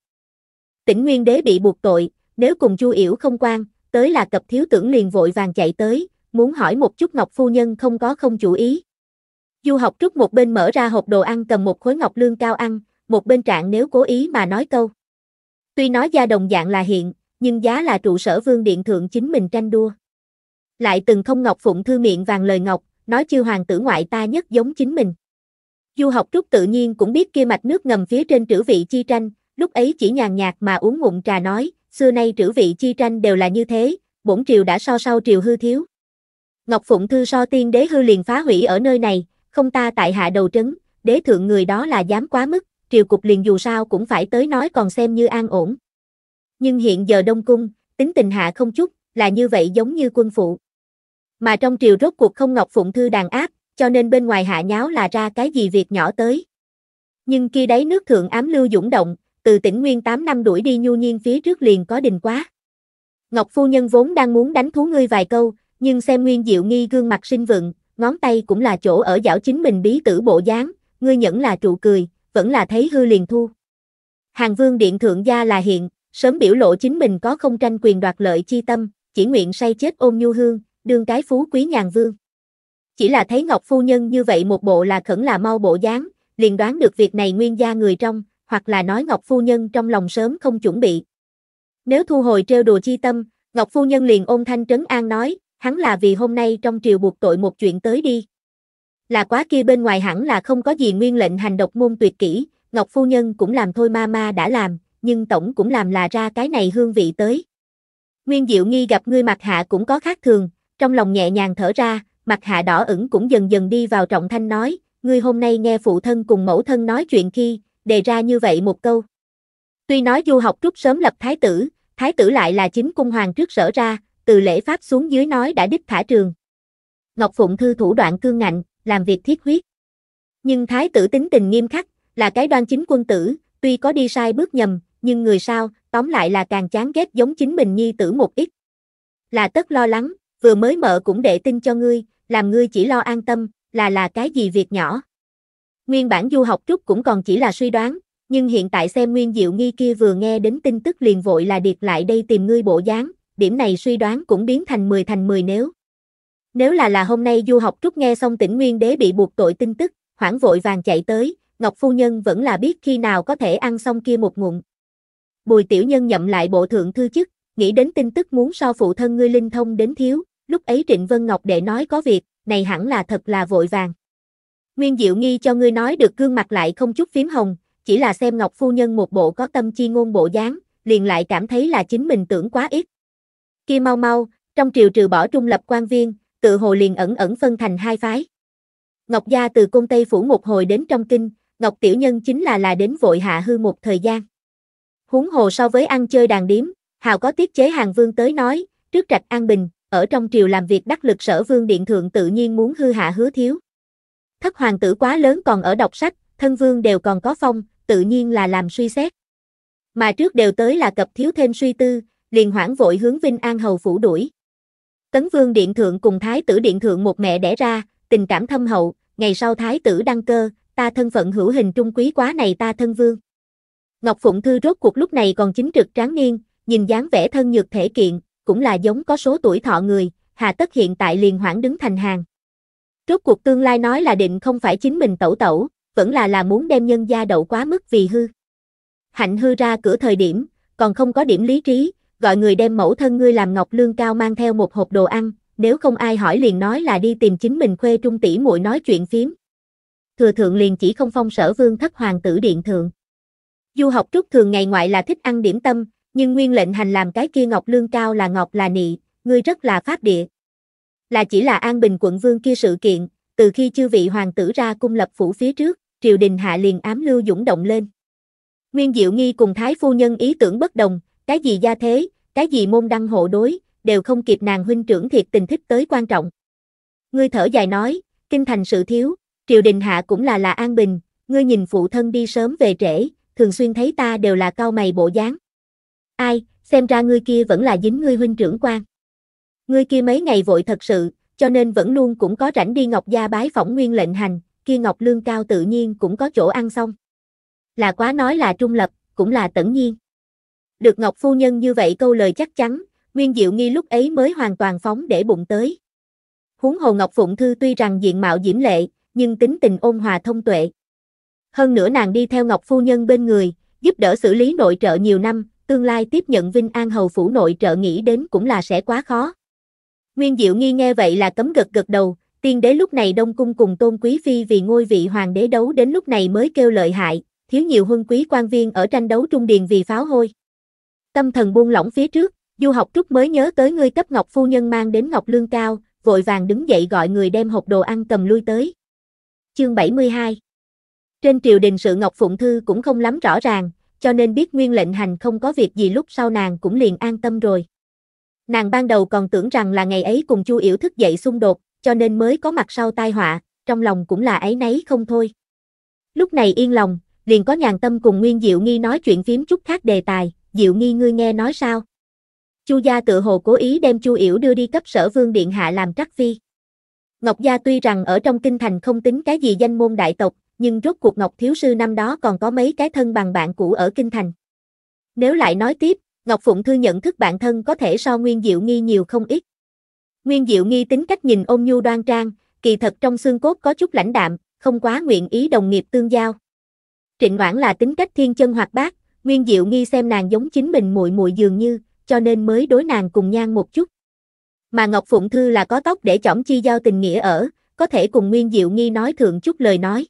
Tỉnh Nguyên Đế bị buộc tội, nếu cùng Chu Yểu không quan, tới là cập thiếu tưởng liền vội vàng chạy tới, muốn hỏi một chút Ngọc Phu Nhân không có không chủ ý. Du học trúc một bên mở ra hộp đồ ăn cầm một khối ngọc lương cao ăn, một bên trạng nếu cố ý mà nói câu. Tuy nói gia đồng dạng là hiện, nhưng giá là trụ sở vương điện thượng chính mình tranh đua. Lại từng không ngọc phụng thư miệng vàng lời ngọc, nói chiêu hoàng tử ngoại ta nhất giống chính mình. Du học trúc tự nhiên cũng biết kia mạch nước ngầm phía trên trữ vị chi tranh, lúc ấy chỉ nhàn nhạt mà uống ngụm trà nói, xưa nay trữ vị chi tranh đều là như thế, bổn triều đã so sau triều hư thiếu. Ngọc Phụng Thư so tiên đế hư liền phá hủy ở nơi này, không ta tại hạ đầu trấn, đế thượng người đó là dám quá mức, triều cục liền dù sao cũng phải tới nói còn xem như an ổn. Nhưng hiện giờ Đông Cung, tính tình hạ không chút, là như vậy giống như quân phụ. Mà trong triều rốt cuộc không Ngọc Phụng Thư đàn áp, cho nên bên ngoài hạ nháo là ra cái gì việc nhỏ tới. Nhưng khi đấy nước thượng ám lưu dũng động, từ tỉnh Nguyên 8 năm đuổi đi nhu nhiên phía trước liền có đình quá. Ngọc Phu Nhân vốn đang muốn đánh thú ngươi vài câu, nhưng xem Nguyên Diệu Nghi gương mặt sinh vượng, ngón tay cũng là chỗ ở dảo chính mình bí tử bộ dáng, ngươi nhẫn là trụ cười, vẫn là thấy hư liền thu. Hàng vương điện thượng gia là hiện, sớm biểu lộ chính mình có không tranh quyền đoạt lợi chi tâm, chỉ nguyện say chết ôm nhu hương, đương cái phú quý nhàn vương. Chỉ là thấy Ngọc Phu Nhân như vậy một bộ là khẩn là mau bộ dáng, liền đoán được việc này nguyên gia người trong, hoặc là nói Ngọc Phu Nhân trong lòng sớm không chuẩn bị. Nếu thu hồi trêu đồ chi tâm, Ngọc Phu Nhân liền ôm thanh trấn an nói, hắn là vì hôm nay trong triều buộc tội một chuyện tới đi. Là quá kia bên ngoài hẳn là không có gì nguyên lệnh hành độc môn tuyệt kỹ, Ngọc Phu Nhân cũng làm thôi ma ma đã làm, nhưng tổng cũng làm là ra cái này hương vị tới. Nguyên Diệu Nghi gặp ngươi mặt hạ cũng có khác thường, trong lòng nhẹ nhàng thở ra, mặt hạ đỏ ửng cũng dần dần đi vào trọng thanh nói, ngươi hôm nay nghe phụ thân cùng mẫu thân nói chuyện khi, đề ra như vậy một câu. Tuy nói du học rút sớm lập thái tử, thái tử lại là chính cung hoàng trước sở ra, từ lễ pháp xuống dưới nói đã đích thả trường. Ngọc Phụng Thư thủ đoạn cương ngạnh, làm việc thiết huyết. Nhưng thái tử tính tình nghiêm khắc, là cái đoan chính quân tử, tuy có đi sai bước nhầm, nhưng người sao, tóm lại là càng chán ghét giống chính mình nhi tử một ít. Là tất lo lắng, vừa mới mở cũng để tin cho ngươi, làm ngươi chỉ lo an tâm, là là cái gì việc nhỏ. Nguyên bản du học trúc cũng còn chỉ là suy đoán, nhưng hiện tại xem Nguyên Diệu Nghi kia vừa nghe đến tin tức liền vội là điệt lại đây tìm ngươi bộ dáng, điểm này suy đoán cũng biến thành 10 thành 10 nếu. Nếu là là hôm nay du học trúc nghe xong tỉnh Nguyên Đế bị buộc tội tin tức, hoảng vội vàng chạy tới, Ngọc Phu Nhân vẫn là biết khi nào có thể ăn xong kia một ngụm. Bùi Tiểu Nhân nhậm lại bộ thượng thư chức, nghĩ đến tin tức muốn so phụ thân ngươi linh thông đến thiếu, lúc ấy Trịnh Vân Ngọc đệ nói có việc, này hẳn là thật là vội vàng. Nguyên Diệu Nghi cho ngươi nói được gương mặt lại không chút phím hồng, chỉ là xem Ngọc Phu Nhân một bộ có tâm chi ngôn bộ dáng, liền lại cảm thấy là chính mình tưởng quá ít kia mau mau, trong triều trừ bỏ trung lập quan viên, tự hồ liền ẩn ẩn phân thành hai phái. Ngọc Gia từ cung Tây Phủ một hồi đến trong kinh, Ngọc Tiểu Nhân chính là là đến vội hạ hư một thời gian. Huống hồ so với ăn chơi đàn điếm, Hào có tiết chế hàng vương tới nói, trước trạch an bình, ở trong triều làm việc đắc lực sở vương điện thượng tự nhiên muốn hư hạ hứa thiếu. Thất hoàng tử quá lớn còn ở đọc sách, thân vương đều còn có phong, tự nhiên là làm suy xét. Mà trước đều tới là cập thiếu thêm suy tư, liền hoảng vội hướng Vinh An Hầu phủ đuổi. Tấn Vương Điện Thượng cùng Thái tử Điện Thượng một mẹ đẻ ra, tình cảm thâm hậu, ngày sau Thái tử đăng cơ, ta thân phận hữu hình trung quý quá này ta thân vương. Ngọc Phụng Thư rốt cuộc lúc này còn chính trực tráng niên, nhìn dáng vẻ thân nhược thể kiện, cũng là giống có số tuổi thọ người, hà tất hiện tại liền hoảng đứng thành hàng. Rốt cuộc tương lai nói là định không phải chính mình tẩu tẩu, vẫn là là muốn đem nhân gia đậu quá mức vì hư. Hạnh hư ra cửa thời điểm, còn không có điểm lý trí, gọi người đem mẫu thân ngươi làm ngọc lương cao mang theo một hộp đồ ăn, nếu không ai hỏi liền nói là đi tìm chính mình khuê trung tỷ muội nói chuyện phím. Thừa thượng liền chỉ không phong sở vương thất hoàng tử điện thượng. Du học trúc thường ngày ngoại là thích ăn điểm tâm, nhưng nguyên lệnh hành làm cái kia ngọc lương cao là ngọc là nị, ngươi rất là pháp địa. Là chỉ là an bình quận vương kia sự kiện, từ khi chư vị hoàng tử ra cung lập phủ phía trước, triều đình hạ liền ám lưu dũng động lên. Nguyên Diệu Nghi cùng Thái Phu Nhân ý tưởng bất đồng, cái gì gia thế, cái gì môn đăng hộ đối, đều không kịp nàng huynh trưởng thiệt tình thích tới quan trọng. Ngươi thở dài nói, kinh thành sự thiếu, triều đình hạ cũng là là an bình, ngươi nhìn phụ thân đi sớm về trễ, thường xuyên thấy ta đều là cao mày bộ dáng. Ai, xem ra ngươi kia vẫn là dính ngươi huynh trưởng quan. Ngươi kia mấy ngày vội thật sự, cho nên vẫn luôn cũng có rảnh đi Ngọc Gia bái phỏng nguyên lệnh hành, kia Ngọc Lương Cao tự nhiên cũng có chỗ ăn xong. Là quá nói là trung lập, cũng là tẩn nhiên. Được Ngọc Phu Nhân như vậy câu lời chắc chắn, Nguyên Diệu Nghi lúc ấy mới hoàn toàn phóng để bụng tới. Huống hồ Ngọc Phụng Thư tuy rằng diện mạo diễm lệ, nhưng tính tình ôn hòa thông tuệ. Hơn nữa nàng đi theo Ngọc Phu Nhân bên người, giúp đỡ xử lý nội trợ nhiều năm, tương lai tiếp nhận Vinh An Hầu Phủ nội trợ nghĩ đến cũng là sẽ quá khó. Nguyên Diệu Nghi nghe vậy là cấm gật gật đầu, tiên đế lúc này đông cung cùng tôn quý phi vì ngôi vị hoàng đế đấu đến lúc này mới kêu lợi hại, thiếu nhiều huân quý quan viên ở tranh đấu trung điền vì pháo hôi. Tâm thần buông lỏng phía trước, du học trúc mới nhớ tới ngươi cấp ngọc phu nhân mang đến ngọc lương cao, vội vàng đứng dậy gọi người đem hộp đồ ăn cầm lui tới. Chương 72 Trên triều đình sự Ngọc Phụng Thư cũng không lắm rõ ràng, cho nên biết nguyên lệnh hành không có việc gì lúc sau nàng cũng liền an tâm rồi. Nàng ban đầu còn tưởng rằng là ngày ấy cùng Chu Yểu thức dậy xung đột, cho nên mới có mặt sau tai họa, trong lòng cũng là ấy nấy không thôi. Lúc này yên lòng, liền có nhàn tâm cùng Nguyên Diệu Nghi nói chuyện phím chút khác đề tài, Diệu Nghi ngươi nghe nói sao? Chu gia tự hồ cố ý đem Chu Yểu đưa đi cấp sở vương điện hạ làm trắc phi. Ngọc gia tuy rằng ở trong kinh thành không tính cái gì danh môn đại tộc, nhưng rốt cuộc Ngọc thiếu sư năm đó còn có mấy cái thân bằng bạn cũ ở kinh thành. Nếu lại nói tiếp, Ngọc Phụng Thư nhận thức bản thân có thể so Nguyên Diệu Nghi nhiều không ít. Nguyên Diệu Nghi tính cách nhìn ôn nhu đoan trang, kỳ thật trong xương cốt có chút lãnh đạm, không quá nguyện ý đồng nghiệp tương giao. Trịnh Ngoãn là tính cách thiên chân hoạt bát, Nguyên Diệu nghi xem nàng giống chính mình muội muội dường như, cho nên mới đối nàng cùng nhan một chút. Mà Ngọc Phụng Thư là có tóc để chỏng chi giao tình nghĩa ở, có thể cùng Nguyên Diệu nghi nói thượng chút lời nói.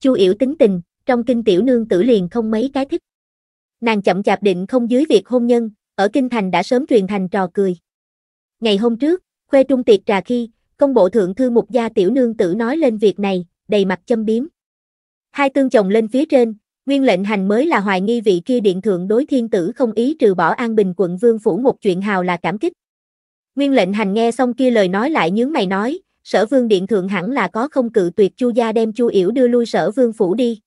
Chu Yểu tính tình, trong kinh tiểu nương tử liền không mấy cái thích. Nàng chậm chạp định không dưới việc hôn nhân, ở kinh thành đã sớm truyền thành trò cười. Ngày hôm trước, khuê trung tiệc trà khi, công bộ thượng thư mục gia tiểu nương tử nói lên việc này, đầy mặt châm biếm. Hai tương chồng lên phía trên, Nguyên lệnh hành mới là hoài nghi vị kia điện thượng đối thiên tử không ý trừ bỏ an bình quận vương phủ một chuyện hào là cảm kích. Nguyên lệnh hành nghe xong kia lời nói lại nhướng mày nói, sở vương điện thượng hẳn là có không cự tuyệt chu gia đem chu yểu đưa lui sở vương phủ đi.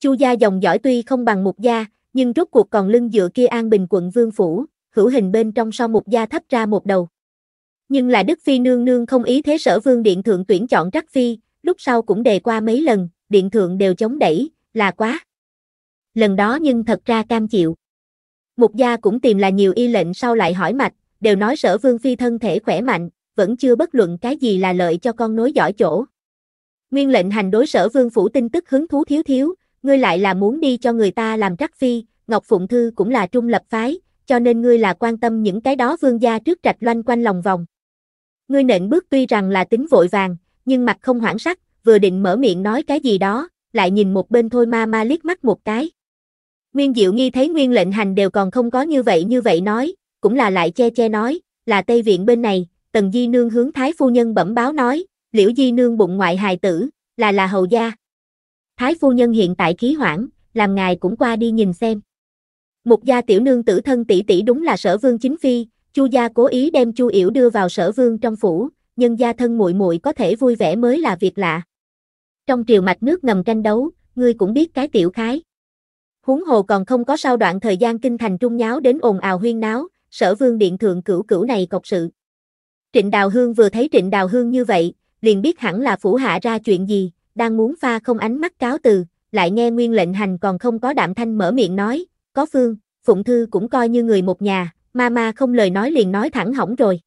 Chu gia dòng dõi tuy không bằng một gia, nhưng rốt cuộc còn lưng dựa kia an bình quận vương phủ, hữu hình bên trong so một gia thấp ra một đầu. Nhưng là Đức Phi nương nương không ý thế sở vương điện thượng tuyển chọn trắc phi, lúc sau cũng đề qua mấy lần, điện thượng đều chống đẩy, là quá lần đó nhưng thật ra cam chịu. Mục gia cũng tìm là nhiều y lệnh sau lại hỏi mạch, đều nói sở vương phi thân thể khỏe mạnh, vẫn chưa bất luận cái gì là lợi cho con nối giỏi chỗ. Nguyên lệnh hành đối sở vương phủ tin tức hứng thú thiếu thiếu, ngươi lại là muốn đi cho người ta làm trắc phi, Ngọc Phụng Thư cũng là trung lập phái, cho nên ngươi là quan tâm những cái đó vương gia trước trạch loanh quanh lòng vòng. Ngươi nện bước tuy rằng là tính vội vàng, nhưng mặt không hoảng sắc, vừa định mở miệng nói cái gì đó, lại nhìn một bên thôi ma ma liếc mắt một cái. Nguyên Diệu Nghi thấy Nguyên lệnh hành đều còn không có như vậy như vậy nói, cũng là lại che che nói, là Tây Viện bên này, Tần Di Nương hướng Thái Phu Nhân bẩm báo nói, Liễu Di Nương bụng ngoại hài tử, là là hầu gia. Thái Phu Nhân hiện tại khí hoảng, làm ngài cũng qua đi nhìn xem. Một gia tiểu nương tử thân tỷ tỷ đúng là sở vương chính phi, chu gia cố ý đem chu yểu đưa vào sở vương trong phủ, nhân gia thân muội muội có thể vui vẻ mới là việc lạ. Trong triều mạch nước ngầm tranh đấu, ngươi cũng biết cái tiểu khái. Huống hồ còn không có sau đoạn thời gian kinh thành trung nháo đến ồn ào huyên náo, sở vương điện thượng cửu cửu này cọc sự. Trịnh Đào Hương vừa thấy Trịnh Đào Hương như vậy, liền biết hẳn là phủ hạ ra chuyện gì, đang muốn pha không ánh mắt cáo từ, lại nghe nguyên lệnh hành còn không có đạm thanh mở miệng nói, có phương, phụng thư cũng coi như người một nhà, ma ma không lời nói liền nói thẳng hỏng rồi.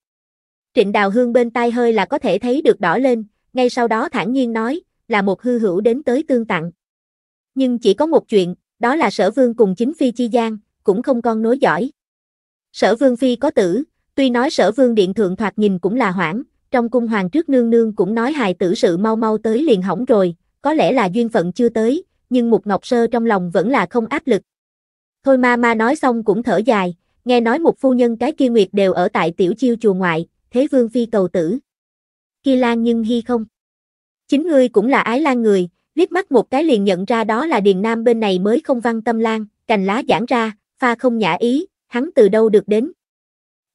Trịnh Đào Hương bên tai hơi là có thể thấy được đỏ lên, ngay sau đó thản nhiên nói, là một hư hữu đến tới tương tặng. Nhưng chỉ có một chuyện, đó là sở vương cùng chính phi chi gian, cũng không con nối giỏi. Sở vương phi có tử, tuy nói sở vương điện thượng thoạt nhìn cũng là hoảng, trong cung hoàng trước nương nương cũng nói hài tử sự mau mau tới liền hỏng rồi, có lẽ là duyên phận chưa tới, nhưng một Ngọc Sơ trong lòng vẫn là không áp lực. Thôi ma ma nói xong cũng thở dài, nghe nói một phu nhân cái kia nguyệt đều ở tại tiểu chiêu chùa ngoại, thế vương phi cầu tử. Khi lan nhưng hy không. Chính ngươi cũng là ái lan người, liếc mắt một cái liền nhận ra đó là Điền Nam bên này mới không văn tâm lan, cành lá giãn ra, pha không nhã ý, hắn từ đâu được đến.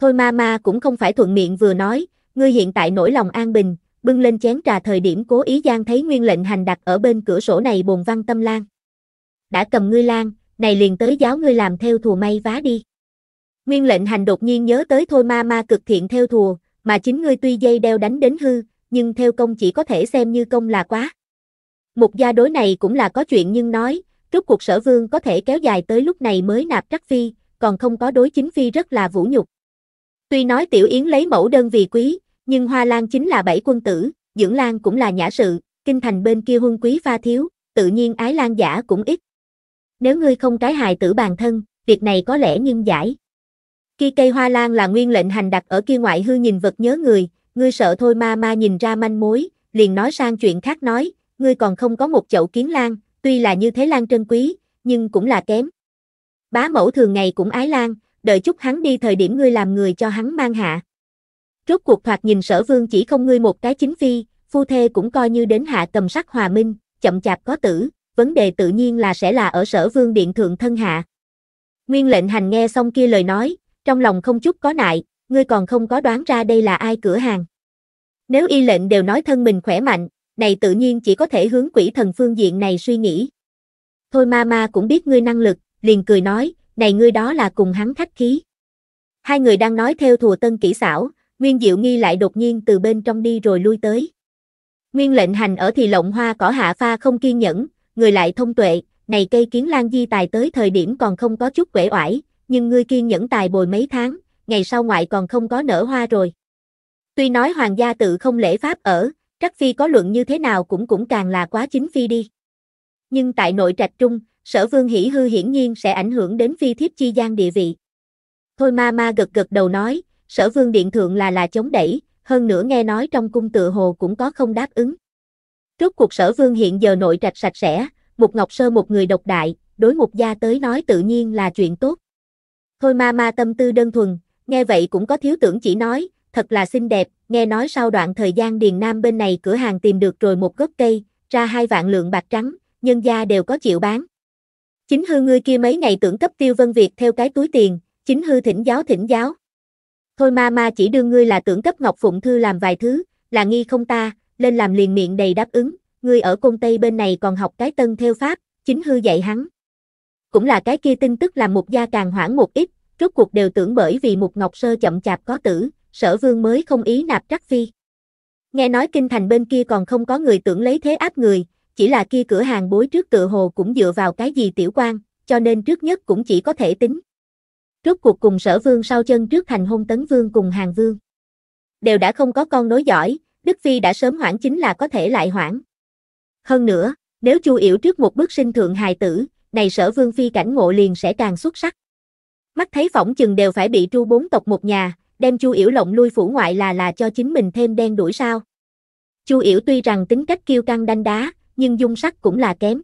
Thôi ma ma cũng không phải thuận miệng vừa nói, ngươi hiện tại nổi lòng an bình, bưng lên chén trà thời điểm cố ý gian thấy nguyên lệnh hành đặt ở bên cửa sổ này bồn văn tâm lan. Đã cầm ngươi lan, này liền tới giáo ngươi làm theo thù may vá đi. Nguyên lệnh hành đột nhiên nhớ tới thôi ma ma cực thiện theo thùa, mà chính ngươi tuy dây đeo đánh đến hư, nhưng theo công chỉ có thể xem như công là quá. Một gia đối này cũng là có chuyện nhưng nói, rốt cuộc sở vương có thể kéo dài tới lúc này mới nạp trắc phi, còn không có đối chính phi rất là vũ nhục. Tuy nói Tiểu Yến lấy mẫu đơn vì quý, nhưng Hoa Lan chính là bảy quân tử, Dưỡng Lan cũng là nhã sự, kinh thành bên kia huân quý pha thiếu, tự nhiên ái Lan giả cũng ít. Nếu ngươi không cái hài tử bàn thân, việc này có lẽ nhưng giải. Khi cây Hoa Lan là nguyên lệnh hành đặt ở kia ngoại hư nhìn vật nhớ người, ngươi sợ thôi ma ma nhìn ra manh mối, liền nói sang chuyện khác nói, ngươi còn không có một chậu kiến lan, tuy là như thế lan trân quý, nhưng cũng là kém. Bá mẫu thường ngày cũng ái lan, đợi chút hắn đi thời điểm ngươi làm người cho hắn mang hạ. Rốt cuộc thoạt nhìn sở vương chỉ không ngươi một cái chính phi, phu thê cũng coi như đến hạ cầm sắc hòa minh, chậm chạp có tử, vấn đề tự nhiên là sẽ là ở sở vương điện thượng thân hạ. Nguyên lệnh hành nghe xong kia lời nói, trong lòng không chút có nại, ngươi còn không có đoán ra đây là ai cửa hàng. Nếu y lệnh đều nói thân mình khỏe mạnh, này tự nhiên chỉ có thể hướng quỷ thần phương diện này suy nghĩ. Thôi ma ma cũng biết ngươi năng lực, liền cười nói, này ngươi đó là cùng hắn khách khí. Hai người đang nói theo thùa tân kỹ xảo, Nguyên Diệu Nghi lại đột nhiên từ bên trong đi rồi lui tới. Nguyên lệnh hành ở thì lộng hoa cỏ hạ pha không kiên nhẫn, người lại thông tuệ, này cây kiến lan di tài tới thời điểm còn không có chút quể oải, nhưng ngươi kiên nhẫn tài bồi mấy tháng, ngày sau ngoại còn không có nở hoa rồi. Tuy nói hoàng gia tự không lễ pháp ở, Trắc Phi có luận như thế nào cũng cũng càng là quá chính Phi đi. Nhưng tại nội trạch trung, sở vương hỷ hư hiển nhiên sẽ ảnh hưởng đến phi thiếp chi gian địa vị. Thôi ma ma gật gật đầu nói, sở vương điện thượng là là chống đẩy, hơn nữa nghe nói trong cung tựa hồ cũng có không đáp ứng. trước cuộc sở vương hiện giờ nội trạch sạch sẽ, một Ngọc Sơ một người độc đại, đối mục gia tới nói tự nhiên là chuyện tốt. Thôi ma ma tâm tư đơn thuần, nghe vậy cũng có thiếu tưởng chỉ nói, thật là xinh đẹp, nghe nói sau đoạn thời gian Điền Nam bên này cửa hàng tìm được rồi một gốc cây, ra hai vạn lượng bạc trắng, nhân gia đều có chịu bán. Chính hư ngươi kia mấy ngày tưởng cấp tiêu vân Việt theo cái túi tiền, chính hư thỉnh giáo thỉnh giáo. Thôi ma ma chỉ đưa ngươi là tưởng cấp Ngọc Phụng Thư làm vài thứ, là nghi không ta, lên làm liền miệng đầy đáp ứng, ngươi ở công tây bên này còn học cái tân theo pháp, chính hư dạy hắn. Cũng là cái kia tin tức làm một gia càng hoảng một ít, rốt cuộc đều tưởng bởi vì một Ngọc Sơ chậm chạp có tử, sở vương mới không ý nạp Trắc Phi. Nghe nói kinh thành bên kia còn không có người tưởng lấy thế áp người, chỉ là kia cửa hàng bối trước tựa hồ cũng dựa vào cái gì tiểu quan, cho nên trước nhất cũng chỉ có thể tính. Rốt cuộc cùng sở vương sau chân trước thành hôn tấn vương cùng hàng vương. Đều đã không có con nối giỏi, Đức Phi đã sớm hoãn chính là có thể lại hoãn. Hơn nữa, nếu Chu Yểu trước một bước sinh thượng hài tử, này sở vương phi cảnh ngộ liền sẽ càng xuất sắc. Mắt thấy phỏng chừng đều phải bị tru bốn tộc một nhà, đem Chu Yểu lộng lui phủ ngoại là là cho chính mình thêm đen đuổi sao? Chu Yểu tuy rằng tính cách kiêu căng đanh đá, nhưng dung sắc cũng là kém.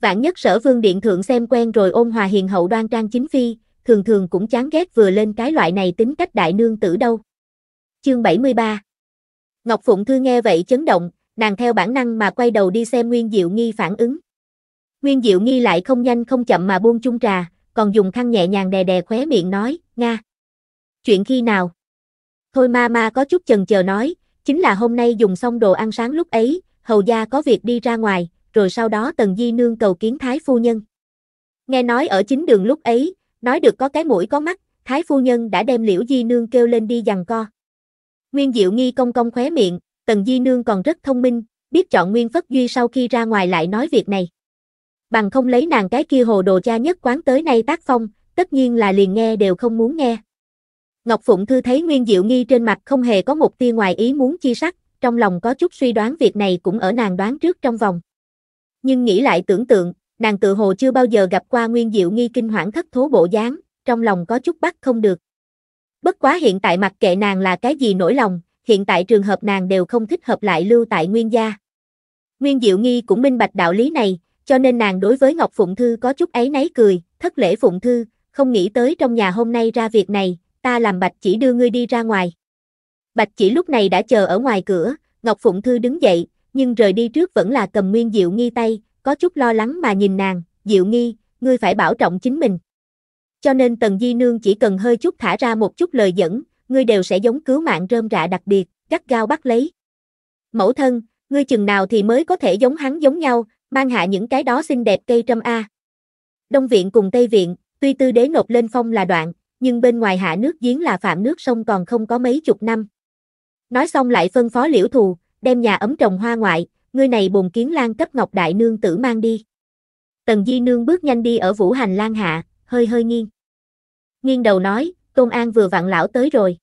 Vạn nhất Sở Vương điện thượng xem quen rồi ôn hòa hiền hậu đoan trang chính phi, thường thường cũng chán ghét vừa lên cái loại này tính cách đại nương tử đâu. Chương 73 Ngọc Phụng Thư nghe vậy chấn động, nàng theo bản năng mà quay đầu đi xem Nguyên Diệu Nghi phản ứng. Nguyên Diệu Nghi lại không nhanh không chậm mà buông chung trà, còn dùng khăn nhẹ nhàng đè đè khóe miệng nói, Nga. Chuyện khi nào? Thôi ma ma có chút chần chờ nói, chính là hôm nay dùng xong đồ ăn sáng lúc ấy, hầu gia có việc đi ra ngoài, rồi sau đó tần di nương cầu kiến thái phu nhân. Nghe nói ở chính đường lúc ấy, nói được có cái mũi có mắt, thái phu nhân đã đem liễu di nương kêu lên đi dằn co. Nguyên diệu nghi công công khóe miệng, tần di nương còn rất thông minh, biết chọn nguyên phất duy sau khi ra ngoài lại nói việc này. Bằng không lấy nàng cái kia hồ đồ cha nhất quán tới nay tác phong, tất nhiên là liền nghe đều không muốn nghe. Ngọc Phụng Thư thấy Nguyên Diệu Nghi trên mặt không hề có một tia ngoài ý muốn chi sắc, trong lòng có chút suy đoán việc này cũng ở nàng đoán trước trong vòng. Nhưng nghĩ lại tưởng tượng, nàng tự hồ chưa bao giờ gặp qua Nguyên Diệu Nghi kinh hoảng thất thố bộ dáng, trong lòng có chút bắt không được. Bất quá hiện tại mặc kệ nàng là cái gì nổi lòng, hiện tại trường hợp nàng đều không thích hợp lại lưu tại Nguyên gia. Nguyên Diệu Nghi cũng minh bạch đạo lý này, cho nên nàng đối với Ngọc Phụng Thư có chút ấy náy cười, thất lễ Phụng Thư, không nghĩ tới trong nhà hôm nay ra việc này, ta làm Bạch Chỉ đưa ngươi đi ra ngoài. Bạch Chỉ lúc này đã chờ ở ngoài cửa, Ngọc Phụng Thư đứng dậy, nhưng rời đi trước vẫn là cầm Nguyên Diệu Nghi tay, có chút lo lắng mà nhìn nàng, Diệu Nghi, ngươi phải bảo trọng chính mình. Cho nên Tần Di Nương chỉ cần hơi chút thả ra một chút lời dẫn, ngươi đều sẽ giống cứu mạng rơm rạ đặc biệt, gắt gao bắt lấy. Mẫu thân, ngươi chừng nào thì mới có thể giống hắn giống nhau, mang hạ những cái đó xinh đẹp cây trâm A. Đông viện cùng Tây viện, tuy tư đế nộp lên phong là đoạn, nhưng bên ngoài hạ nước giếng là phạm nước sông còn không có mấy chục năm. Nói xong lại phân phó liễu thù, đem nhà ấm trồng hoa ngoại, ngươi này bồn kiến lan cấp ngọc đại nương tử mang đi. Tần Di Nương bước nhanh đi ở vũ hành lan hạ, hơi hơi nghiêng. Nghiêng đầu nói, Tôn An vừa vặn lão tới rồi.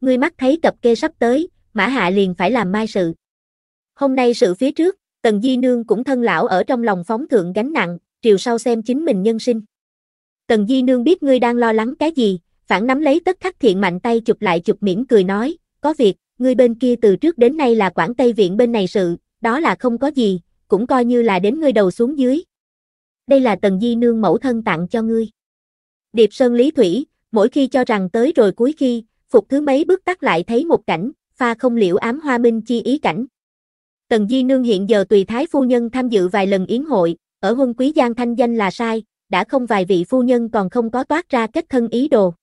Ngươi mắt thấy cặp kê sắp tới, mã hạ liền phải làm mai sự. Hôm nay sự phía trước, Tần Di Nương cũng thân lão ở trong lòng phóng thượng gánh nặng, triều sau xem chính mình nhân sinh. Tần Di Nương biết ngươi đang lo lắng cái gì, phản nắm lấy tất khắc thiện mạnh tay chụp lại chụp mỉm cười nói, có việc, ngươi bên kia từ trước đến nay là quản Tây Viện bên này sự, đó là không có gì, cũng coi như là đến ngươi đầu xuống dưới. Đây là Tần Di Nương mẫu thân tặng cho ngươi. Điệp Sơn Lý Thủy, mỗi khi cho rằng tới rồi cuối khi, phục thứ mấy bước tắt lại thấy một cảnh, pha không liễu ám hoa minh chi ý cảnh. Tần Di Nương hiện giờ tùy Thái Phu Nhân tham dự vài lần yến hội, ở huân quý giang thanh danh là sai, đã không vài vị phu nhân còn không có toát ra kết thân ý đồ.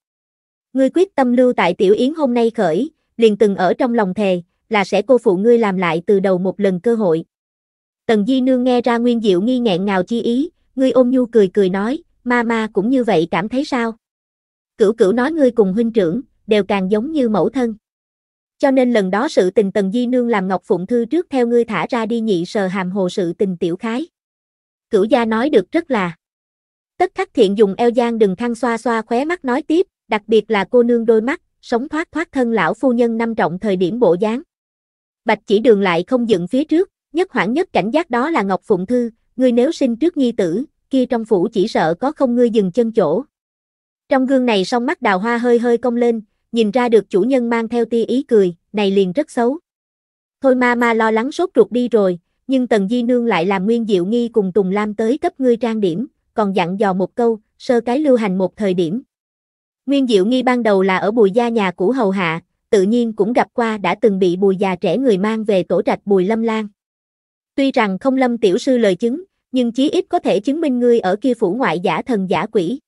Ngươi quyết tâm lưu tại tiểu yến hôm nay khởi, liền từng ở trong lòng thề, là sẽ cô phụ ngươi làm lại từ đầu một lần cơ hội. Tần Di Nương nghe ra Nguyên Diệu nghi ngẹn ngào chi ý, ngươi ôm nhu cười cười nói, ma ma cũng như vậy cảm thấy sao? Cửu cửu nói ngươi cùng huynh trưởng, đều càng giống như mẫu thân. Cho nên lần đó sự tình Tần Di Nương làm Ngọc Phụng Thư trước theo ngươi thả ra đi nhị sờ hàm hồ sự tình tiểu khái. Cửu gia nói được rất là. Tất khắc thiện dùng eo gian đừng thăng xoa xoa khóe mắt nói tiếp, đặc biệt là cô nương đôi mắt, sống thoát thoát thân lão phu nhân năm trọng thời điểm bộ dáng. Bạch chỉ đường lại không dựng phía trước, nhất hoảng nhất cảnh giác đó là Ngọc Phụng Thư, ngươi nếu sinh trước nhi tử, kia trong phủ chỉ sợ có không ngươi dừng chân chỗ. Trong gương này song mắt đào hoa hơi hơi cong lên, nhìn ra được chủ nhân mang theo tia ý cười, này liền rất xấu. Thôi ma ma lo lắng sốt ruột đi rồi, nhưng Tần Di Nương lại làm Nguyên Diệu Nghi cùng Tùng Lam tới cấp ngươi trang điểm còn dặn dò một câu, sơ cái lưu hành một thời điểm. Nguyên Diệu Nghi ban đầu là ở bùi gia nhà cũ hầu hạ, tự nhiên cũng gặp qua đã từng bị bùi già trẻ người mang về tổ trạch bùi lâm lan. Tuy rằng không lâm tiểu sư lời chứng, nhưng chí ít có thể chứng minh ngươi ở kia phủ ngoại giả thần giả quỷ.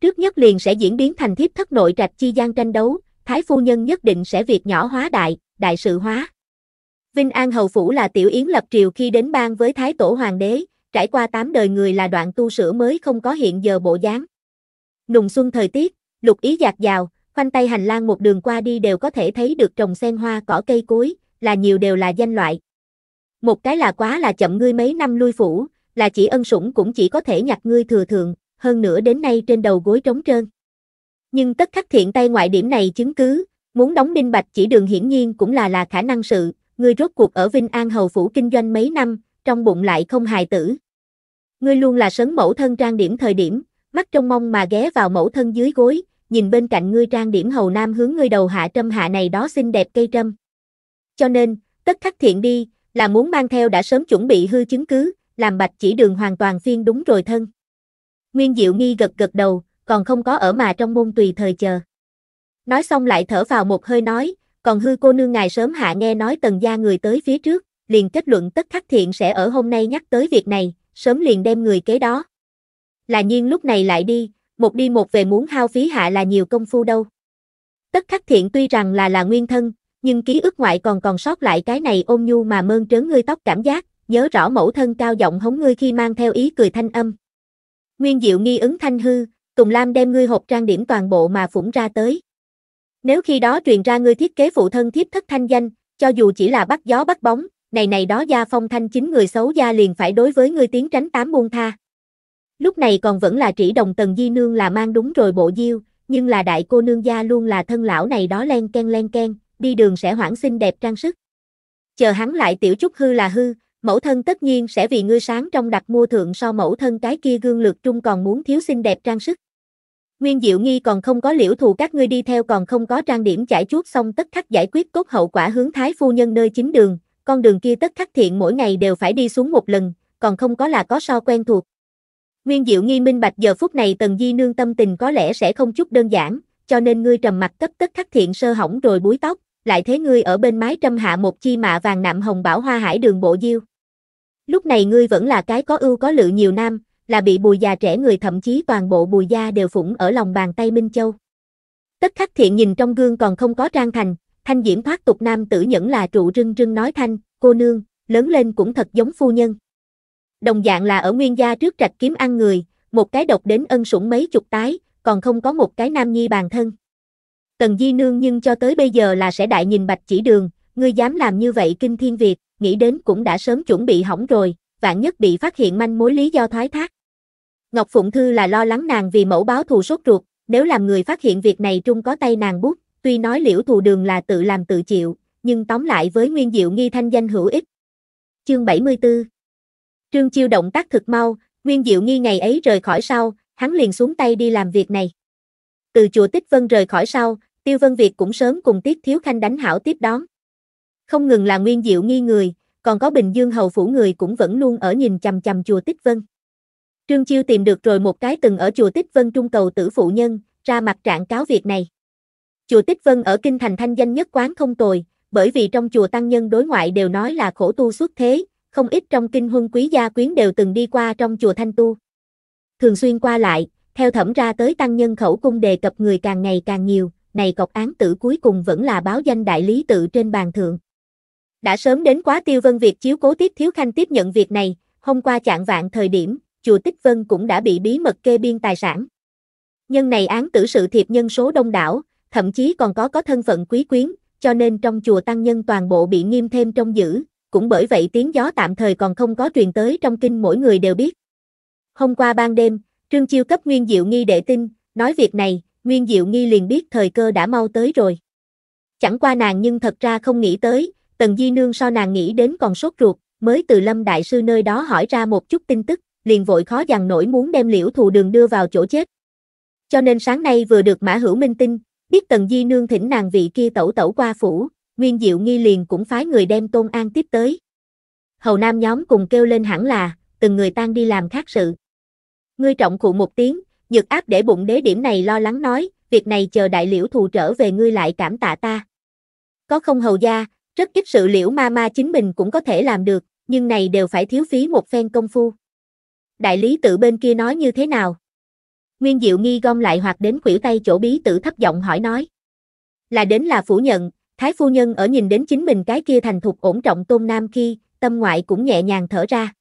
Trước nhất liền sẽ diễn biến thành thiếp thất nội trạch chi gian tranh đấu, thái phu nhân nhất định sẽ việc nhỏ hóa đại, đại sự hóa. Vinh An Hầu Phủ là tiểu yến lập triều khi đến bang với Thái Tổ Hoàng đế, trải qua tám đời người là đoạn tu sửa mới không có hiện giờ bộ dáng. Nùng xuân thời tiết, lục ý dạt dào, khoanh tay hành lang một đường qua đi đều có thể thấy được trồng sen hoa cỏ cây cối, là nhiều đều là danh loại. Một cái là quá là chậm ngươi mấy năm lui phủ, là chỉ ân sủng cũng chỉ có thể nhặt ngươi thừa thường hơn nữa đến nay trên đầu gối trống trơn. Nhưng tất khắc thiện tay ngoại điểm này chứng cứ, muốn đóng minh bạch chỉ đường hiển nhiên cũng là là khả năng sự, ngươi rốt cuộc ở Vinh An Hầu Phủ kinh doanh mấy năm, trong bụng lại không hài tử. Ngươi luôn là sấn mẫu thân trang điểm thời điểm, mắt trong mong mà ghé vào mẫu thân dưới gối, nhìn bên cạnh ngươi trang điểm hầu nam hướng ngươi đầu hạ trâm hạ này đó xinh đẹp cây trâm. Cho nên, tất khắc thiện đi, là muốn mang theo đã sớm chuẩn bị hư chứng cứ, làm bạch chỉ đường hoàn toàn phiên đúng rồi thân. Nguyên Diệu Nghi gật gật đầu, còn không có ở mà trong môn tùy thời chờ. Nói xong lại thở vào một hơi nói, còn hư cô nương ngài sớm hạ nghe nói tần gia người tới phía trước liền kết luận tất khắc thiện sẽ ở hôm nay nhắc tới việc này, sớm liền đem người kế đó. Là nhiên lúc này lại đi, một đi một về muốn hao phí hạ là nhiều công phu đâu. Tất khắc thiện tuy rằng là là nguyên thân, nhưng ký ức ngoại còn còn sót lại cái này ôm nhu mà mơn trớn ngươi tóc cảm giác, nhớ rõ mẫu thân cao giọng hống ngươi khi mang theo ý cười thanh âm. Nguyên diệu nghi ứng thanh hư, Tùng Lam đem ngươi hộp trang điểm toàn bộ mà phủng ra tới. Nếu khi đó truyền ra ngươi thiết kế phụ thân thiếp thất thanh danh, cho dù chỉ là bắt gió bắt bóng, này này đó gia phong thanh chính người xấu gia liền phải đối với ngươi tiến tránh tám buông tha. Lúc này còn vẫn là trĩ đồng tần di nương là mang đúng rồi bộ diêu, nhưng là đại cô nương gia luôn là thân lão này đó len ken len ken, đi đường sẽ hoảng xinh đẹp trang sức. Chờ hắn lại tiểu chút hư là hư, mẫu thân tất nhiên sẽ vì ngươi sáng trong đặt mua thượng so mẫu thân cái kia gương lược trung còn muốn thiếu xinh đẹp trang sức. Nguyên Diệu Nghi còn không có liễu thù các ngươi đi theo còn không có trang điểm chải chuốt xong tất khắc giải quyết cốt hậu quả hướng thái phu nhân nơi chính đường, con đường kia tất khắc thiện mỗi ngày đều phải đi xuống một lần, còn không có là có so quen thuộc. Nguyên Diệu nghi minh bạch giờ phút này Tần Di Nương tâm tình có lẽ sẽ không chút đơn giản, cho nên ngươi trầm mặt cấp tất khắc thiện sơ hỏng rồi búi tóc, lại thế ngươi ở bên mái trâm hạ một chi mạ vàng nạm hồng bảo hoa hải đường bộ diêu. Lúc này ngươi vẫn là cái có ưu có lự nhiều nam, là bị bùi già trẻ người thậm chí toàn bộ bùi gia đều phủng ở lòng bàn tay Minh Châu. Tất khắc thiện nhìn trong gương còn không có trang thành, Thanh diễm thoát tục nam tử nhẫn là trụ rưng rưng nói thanh, cô nương, lớn lên cũng thật giống phu nhân. Đồng dạng là ở nguyên gia trước trạch kiếm ăn người, một cái độc đến ân sủng mấy chục tái, còn không có một cái nam nhi bàn thân. Tần Di Nương nhưng cho tới bây giờ là sẽ đại nhìn bạch chỉ đường, ngươi dám làm như vậy kinh thiên việt, nghĩ đến cũng đã sớm chuẩn bị hỏng rồi, vạn nhất bị phát hiện manh mối lý do thoái thác. Ngọc Phụng Thư là lo lắng nàng vì mẫu báo thù sốt ruột, nếu làm người phát hiện việc này trung có tay nàng bút, Tuy nói liễu thù đường là tự làm tự chịu, nhưng tóm lại với Nguyên Diệu Nghi thanh danh hữu ích. Chương 74 Trương Chiêu động tác thực mau, Nguyên Diệu Nghi ngày ấy rời khỏi sau, hắn liền xuống tay đi làm việc này. Từ chùa Tích Vân rời khỏi sau, Tiêu Vân Việt cũng sớm cùng Tiết Thiếu Khanh đánh hảo tiếp đón. Không ngừng là Nguyên Diệu Nghi người, còn có Bình Dương Hầu Phủ người cũng vẫn luôn ở nhìn chằm chằm chùa Tích Vân. Trương Chiêu tìm được rồi một cái từng ở chùa Tích Vân trung cầu tử phụ nhân, ra mặt trạng cáo việc này. Chùa Tích Vân ở Kinh Thành thanh danh nhất quán không tồi, bởi vì trong chùa tăng nhân đối ngoại đều nói là khổ tu xuất thế, không ít trong kinh huân quý gia quyến đều từng đi qua trong chùa Thanh Tu. Thường xuyên qua lại, theo thẩm ra tới tăng nhân khẩu cung đề cập người càng ngày càng nhiều, này cọc án tử cuối cùng vẫn là báo danh đại lý tự trên bàn thượng. Đã sớm đến quá tiêu vân việc chiếu cố tiếp thiếu khanh tiếp nhận việc này, hôm qua chạng vạn thời điểm, chùa Tích Vân cũng đã bị bí mật kê biên tài sản. Nhân này án tử sự thiệp nhân số đông đảo, thậm chí còn có có thân phận quý quyến, cho nên trong chùa tăng nhân toàn bộ bị nghiêm thêm trong giữ, cũng bởi vậy tiếng gió tạm thời còn không có truyền tới trong kinh mỗi người đều biết. Hôm qua ban đêm, Trương Chiêu cấp Nguyên Diệu Nghi đệ tin, nói việc này, Nguyên Diệu Nghi liền biết thời cơ đã mau tới rồi. Chẳng qua nàng nhưng thật ra không nghĩ tới, Tần Di Nương so nàng nghĩ đến còn sốt ruột, mới từ Lâm Đại Sư nơi đó hỏi ra một chút tin tức, liền vội khó dằn nổi muốn đem liễu thù đường đưa vào chỗ chết. Cho nên sáng nay vừa được Mã Hữu Minh tin, Biết Tần Di Nương thỉnh nàng vị kia tẩu tẩu qua phủ, Nguyên Diệu Nghi liền cũng phái người đem Tôn An tiếp tới. Hầu nam nhóm cùng kêu lên hẳn là, từng người tan đi làm khác sự. Ngươi trọng cụ một tiếng, nhược áp để bụng đế điểm này lo lắng nói, việc này chờ đại liễu thù trở về ngươi lại cảm tạ ta. Có không hầu gia, rất ít sự liễu ma ma chính mình cũng có thể làm được, nhưng này đều phải thiếu phí một phen công phu. Đại lý tự bên kia nói như thế nào? Nguyên Diệu Nghi gom lại hoặc đến khuỷu tay chỗ bí tử thấp giọng hỏi nói. Là đến là phủ nhận, Thái Phu Nhân ở nhìn đến chính mình cái kia thành thục ổn trọng tôn nam khi, tâm ngoại cũng nhẹ nhàng thở ra.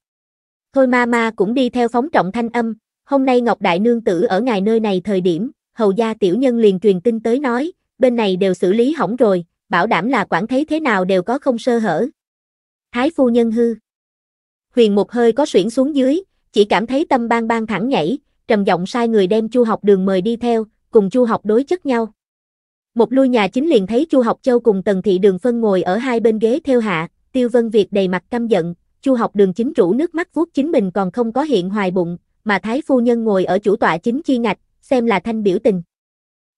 Thôi ma ma cũng đi theo phóng trọng thanh âm, hôm nay Ngọc Đại Nương Tử ở ngài nơi này thời điểm, hầu gia tiểu nhân liền truyền tin tới nói, bên này đều xử lý hỏng rồi, bảo đảm là quản thấy thế nào đều có không sơ hở. Thái Phu Nhân hư. Huyền một hơi có suyễn xuống dưới, chỉ cảm thấy tâm bang bang thẳng nhảy, trầm giọng sai người đem Chu Học Đường mời đi theo, cùng Chu Học đối chất nhau. Một lui nhà chính liền thấy Chu Học Châu cùng Tần Thị Đường phân ngồi ở hai bên ghế theo hạ, Tiêu Vân Việt đầy mặt căm giận, Chu Học Đường chính rủ nước mắt vuốt chính mình còn không có hiện hoài bụng, mà Thái phu nhân ngồi ở chủ tọa chính chi ngạch, xem là thanh biểu tình.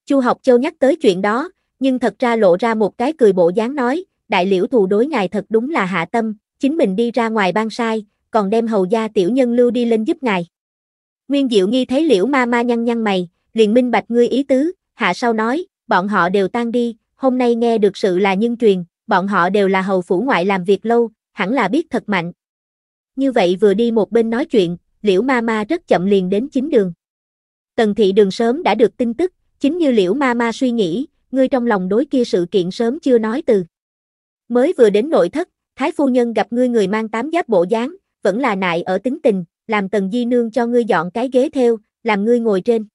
Chu Học Châu nhắc tới chuyện đó, nhưng thật ra lộ ra một cái cười bộ dáng nói, đại liễu thù đối ngài thật đúng là hạ tâm, chính mình đi ra ngoài ban sai, còn đem hầu gia tiểu nhân lưu đi lên giúp ngài. Nguyên Diệu Nghi thấy liễu ma ma nhăn nhăn mày, liền minh bạch ngươi ý tứ, hạ sau nói, bọn họ đều tan đi, hôm nay nghe được sự là nhân truyền, bọn họ đều là hầu phủ ngoại làm việc lâu, hẳn là biết thật mạnh. Như vậy vừa đi một bên nói chuyện, liễu ma ma rất chậm liền đến chính đường. Tần thị đường sớm đã được tin tức, chính như liễu ma ma suy nghĩ, ngươi trong lòng đối kia sự kiện sớm chưa nói từ. Mới vừa đến nội thất, thái phu nhân gặp ngươi người mang tám giáp bộ dáng, vẫn là nại ở tính tình, làm Tần Di Nương cho ngươi dọn cái ghế theo, làm ngươi ngồi trên.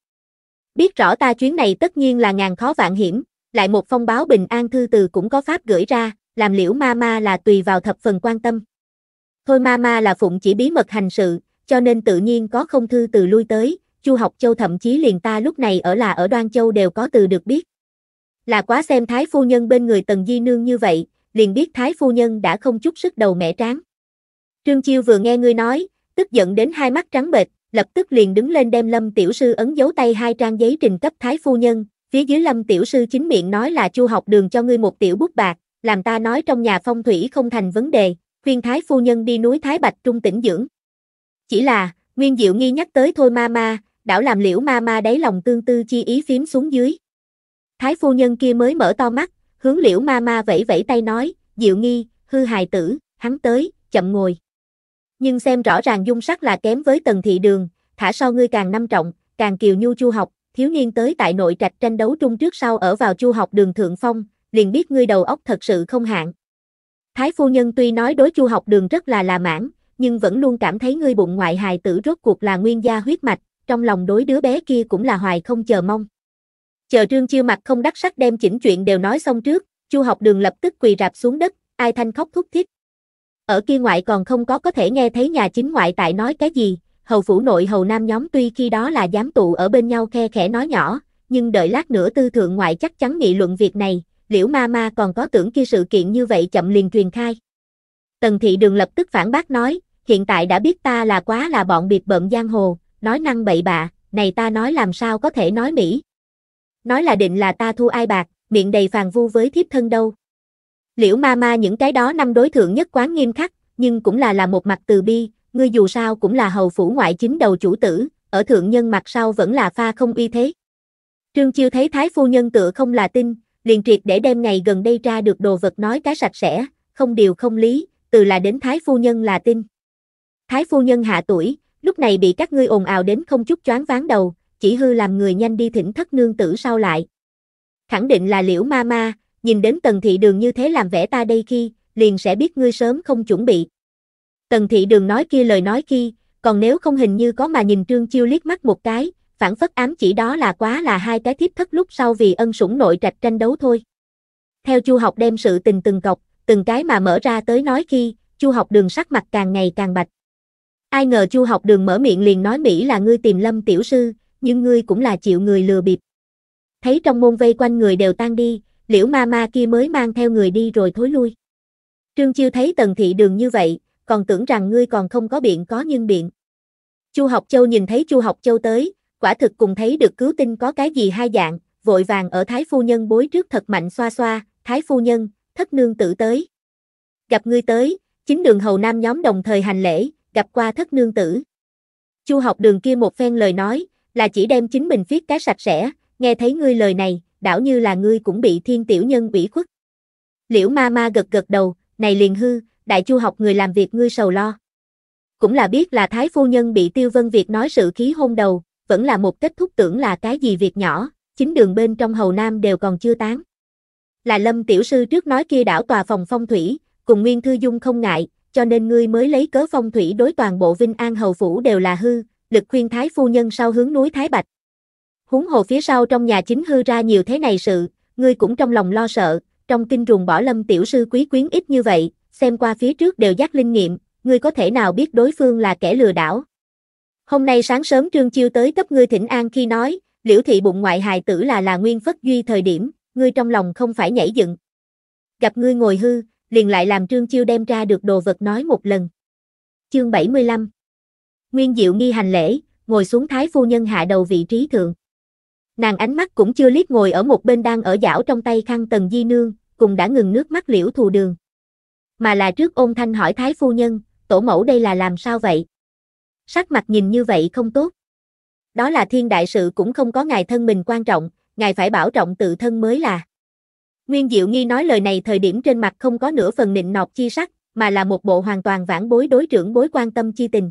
Biết rõ ta chuyến này tất nhiên là ngàn khó vạn hiểm, lại một phong báo bình an thư từ cũng có pháp gửi ra, làm liễu ma ma là tùy vào thập phần quan tâm. Thôi ma ma là phụng chỉ bí mật hành sự, cho nên tự nhiên có không thư từ lui tới, Chu Học Châu thậm chí liền ta lúc này ở là ở Đoan Châu đều có từ được biết. Là quá xem Thái Phu Nhân bên người Tần Di Nương như vậy, liền biết Thái Phu Nhân đã không chút sức đầu mẹ tráng. Trương Chiêu vừa nghe ngươi nói, tức giận đến hai mắt trắng bệch, lập tức liền đứng lên đem Lâm tiểu sư ấn dấu tay hai trang giấy trình cấp thái phu nhân, phía dưới Lâm tiểu sư chính miệng nói là Chu học đường cho ngươi một tiểu bút bạc, làm ta nói trong nhà phong thủy không thành vấn đề, khuyên thái phu nhân đi núi Thái Bạch trung tĩnh dưỡng. Chỉ là, Nguyên Diệu nghi nhắc tới thôi ma ma, đảo làm liễu ma ma đáy lòng tương tư chi ý phím xuống dưới. Thái phu nhân kia mới mở to mắt, hướng liễu ma ma vẫy vẫy tay nói, Diệu nghi, hư hài tử, hắn tới, chậm ngồi. Nhưng xem rõ ràng dung sắc là kém với tần thị đường, thả sau ngươi càng năm trọng, càng kiều nhu chu học, thiếu niên tới tại nội trạch tranh đấu trung trước sau ở vào chu học đường thượng phong, liền biết ngươi đầu óc thật sự không hạn. Thái phu nhân tuy nói đối chu học đường rất là là mãn, nhưng vẫn luôn cảm thấy ngươi bụng ngoại hài tử rốt cuộc là nguyên gia huyết mạch, trong lòng đối đứa bé kia cũng là hoài không chờ mong. Chờ trương chiêu mặt không đắc sắc đem chỉnh chuyện đều nói xong trước, chu học đường lập tức quỳ rạp xuống đất, ai thanh khóc thúc thiết, ở kia ngoại còn không có có thể nghe thấy nhà chính ngoại tại nói cái gì, hầu phủ nội hầu nam nhóm tuy khi đó là giám tụ ở bên nhau khe khẽ nói nhỏ, nhưng đợi lát nữa tư thượng ngoại chắc chắn nghị luận việc này, liễu ma ma còn có tưởng kia sự kiện như vậy chậm liền truyền khai. Tần thị đường lập tức phản bác nói, hiện tại đã biết ta là quá là bọn biệt bận giang hồ, nói năng bậy bạ, này ta nói làm sao có thể nói Mỹ. Nói là định là ta thu ai bạc, miệng đầy phàn vu với thiếp thân đâu. Liễu ma ma những cái đó năm đối thượng nhất quán nghiêm khắc, nhưng cũng là là một mặt từ bi, ngươi dù sao cũng là hầu phủ ngoại chính đầu chủ tử, ở thượng nhân mặt sau vẫn là pha không uy thế. Trương Chiêu thấy thái phu nhân tựa không là tin, liền triệt để đem ngày gần đây ra được đồ vật nói cái sạch sẽ, không điều không lý, từ là đến thái phu nhân là tin. Thái phu nhân hạ tuổi, lúc này bị các ngươi ồn ào đến không chút choáng ván đầu, chỉ hư làm người nhanh đi thỉnh thất nương tử sau lại. Khẳng định là liễu ma ma, nhìn đến tần thị đường như thế làm vẻ ta đây khi, liền sẽ biết ngươi sớm không chuẩn bị. Tần thị đường nói kia lời nói khi, còn nếu không hình như có mà nhìn trương chiêu liếc mắt một cái, phản phất ám chỉ đó là quá là hai cái thiếp thất lúc sau vì ân sủng nội trạch tranh đấu thôi. Theo chu học đem sự tình từng cọc, từng cái mà mở ra tới nói khi, chu học đường sắc mặt càng ngày càng bạch. Ai ngờ chu học đường mở miệng liền nói Mỹ là ngươi tìm lâm tiểu sư, nhưng ngươi cũng là chịu người lừa bịp. Thấy trong môn vây quanh người đều tan đi, liễu ma ma kia mới mang theo người đi rồi thối lui. Trương Chiêu thấy Tần Thị Đường như vậy, còn tưởng rằng ngươi còn không có biện có nhưng biện. Chu Học Châu nhìn thấy Chu Học Châu tới, quả thực cùng thấy được cứu tinh có cái gì hai dạng, vội vàng ở Thái Phu Nhân bối trước thật mạnh xoa xoa, Thái Phu Nhân, thất nương tử tới. Gặp ngươi tới, chính đường hầu nam nhóm đồng thời hành lễ, gặp qua thất nương tử. Chu học đường kia một phen lời nói, là chỉ đem chính mình viết cái sạch sẽ, nghe thấy ngươi lời này, đảo như là ngươi cũng bị thiên tiểu nhân ủy khuất. Liễu ma ma gật gật đầu, này liền hư, đại chu học người làm việc ngươi sầu lo. Cũng là biết là thái phu nhân bị tiêu vân Việt nói sự khí hôn đầu, vẫn là một kết thúc tưởng là cái gì việc nhỏ, chính đường bên trong hầu nam đều còn chưa tán. Là lâm tiểu sư trước nói kia đảo tòa phòng phong thủy, cùng nguyên thư dung không ngại, cho nên ngươi mới lấy cớ phong thủy đối toàn bộ Vinh An Hầu Phủ đều là hư, lực khuyên Thái Phu Nhân sau hướng núi Thái Bạch, huống hồ phía sau trong nhà chính hư ra nhiều thế này sự, ngươi cũng trong lòng lo sợ, trong kinh trùng bỏ lâm tiểu sư quý quyến ít như vậy, xem qua phía trước đều giác linh nghiệm, ngươi có thể nào biết đối phương là kẻ lừa đảo. Hôm nay sáng sớm Trương Chiêu tới cấp ngươi thỉnh an khi nói, liễu thị bụng ngoại hài tử là là nguyên phất duy thời điểm, ngươi trong lòng không phải nhảy dựng. Gặp ngươi ngồi hư, liền lại làm Trương Chiêu đem ra được đồ vật nói một lần. Chương 75 Nguyên Diệu nghi hành lễ, ngồi xuống thái phu nhân hạ đầu vị trí thượng. Nàng ánh mắt cũng chưa liếc ngồi ở một bên đang ở dảo trong tay khăn tần di nương, cùng đã ngừng nước mắt liễu thù đường. Mà là trước ôn thanh hỏi thái phu nhân, tổ mẫu đây là làm sao vậy? Sắc mặt nhìn như vậy không tốt. Đó là thiên đại sự cũng không có ngài thân mình quan trọng, ngài phải bảo trọng tự thân mới là. Nguyên Diệu Nghi nói lời này thời điểm trên mặt không có nửa phần nịnh nọt chi sắc, mà là một bộ hoàn toàn vãn bối đối trưởng bối quan tâm chi tình.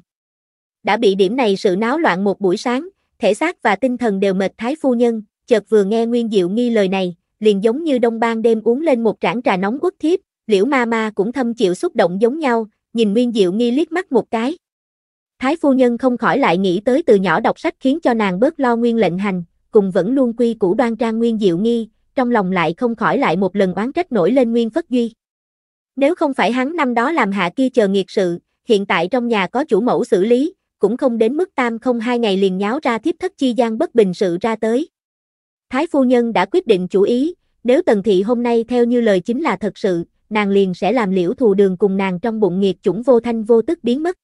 Đã bị điểm này sự náo loạn một buổi sáng, thể xác và tinh thần đều mệt thái phu nhân, chợt vừa nghe Nguyên Diệu nghi lời này, liền giống như đông ban đêm uống lên một trảng trà nóng quất thiếp, liễu ma ma cũng thâm chịu xúc động giống nhau, nhìn Nguyên Diệu nghi liếc mắt một cái. Thái phu nhân không khỏi lại nghĩ tới từ nhỏ đọc sách khiến cho nàng bớt lo nguyên lệnh hành, cùng vẫn luôn quy củ đoan trang Nguyên Diệu nghi, trong lòng lại không khỏi lại một lần oán trách nổi lên Nguyên Phất Duy. Nếu không phải hắn năm đó làm hạ kia chờ nghiệt sự, hiện tại trong nhà có chủ mẫu xử lý, cũng không đến mức tam không hai ngày liền nháo ra thiếp thất chi gian bất bình sự ra tới. Thái phu nhân đã quyết định chủ ý, nếu tần thị hôm nay theo như lời chính là thật sự, nàng liền sẽ làm liễu thù đường cùng nàng trong bụng nghiệt chủng vô thanh vô tức biến mất.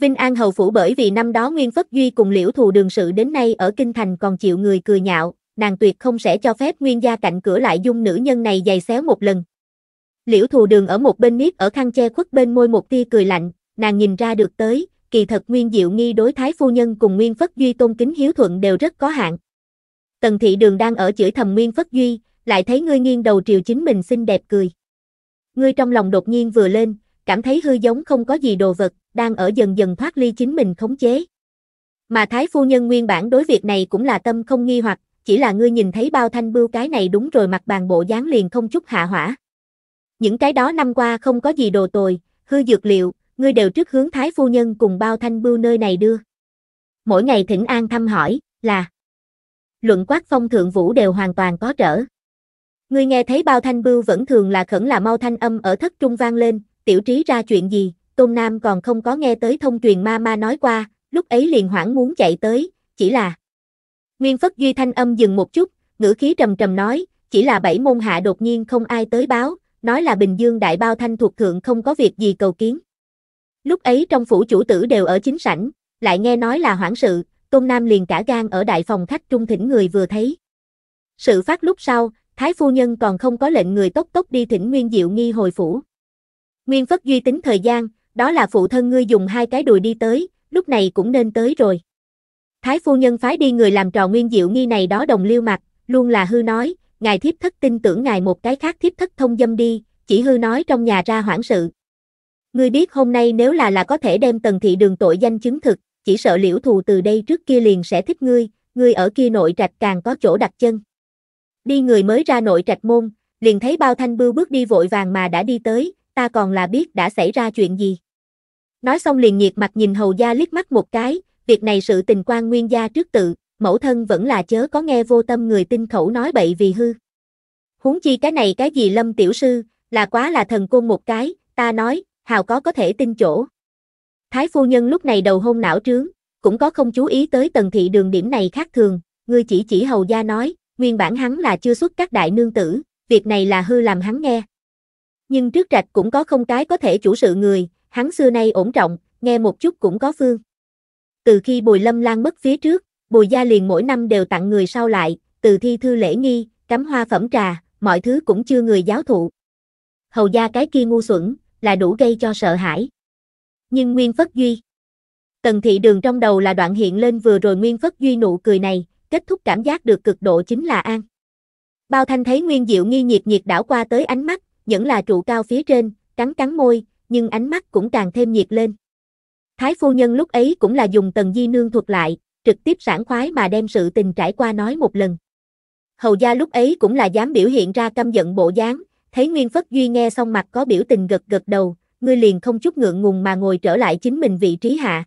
Vinh An hầu phủ bởi vì năm đó Nguyên Phất Duy cùng liễu thù đường sự đến nay ở Kinh Thành còn chịu người cười nhạo, nàng tuyệt không sẽ cho phép Nguyên gia cạnh cửa lại dung nữ nhân này dày xéo một lần. Liễu thù đường ở một bên miết ở khăn che khuất bên môi một tia cười lạnh, nàng nhìn ra được tới, kỳ thật Nguyên Diệu Nghi đối Thái Phu Nhân cùng Nguyên Phất Duy tôn kính hiếu thuận đều rất có hạn. Tần Thị Đường đang ở chửi thầm Nguyên Phất Duy, lại thấy ngươi nghiêng đầu triều chính mình xinh đẹp cười. Ngươi trong lòng đột nhiên vừa lên, cảm thấy hư giống không có gì đồ vật, đang ở dần dần thoát ly chính mình khống chế. Mà Thái Phu Nhân nguyên bản đối việc này cũng là tâm không nghi hoặc, chỉ là ngươi nhìn thấy bao thanh bưu cái này đúng rồi mặt bàn bộ dáng liền không chút hạ hỏa. Những cái đó năm qua không có gì đồ tồi, hư dược liệu, ngươi đều trước hướng thái phu nhân cùng bao thanh bưu nơi này đưa. Mỗi ngày thỉnh an thăm hỏi, là luận quát phong thượng vũ đều hoàn toàn có trở. Ngươi nghe thấy bao thanh bưu vẫn thường là khẩn là mau thanh âm ở thất trung vang lên, tiểu trí ra chuyện gì, Tôn Nam còn không có nghe tới thông truyền ma ma nói qua, lúc ấy liền hoảng muốn chạy tới, chỉ là Nguyên Phất Duy thanh âm dừng một chút, ngữ khí trầm trầm nói, chỉ là bảy môn hạ đột nhiên không ai tới báo, nói là Bình Dương đại bao thanh thuộc thượng không có việc gì cầu kiến. Lúc ấy trong phủ chủ tử đều ở chính sảnh, lại nghe nói là hoãn sự, Tôn Nam liền cả gan ở đại phòng khách trung thỉnh người vừa thấy. Sự phát lúc sau, Thái Phu Nhân còn không có lệnh người tốc tốc đi thỉnh Nguyên Diệu Nghi hồi phủ. Nguyên Phất Duy tính thời gian, đó là phụ thân ngươi dùng hai cái đùi đi tới, lúc này cũng nên tới rồi. Thái Phu Nhân phái đi người làm trò Nguyên Diệu Nghi này đó đồng liêu mặt, luôn là hư nói, ngài thiếp thất tin tưởng ngài một cái khác thiếp thất thông dâm đi, chỉ hư nói trong nhà ra hoãn sự. Ngươi biết hôm nay nếu là là có thể đem tần thị đường tội danh chứng thực, chỉ sợ liễu thù từ đây trước kia liền sẽ thích ngươi, ngươi ở kia nội trạch càng có chỗ đặt chân. Đi người mới ra nội trạch môn, liền thấy bao thanh bưu bước đi vội vàng mà đã đi tới, ta còn là biết đã xảy ra chuyện gì. Nói xong liền nhiệt mặt nhìn hầu gia liếc mắt một cái, việc này sự tình quan nguyên gia trước tự, mẫu thân vẫn là chớ có nghe vô tâm người tin khẩu nói bậy vì hư. Huống chi cái này cái gì lâm tiểu sư, là quá là thần côn một cái, ta nói, hào có có thể tin chỗ. Thái phu nhân lúc này đầu hôn não trướng, cũng có không chú ý tới tần thị đường điểm này khác thường, ngươi chỉ chỉ hầu gia nói, nguyên bản hắn là chưa xuất các đại nương tử, việc này là hư làm hắn nghe. Nhưng trước rạch cũng có không cái có thể chủ sự người, hắn xưa nay ổn trọng, nghe một chút cũng có phương. Từ khi Bùi Lâm Lan mất phía trước, Bùi gia liền mỗi năm đều tặng người sau lại, từ thi thư lễ nghi, cắm hoa phẩm trà, mọi thứ cũng chưa người giáo thụ. Hầu gia cái kia ngu xuẩn, là đủ gây cho sợ hãi. Nhưng Nguyên Phất Duy Tần thị đường trong đầu là đoạn hiện lên vừa rồi Nguyên Phất Duy nụ cười này, kết thúc cảm giác được cực độ chính là an. Bao thanh thấy Nguyên Diệu nghi nhiệt nhiệt đảo qua tới ánh mắt, vẫn là trụ cao phía trên, cắn cắn môi, nhưng ánh mắt cũng càng thêm nhiệt lên. Thái phu nhân lúc ấy cũng là dùng tần di nương thuật lại, trực tiếp sảng khoái mà đem sự tình trải qua nói một lần. Hầu gia lúc ấy cũng là dám biểu hiện ra căm giận bộ dáng, thấy Nguyên Phất Duy nghe xong mặt có biểu tình gật gật đầu, ngươi liền không chút ngượng ngùng mà ngồi trở lại chính mình vị trí hạ.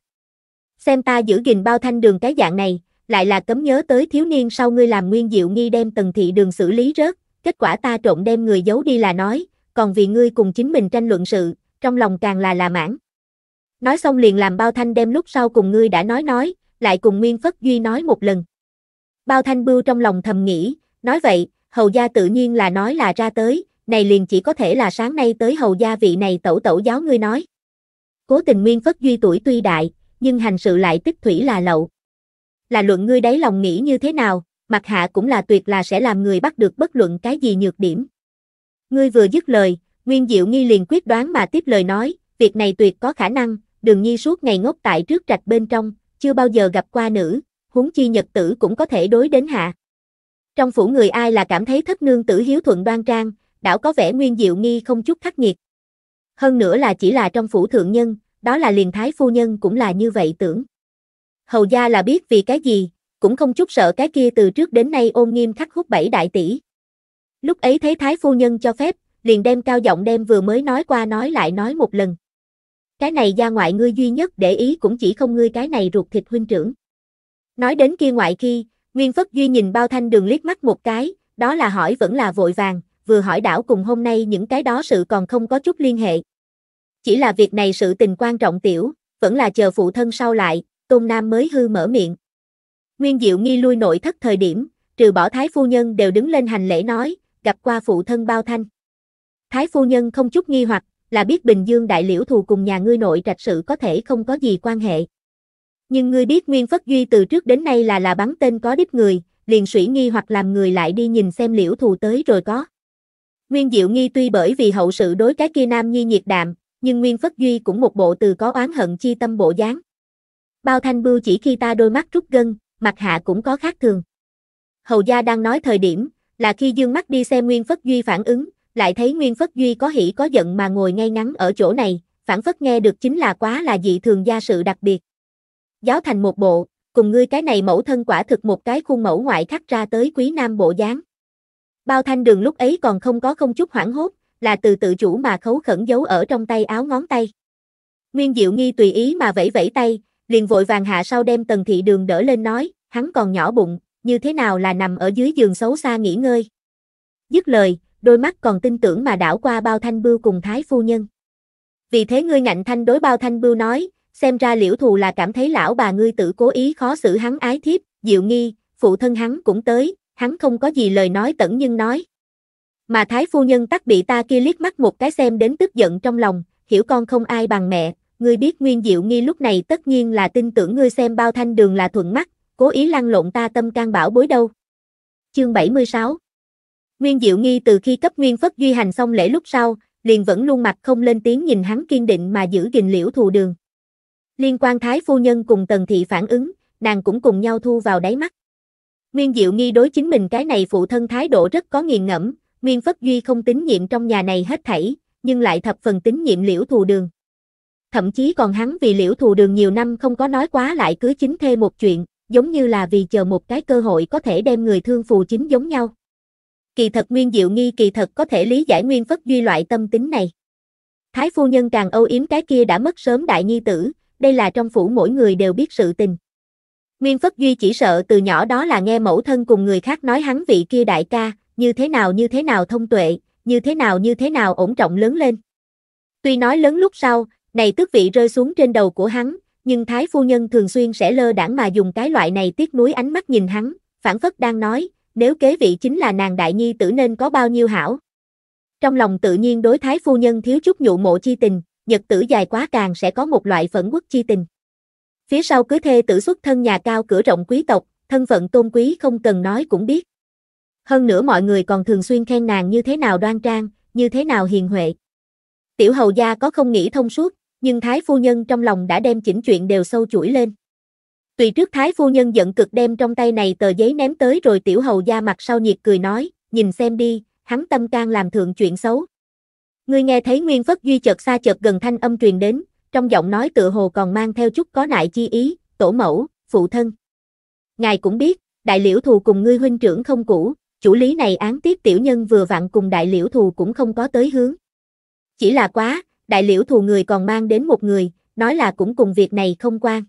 Xem ta giữ gìn bao thanh đường cái dạng này, lại là cấm nhớ tới thiếu niên sau ngươi làm Nguyên Diệu Nghi đem tần thị đường xử lý rớt, kết quả ta trộn đem người giấu đi là nói, còn vì ngươi cùng chính mình tranh luận sự, trong lòng càng là là mãn. Nói xong liền làm bao thanh đem lúc sau cùng ngươi đã nói nói, lại cùng Nguyên Phất Duy nói một lần. Bao thanh bưu trong lòng thầm nghĩ, nói vậy, hầu gia tự nhiên là nói là ra tới, này liền chỉ có thể là sáng nay tới hầu gia vị này tẩu tẩu giáo ngươi nói. Cố tình nguyên phất duy tuổi tuy đại, nhưng hành sự lại tích thủy là lậu. Là luận ngươi đấy lòng nghĩ như thế nào, mặt hạ cũng là tuyệt là sẽ làm người bắt được bất luận cái gì nhược điểm. Ngươi vừa dứt lời, Nguyên Diệu Nghi liền quyết đoán mà tiếp lời nói, việc này tuyệt có khả năng, đường nhi suốt ngày ngốc tại trước trạch bên trong, chưa bao giờ gặp qua nữ, huống chi nhật tử cũng có thể đối đến hạ. Trong phủ người ai là cảm thấy thất nương tử hiếu thuận đoan trang, đảo có vẻ nguyên diệu nghi không chút khắc nghiệt. Hơn nữa là chỉ là trong phủ thượng nhân, đó là liền thái phu nhân cũng là như vậy tưởng. Hầu gia là biết vì cái gì, cũng không chút sợ cái kia từ trước đến nay ôn nghiêm khắc hút bảy đại tỷ. Lúc ấy thấy thái phu nhân cho phép, liền đem cao giọng đem vừa mới nói qua nói lại nói một lần. Cái này gia ngoại ngươi duy nhất để ý cũng chỉ không ngươi cái này ruột thịt huynh trưởng. Nói đến kia ngoại khi, Nguyên Phất Duy nhìn bao thanh đường liếc mắt một cái, đó là hỏi vẫn là vội vàng, vừa hỏi đảo cùng hôm nay những cái đó sự còn không có chút liên hệ. Chỉ là việc này sự tình quan trọng tiểu, vẫn là chờ phụ thân sau lại, Tôn Nam mới hư mở miệng. Nguyên Diệu nghi lui nội thất thời điểm, trừ bỏ Thái Phu Nhân đều đứng lên hành lễ nói, gặp qua phụ thân bao thanh. Thái Phu Nhân không chút nghi hoặc, là biết Bình Dương đại liễu thù cùng nhà ngươi nội trạch sự có thể không có gì quan hệ. Nhưng ngươi biết Nguyên Phất Duy từ trước đến nay là là bắn tên có đích người, liền suy nghi hoặc làm người lại đi nhìn xem liễu thù tới rồi có. Nguyên Diệu Nghi tuy bởi vì hậu sự đối cái kia nam nhi nhiệt đạm, nhưng Nguyên Phất Duy cũng một bộ từ có oán hận chi tâm bộ dáng. Bao thanh bưu chỉ khi ta đôi mắt rút gân, mặt hạ cũng có khác thường. Hầu gia đang nói thời điểm, là khi dương mắt đi xem Nguyên Phất Duy phản ứng, lại thấy Nguyên Phất Duy có hỉ có giận mà ngồi ngay ngắn ở chỗ này, phản phất nghe được chính là quá là dị thường gia sự đặc biệt. Giáo thành một bộ, cùng ngươi cái này mẫu thân quả thực một cái khuôn mẫu ngoại khắc ra tới quý nam bộ dáng. Bao thanh đường lúc ấy còn không có không chút hoảng hốt, là từ tự chủ mà khấu khẩn giấu ở trong tay áo ngón tay. Nguyên Diệu Nghi tùy ý mà vẫy vẫy tay, liền vội vàng hạ sau đem Tần Thị Đường đỡ lên nói, hắn còn nhỏ bụng, như thế nào là nằm ở dưới giường xấu xa nghỉ ngơi. Dứt lời, đôi mắt còn tin tưởng mà đảo qua bao thanh bưu cùng thái phu nhân. Vì thế ngươi ngạnh thanh đối bao thanh bưu nói, xem ra liễu thù là cảm thấy lão bà ngươi tự cố ý khó xử hắn ái thiếp, Diệu Nghi, phụ thân hắn cũng tới, hắn không có gì lời nói tẩn nhưng nói. Mà thái phu nhân tắc bị ta kia liếc mắt một cái xem đến tức giận trong lòng, hiểu con không ai bằng mẹ, ngươi biết nguyên diệu nghi lúc này tất nhiên là tin tưởng ngươi xem bao thanh đường là thuận mắt, cố ý lăn lộn ta tâm can bảo bối đâu. Chương 76 Nguyên diệu nghi từ khi cấp nguyên phất duy hành xong lễ lúc sau, liền vẫn luôn mặt không lên tiếng nhìn hắn kiên định mà giữ gìn liễu thù đường. Liên quan thái phu nhân cùng tần thị phản ứng, nàng cũng cùng nhau thu vào đáy mắt. Nguyên Diệu Nghi đối chính mình cái này phụ thân thái độ rất có nghiền ngẫm, Nguyên Phất Duy không tín nhiệm trong nhà này hết thảy, nhưng lại thập phần tín nhiệm liễu thù đường. Thậm chí còn hắn vì liễu thù đường nhiều năm không có nói quá lại cứ chính thê một chuyện, giống như là vì chờ một cái cơ hội có thể đem người thương phù chính giống nhau. Kỳ thật Nguyên Diệu Nghi kỳ thật có thể lý giải Nguyên Phất Duy loại tâm tính này. Thái phu nhân càng âu yếm cái kia đã mất sớm đại nhi tử, đây là trong phủ mỗi người đều biết sự tình. Nguyên Phất Duy chỉ sợ từ nhỏ đó là nghe mẫu thân cùng người khác nói hắn vị kia đại ca, như thế nào như thế nào thông tuệ, như thế nào như thế nào ổn trọng lớn lên. Tuy nói lớn lúc sau, này tước vị rơi xuống trên đầu của hắn, nhưng Thái Phu Nhân thường xuyên sẽ lơ đảng mà dùng cái loại này tiếc nuối ánh mắt nhìn hắn, phản phất đang nói, nếu kế vị chính là nàng đại nhi tử nên có bao nhiêu hảo. Trong lòng tự nhiên đối Thái Phu Nhân thiếu chút nhụ mộ chi tình, nhật tử dài quá càng sẽ có một loại phẫn quốc chi tình. Phía sau cưới thê tử xuất thân nhà cao cửa rộng quý tộc, thân phận tôn quý không cần nói cũng biết. Hơn nữa mọi người còn thường xuyên khen nàng như thế nào đoan trang, như thế nào hiền huệ. Tiểu hầu gia có không nghĩ thông suốt, nhưng thái phu nhân trong lòng đã đem chỉnh chuyện đều sâu chuỗi lên. Tùy trước thái phu nhân giận cực đem trong tay này tờ giấy ném tới rồi tiểu hầu gia mặt sau nhiệt cười nói, nhìn xem đi, hắn tâm can làm thượng chuyện xấu. Ngươi nghe thấy Nguyên Phất Duy chợt xa chợt gần thanh âm truyền đến, trong giọng nói tựa hồ còn mang theo chút có nại chi ý, tổ mẫu, phụ thân. Ngài cũng biết, đại liễu thù cùng ngươi huynh trưởng không cũ, chủ lý này án tiếp tiểu nhân vừa vặn cùng đại liễu thù cũng không có tới hướng. Chỉ là quá, đại liễu thù người còn mang đến một người, nói là cũng cùng việc này không quan.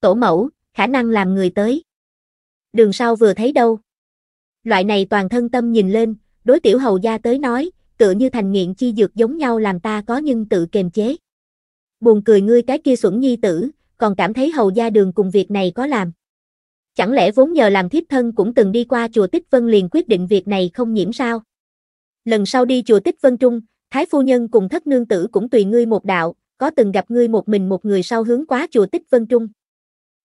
Tổ mẫu, khả năng làm người tới. Đường sau vừa thấy đâu. Loại này toàn thân tâm nhìn lên, đối tiểu hầu gia tới nói, tựa như thành nghiện chi dược giống nhau làm ta có nhưng tự kềm chế buồn cười ngươi cái kia xuẩn nhi tử, còn cảm thấy hầu gia đường cùng việc này có làm. Chẳng lẽ vốn nhờ làm thiếp thân cũng từng đi qua chùa Tích Vân liền quyết định việc này không nhiễm sao? Lần sau đi chùa Tích Vân Trung, Thái Phu Nhân cùng thất nương tử cũng tùy ngươi một đạo, có từng gặp ngươi một mình một người sau hướng quá chùa Tích Vân Trung.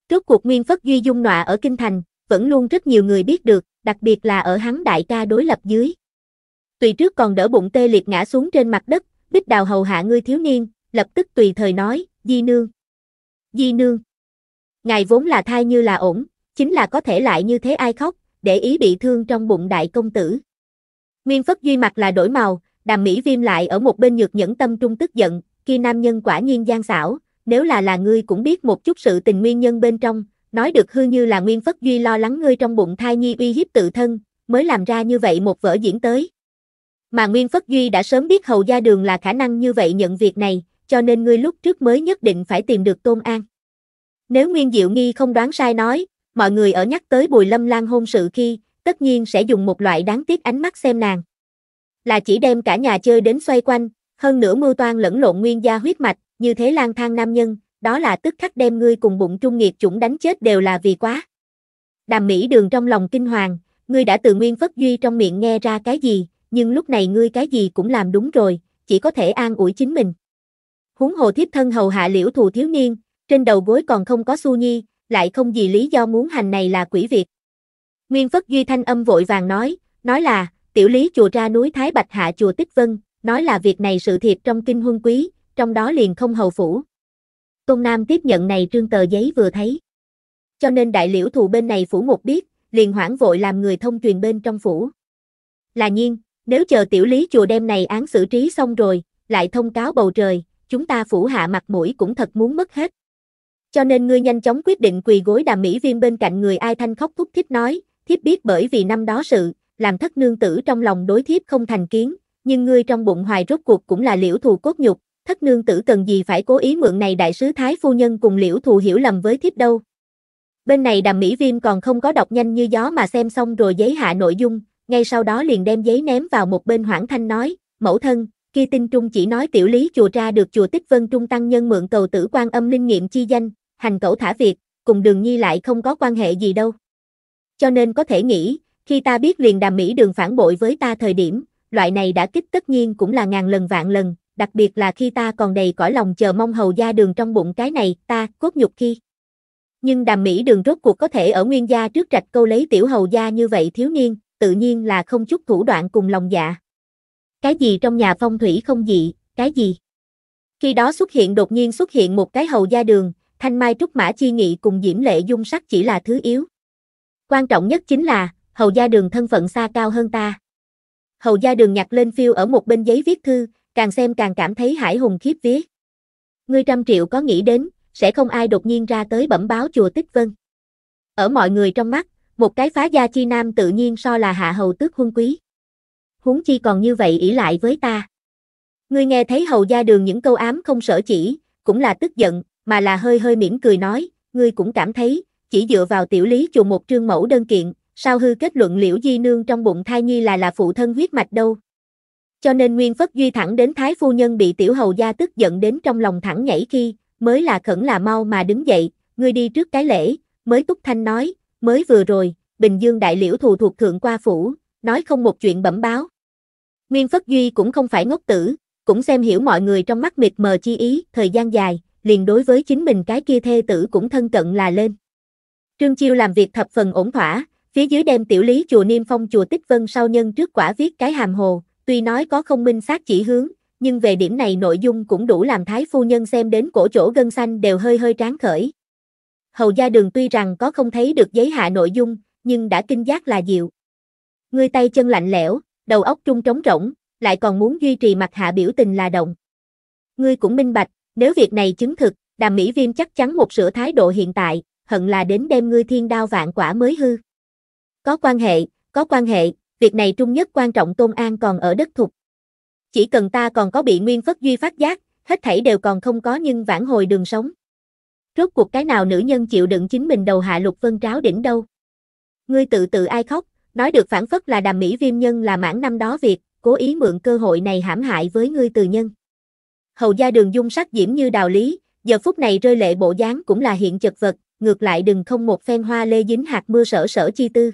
trước cuộc Nguyên Phất Duy Dung Nọa ở Kinh Thành, vẫn luôn rất nhiều người biết được, đặc biệt là ở hắn đại ca đối lập dưới. Tùy trước còn đỡ bụng tê liệt ngã xuống trên mặt đất, bích đào hầu hạ ngươi thiếu niên, lập tức tùy thời nói, Di Nương. Di Nương. Ngài vốn là thai như là ổn, chính là có thể lại như thế ai khóc, để ý bị thương trong bụng đại công tử. Nguyên Phất Duy mặt là đổi màu, đàm mỹ viêm lại ở một bên nhược nhẫn tâm trung tức giận, khi nam nhân quả nhiên gian xảo, nếu là là ngươi cũng biết một chút sự tình nguyên nhân bên trong, nói được hư như là Nguyên Phất Duy lo lắng ngươi trong bụng thai nhi uy hiếp tự thân, mới làm ra như vậy một vở diễn tới. Mà Nguyên Phất Duy đã sớm biết hầu gia đường là khả năng như vậy nhận việc này, cho nên ngươi lúc trước mới nhất định phải tìm được Tôn An. Nếu Nguyên Diệu Nghi không đoán sai nói, mọi người ở nhắc tới Bùi Lâm Lan hôn sự khi, tất nhiên sẽ dùng một loại đáng tiếc ánh mắt xem nàng. Là chỉ đem cả nhà chơi đến xoay quanh, hơn nữa mưu toan lẫn lộn nguyên gia huyết mạch, như thế lang thang nam nhân, đó là tức khắc đem ngươi cùng bụng trung nghiệt chủng đánh chết đều là vì quá. Đàm Mỹ Đường trong lòng kinh hoàng, ngươi đã từ Nguyên Phất Duy trong miệng nghe ra cái gì, nhưng lúc này ngươi cái gì cũng làm đúng rồi, chỉ có thể an ủi chính mình huống hồ thiếp thân hầu hạ liễu thù thiếu niên, trên đầu gối còn không có su nhi, lại không gì lý do muốn hành này là quỷ việc. Nguyên Phất Duy Thanh âm vội vàng nói, nói là, tiểu lý chùa ra núi Thái Bạch hạ chùa Tích Vân, nói là việc này sự thiệt trong kinh huân quý, trong đó liền không hầu phủ. Tôn Nam tiếp nhận này trương tờ giấy vừa thấy. Cho nên đại liễu thù bên này phủ một biết, liền hoảng vội làm người thông truyền bên trong phủ. Là nhiên, nếu chờ tiểu lý chùa đem này án xử trí xong rồi, lại thông cáo bầu trời, chúng ta phủ hạ mặt mũi cũng thật muốn mất hết. Cho nên ngươi nhanh chóng quyết định quỳ gối đàm mỹ viêm bên cạnh người ai thanh khóc thúc thiếp nói, thiếp biết bởi vì năm đó sự, làm thất nương tử trong lòng đối thiếp không thành kiến, nhưng ngươi trong bụng hoài rốt cuộc cũng là liễu thù cốt nhục, thất nương tử cần gì phải cố ý mượn này đại sứ thái phu nhân cùng liễu thù hiểu lầm với thiếp đâu. Bên này đàm mỹ viêm còn không có đọc nhanh như gió mà xem xong rồi giấy hạ nội dung, ngay sau đó liền đem giấy ném vào một bên hoảng thanh nói, mẫu thân, khi tinh trung chỉ nói tiểu lý chùa ra được chùa tích vân trung tăng nhân mượn cầu tử quan âm linh nghiệm chi danh, hành cẩu thả việc, cùng đường nhi lại không có quan hệ gì đâu. Cho nên có thể nghĩ, khi ta biết liền đàm Mỹ đường phản bội với ta thời điểm, loại này đã kích tất nhiên cũng là ngàn lần vạn lần, đặc biệt là khi ta còn đầy cõi lòng chờ mong hầu gia đường trong bụng cái này, ta, cốt nhục khi. Nhưng đàm Mỹ đường rốt cuộc có thể ở nguyên gia trước trạch câu lấy tiểu hầu gia như vậy thiếu niên, tự nhiên là không chút thủ đoạn cùng lòng dạ cái gì trong nhà phong thủy không dị, cái gì. Khi đó xuất hiện đột nhiên xuất hiện một cái hầu gia đường, thanh mai trúc mã chi nghị cùng diễm lệ dung sắc chỉ là thứ yếu. Quan trọng nhất chính là, hầu gia đường thân phận xa cao hơn ta. Hầu gia đường nhặt lên phiêu ở một bên giấy viết thư, càng xem càng cảm thấy hải hùng khiếp vía. Ngươi trăm triệu có nghĩ đến, sẽ không ai đột nhiên ra tới bẩm báo chùa Tích Vân. Ở mọi người trong mắt, một cái phá gia chi nam tự nhiên so là hạ hầu tước huân quý huống chi còn như vậy ỷ lại với ta. Ngươi nghe thấy hầu gia đường những câu ám không sở chỉ, cũng là tức giận, mà là hơi hơi mỉm cười nói, ngươi cũng cảm thấy, chỉ dựa vào tiểu lý chùa một trương mẫu đơn kiện, sao hư kết luận liễu di nương trong bụng thai nhi là là phụ thân huyết mạch đâu. Cho nên Nguyên Phất Duy thẳng đến Thái Phu Nhân bị tiểu hầu gia tức giận đến trong lòng thẳng nhảy khi, mới là khẩn là mau mà đứng dậy, ngươi đi trước cái lễ, mới túc thanh nói, mới vừa rồi, Bình Dương Đại Liễu thù thuộc Thượng Qua Phủ, nói không một chuyện bẩm báo. Nguyên Phất Duy cũng không phải ngốc tử, cũng xem hiểu mọi người trong mắt mịt mờ chi ý, thời gian dài, liền đối với chính mình cái kia thê tử cũng thân cận là lên. Trương Chiêu làm việc thập phần ổn thỏa, phía dưới đem tiểu lý chùa Niêm Phong chùa Tích Vân sau nhân trước quả viết cái hàm hồ, tuy nói có không minh xác chỉ hướng, nhưng về điểm này nội dung cũng đủ làm thái phu nhân xem đến cổ chỗ gân xanh đều hơi hơi tráng khởi. Hầu gia đường tuy rằng có không thấy được giấy hạ nội dung, nhưng đã kinh giác là diệu. người tay chân lạnh lẽo, đầu óc trung trống rỗng, lại còn muốn duy trì mặt hạ biểu tình là động. Ngươi cũng minh bạch, nếu việc này chứng thực, đàm mỹ viêm chắc chắn một sửa thái độ hiện tại, hận là đến đem ngươi thiên đao vạn quả mới hư. Có quan hệ, có quan hệ, việc này trung nhất quan trọng Tôn An còn ở đất thục. Chỉ cần ta còn có bị nguyên phất duy phát giác, hết thảy đều còn không có nhưng vãn hồi đường sống. Rốt cuộc cái nào nữ nhân chịu đựng chính mình đầu hạ lục vân tráo đỉnh đâu. Ngươi tự tự ai khóc, Nói được phản phất là đàm mỹ viêm nhân là mãn năm đó việc, cố ý mượn cơ hội này hãm hại với ngươi từ nhân. Hầu gia đường dung sắc diễm như đào lý, giờ phút này rơi lệ bộ dáng cũng là hiện chật vật, ngược lại đừng không một phen hoa lê dính hạt mưa sở sở chi tư.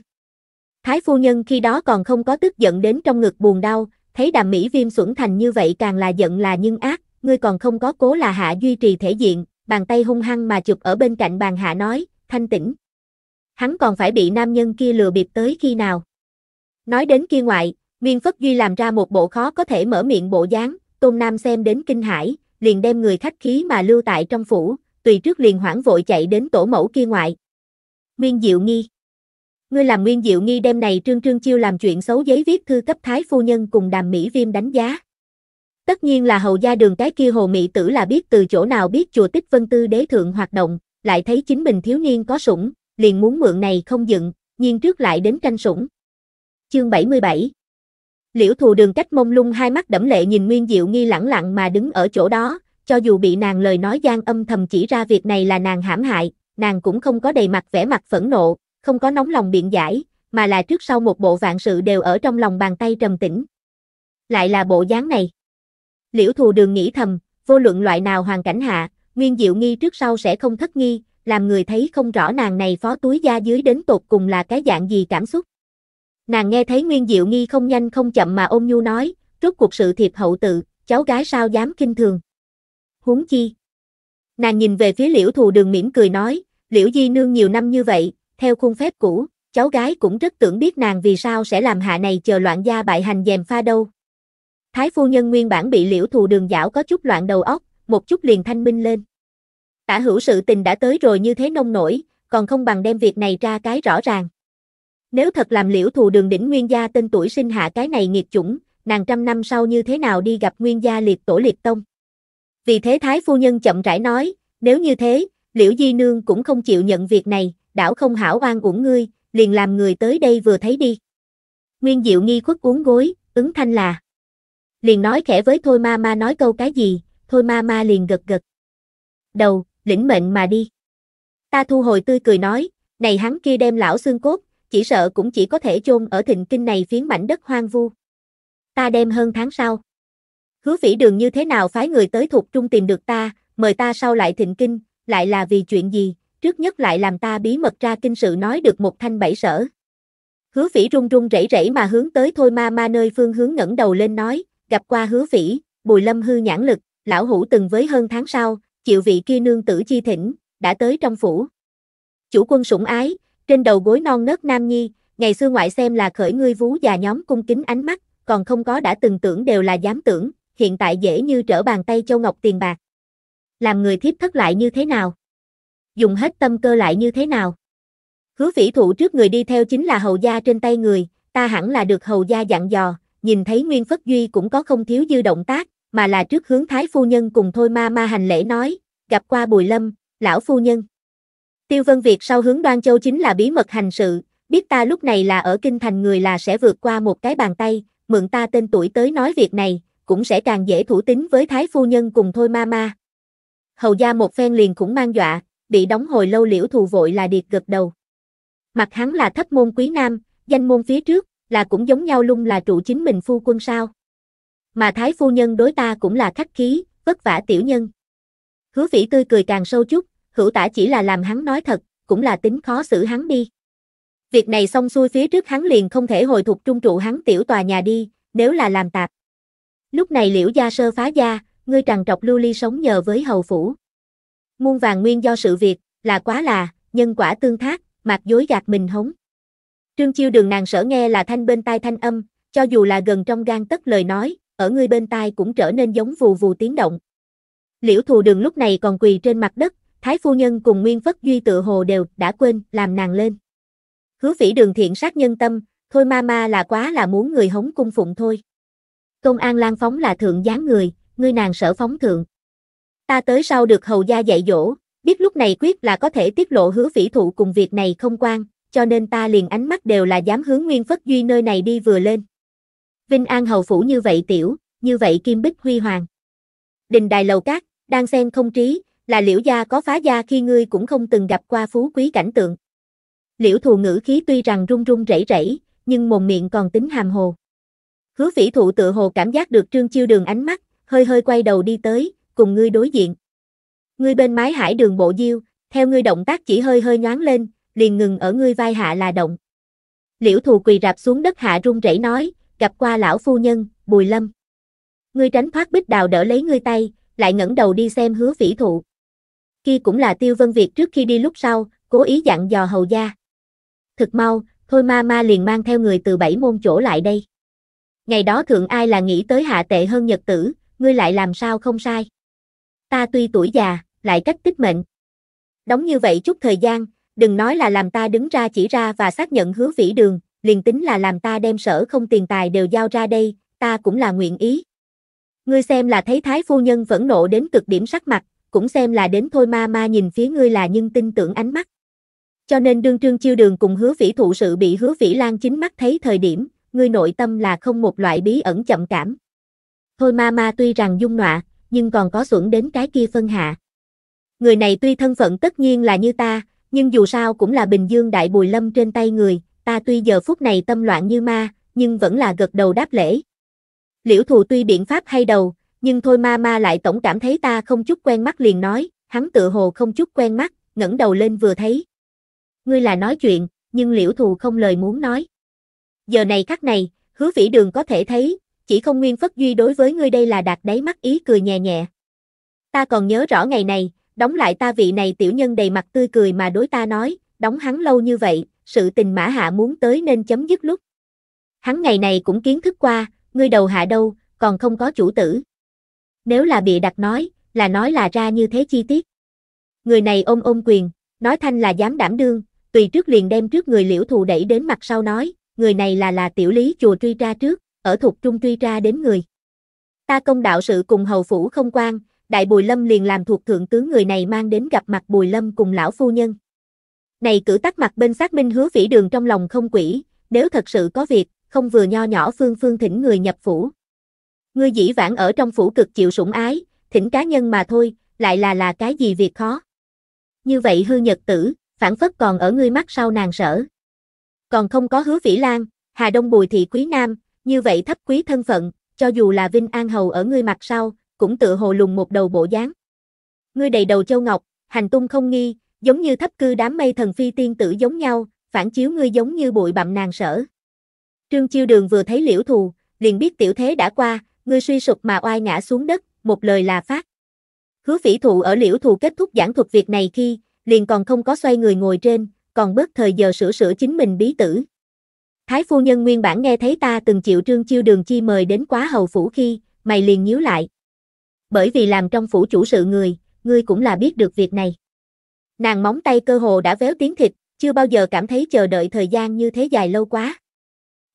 Thái phu nhân khi đó còn không có tức giận đến trong ngực buồn đau, thấy đàm mỹ viêm xuẩn thành như vậy càng là giận là nhân ác, ngươi còn không có cố là hạ duy trì thể diện, bàn tay hung hăng mà chụp ở bên cạnh bàn hạ nói, thanh tĩnh hắn còn phải bị nam nhân kia lừa bịp tới khi nào. Nói đến kia ngoại, nguyên Phất Duy làm ra một bộ khó có thể mở miệng bộ dáng, Tôn Nam xem đến kinh hãi, liền đem người khách khí mà lưu tại trong phủ, tùy trước liền hoảng vội chạy đến tổ mẫu kia ngoại. Nguyên Diệu Nghi Ngươi làm Nguyên Diệu Nghi đem này Trương Trương Chiêu làm chuyện xấu giấy viết thư cấp thái phu nhân cùng đàm Mỹ Viêm đánh giá. Tất nhiên là hầu gia đường cái kia hồ mỹ tử là biết từ chỗ nào biết chùa tích vân tư đế thượng hoạt động, lại thấy chính mình thiếu niên có sủng, liền muốn mượn này không dựng, nhiên trước lại đến canh sủng. Chương 77 Liễu thù đường cách mông lung hai mắt đẫm lệ nhìn Nguyên Diệu Nghi lẳng lặng mà đứng ở chỗ đó, cho dù bị nàng lời nói gian âm thầm chỉ ra việc này là nàng hãm hại, nàng cũng không có đầy mặt vẻ mặt phẫn nộ, không có nóng lòng biện giải, mà là trước sau một bộ vạn sự đều ở trong lòng bàn tay trầm tĩnh. Lại là bộ dáng này. Liễu thù đường nghĩ thầm, vô luận loại nào hoàn cảnh hạ, Nguyên Diệu Nghi trước sau sẽ không thất nghi, làm người thấy không rõ nàng này phó túi da dưới đến tột cùng là cái dạng gì cảm xúc. Nàng nghe thấy Nguyên Diệu Nghi không nhanh không chậm mà ôm nhu nói, rốt cuộc sự thiệp hậu tự, cháu gái sao dám kinh thường. Huống chi. Nàng nhìn về phía liễu thù đường mỉm cười nói, liễu di nương nhiều năm như vậy, theo khuôn phép cũ, cháu gái cũng rất tưởng biết nàng vì sao sẽ làm hạ này chờ loạn gia bại hành dèm pha đâu. Thái phu nhân nguyên bản bị liễu thù đường dảo có chút loạn đầu óc, một chút liền thanh minh lên tả hữu sự tình đã tới rồi như thế nông nổi, còn không bằng đem việc này ra cái rõ ràng. Nếu thật làm liễu thù đường đỉnh nguyên gia tên tuổi sinh hạ cái này nghiệt chủng, nàng trăm năm sau như thế nào đi gặp nguyên gia liệt tổ liệt tông. Vì thế Thái Phu Nhân chậm rãi nói, nếu như thế, liễu di nương cũng không chịu nhận việc này, đảo không hảo oan uổng ngươi, liền làm người tới đây vừa thấy đi. Nguyên Diệu nghi khuất uống gối, ứng thanh là. Liền nói khẽ với Thôi Ma Ma nói câu cái gì, Thôi Ma Ma liền gật gật. Đầu, lĩnh mệnh mà đi. Ta thu hồi tươi cười nói, này hắn kia đem lão xương cốt, chỉ sợ cũng chỉ có thể chôn ở thịnh kinh này phiến mảnh đất hoang vu. Ta đem hơn tháng sau. Hứa Phỉ đường như thế nào phái người tới thuộc trung tìm được ta, mời ta sau lại thịnh kinh, lại là vì chuyện gì, trước nhất lại làm ta bí mật ra kinh sự nói được một thanh bảy sở. Hứa Phỉ run run rẩy rẩy mà hướng tới thôi ma ma nơi phương hướng ngẩng đầu lên nói, gặp qua hứa Phỉ, bùi lâm hư nhãn lực, lão hủ từng với hơn tháng sau, chịu vị kia nương tử chi thỉnh, đã tới trong phủ. Chủ quân sủng ái, trên đầu gối non nớt nam nhi, ngày xưa ngoại xem là khởi ngươi vú già nhóm cung kính ánh mắt, còn không có đã từng tưởng đều là dám tưởng, hiện tại dễ như trở bàn tay châu ngọc tiền bạc. Làm người thiếp thất lại như thế nào? Dùng hết tâm cơ lại như thế nào? Hứa vĩ thụ trước người đi theo chính là hầu gia trên tay người, ta hẳn là được hầu gia dặn dò, nhìn thấy Nguyên Phất Duy cũng có không thiếu dư động tác, mà là trước hướng thái phu nhân cùng thôi ma ma hành lễ nói, gặp qua Bùi Lâm, lão phu nhân. Tiêu Vân Việt sau hướng Đoan Châu chính là bí mật hành sự, biết ta lúc này là ở kinh thành người là sẽ vượt qua một cái bàn tay, mượn ta tên tuổi tới nói việc này, cũng sẽ càng dễ thủ tín với thái phu nhân cùng thôi ma ma. Hầu gia một phen liền cũng mang dọa, bị đóng hồi lâu liễu thù vội là điệt gật đầu. Mặt hắn là thất môn quý nam, danh môn phía trước, là cũng giống nhau lung là trụ chính mình phu quân sao. Mà thái phu nhân đối ta cũng là khách khí, vất vả tiểu nhân. Hứa vĩ tươi cười càng sâu chút, hữu tả chỉ là làm hắn nói thật, cũng là tính khó xử hắn đi. Việc này xong xuôi phía trước hắn liền không thể hồi thuộc trung trụ hắn tiểu tòa nhà đi, nếu là làm tạp. Lúc này liễu gia sơ phá gia, ngươi trằn trọc lưu ly sống nhờ với hầu phủ. Muôn vàng nguyên do sự việc, là quá là, nhân quả tương thác, mặt dối gạt mình hống. Trương chiêu đường nàng sở nghe là thanh bên tai thanh âm, cho dù là gần trong gan tất lời nói, ở ngươi bên tai cũng trở nên giống vù vù tiếng động. Liễu thù đường lúc này còn quỳ trên mặt đất, Thái Phu Nhân cùng Nguyên Phất Duy tự hồ đều đã quên làm nàng lên. Hứa phỉ đường thiện sát nhân tâm, thôi ma ma là quá là muốn người hống cung phụng thôi. công An Lan phóng là thượng gián người, ngươi nàng sở phóng thượng. Ta tới sau được hầu gia dạy dỗ, biết lúc này quyết là có thể tiết lộ hứa phỉ thụ cùng việc này không quan, cho nên ta liền ánh mắt đều là dám hướng Nguyên Phất Duy nơi này đi vừa lên. Vinh An hầu phủ như vậy tiểu, như vậy kim bích huy hoàng. Đình đài lầu cát, đang xen không trí, là liễu gia có phá gia khi ngươi cũng không từng gặp qua phú quý cảnh tượng. Liễu thù ngữ khí tuy rằng run run rẩy rẩy, nhưng mồm miệng còn tính hàm hồ. Hứa phỉ thụ tự hồ cảm giác được trương chiêu đường ánh mắt, hơi hơi quay đầu đi tới, cùng ngươi đối diện. Ngươi bên mái hải đường bộ diêu, theo ngươi động tác chỉ hơi hơi nhoáng lên, liền ngừng ở ngươi vai hạ là động. Liễu thù quỳ rạp xuống đất hạ run rẩy nói, gặp qua lão phu nhân, Bùi Lâm. Ngươi tránh thoát bích đào đỡ lấy ngươi tay, lại ngẩng đầu đi xem hứa phỉ thụ. Khi cũng là tiêu vân Việt trước khi đi lúc sau, cố ý dặn dò hầu gia. Thực mau, thôi ma ma liền mang theo người từ bảy môn chỗ lại đây. Ngày đó thượng ai là nghĩ tới hạ tệ hơn nhật tử, ngươi lại làm sao không sai. Ta tuy tuổi già, lại cách tích mệnh. Đóng như vậy chút thời gian, đừng nói là làm ta đứng ra chỉ ra và xác nhận hứa vĩ đường, liền tính là làm ta đem sở không tiền tài đều giao ra đây, ta cũng là nguyện ý. Ngươi xem là thấy thái phu nhân vẫn nộ đến cực điểm sắc mặt, cũng xem là đến thôi ma ma nhìn phía ngươi là nhưng tin tưởng ánh mắt. Cho nên đương trương chiêu đường cùng hứa vĩ thụ sự bị hứa vĩ lan chính mắt thấy thời điểm, ngươi nội tâm là không một loại bí ẩn chậm cảm. Thôi ma ma tuy rằng dung nọa, nhưng còn có xuẩn đến cái kia phân hạ. Người này tuy thân phận tất nhiên là như ta, nhưng dù sao cũng là Bình Dương Đại Bùi Lâm trên tay người, ta tuy giờ phút này tâm loạn như ma, nhưng vẫn là gật đầu đáp lễ. Liễu thù tuy biện pháp hay đầu, nhưng thôi ma ma lại tổng cảm thấy ta không chút quen mắt liền nói, hắn tự hồ không chút quen mắt, ngẩng đầu lên vừa thấy. Ngươi là nói chuyện, nhưng liễu thù không lời muốn nói. Giờ này khắc này, hứa vĩ đường có thể thấy, chỉ không nguyên phất duy đối với ngươi đây là đạt đáy mắt ý cười nhẹ nhẹ. Ta còn nhớ rõ ngày này, đóng lại ta vị này tiểu nhân đầy mặt tươi cười mà đối ta nói, đóng hắn lâu như vậy, sự tình Mã Hạ muốn tới nên chấm dứt lúc. Hắn ngày này cũng kiến thức qua, ngươi đầu hạ đâu, còn không có chủ tử. Nếu là bị đặt nói, là nói là ra như thế chi tiết. Người này ôm ôm quyền, nói thanh là dám đảm đương, tùy trước liền đem trước người liễu thù đẩy đến mặt sau nói, người này là là tiểu lý chùa truy ra trước, ở thuộc trung truy ra đến người. Ta công đạo sự cùng hầu phủ không quan, đại bùi lâm liền làm thuộc thượng tướng người này mang đến gặp mặt bùi lâm cùng lão phu nhân. Này cử tắt mặt bên xác minh hứa vĩ đường trong lòng không quỷ, nếu thật sự có việc, không vừa nho nhỏ phương phương thỉnh người nhập phủ. Ngươi dĩ vãng ở trong phủ cực chịu sủng ái, thỉnh cá nhân mà thôi, lại là là cái gì việc khó. Như vậy hư nhật tử, phản phất còn ở ngươi mắt sau nàng sở. Còn không có hứa vĩ lan, hà đông bùi thị quý nam, như vậy thấp quý thân phận, cho dù là Vinh An Hầu ở ngươi mặt sau, cũng tự hồ lùng một đầu bộ dáng. Ngươi đầy đầu châu ngọc, hành tung không nghi, giống như thấp cư đám mây thần phi tiên tử giống nhau, phản chiếu ngươi giống như bụi bặm nàng sở. Trương Chiêu Đường vừa thấy liễu thù, liền biết tiểu thế đã qua, ngươi suy sụp mà oai ngã xuống đất, một lời là phát. Hứa phỉ thụ ở liễu thù kết thúc giảng thuật việc này khi, liền còn không có xoay người ngồi trên, còn bớt thời giờ sửa sửa chính mình bí tử. Thái phu nhân nguyên bản nghe thấy ta từng chịu trương chiêu đường chi mời đến quá hầu phủ khi, mày liền nhíu lại. Bởi vì làm trong phủ chủ sự người, ngươi cũng là biết được việc này. Nàng móng tay cơ hồ đã véo tiếng thịt, chưa bao giờ cảm thấy chờ đợi thời gian như thế dài lâu quá.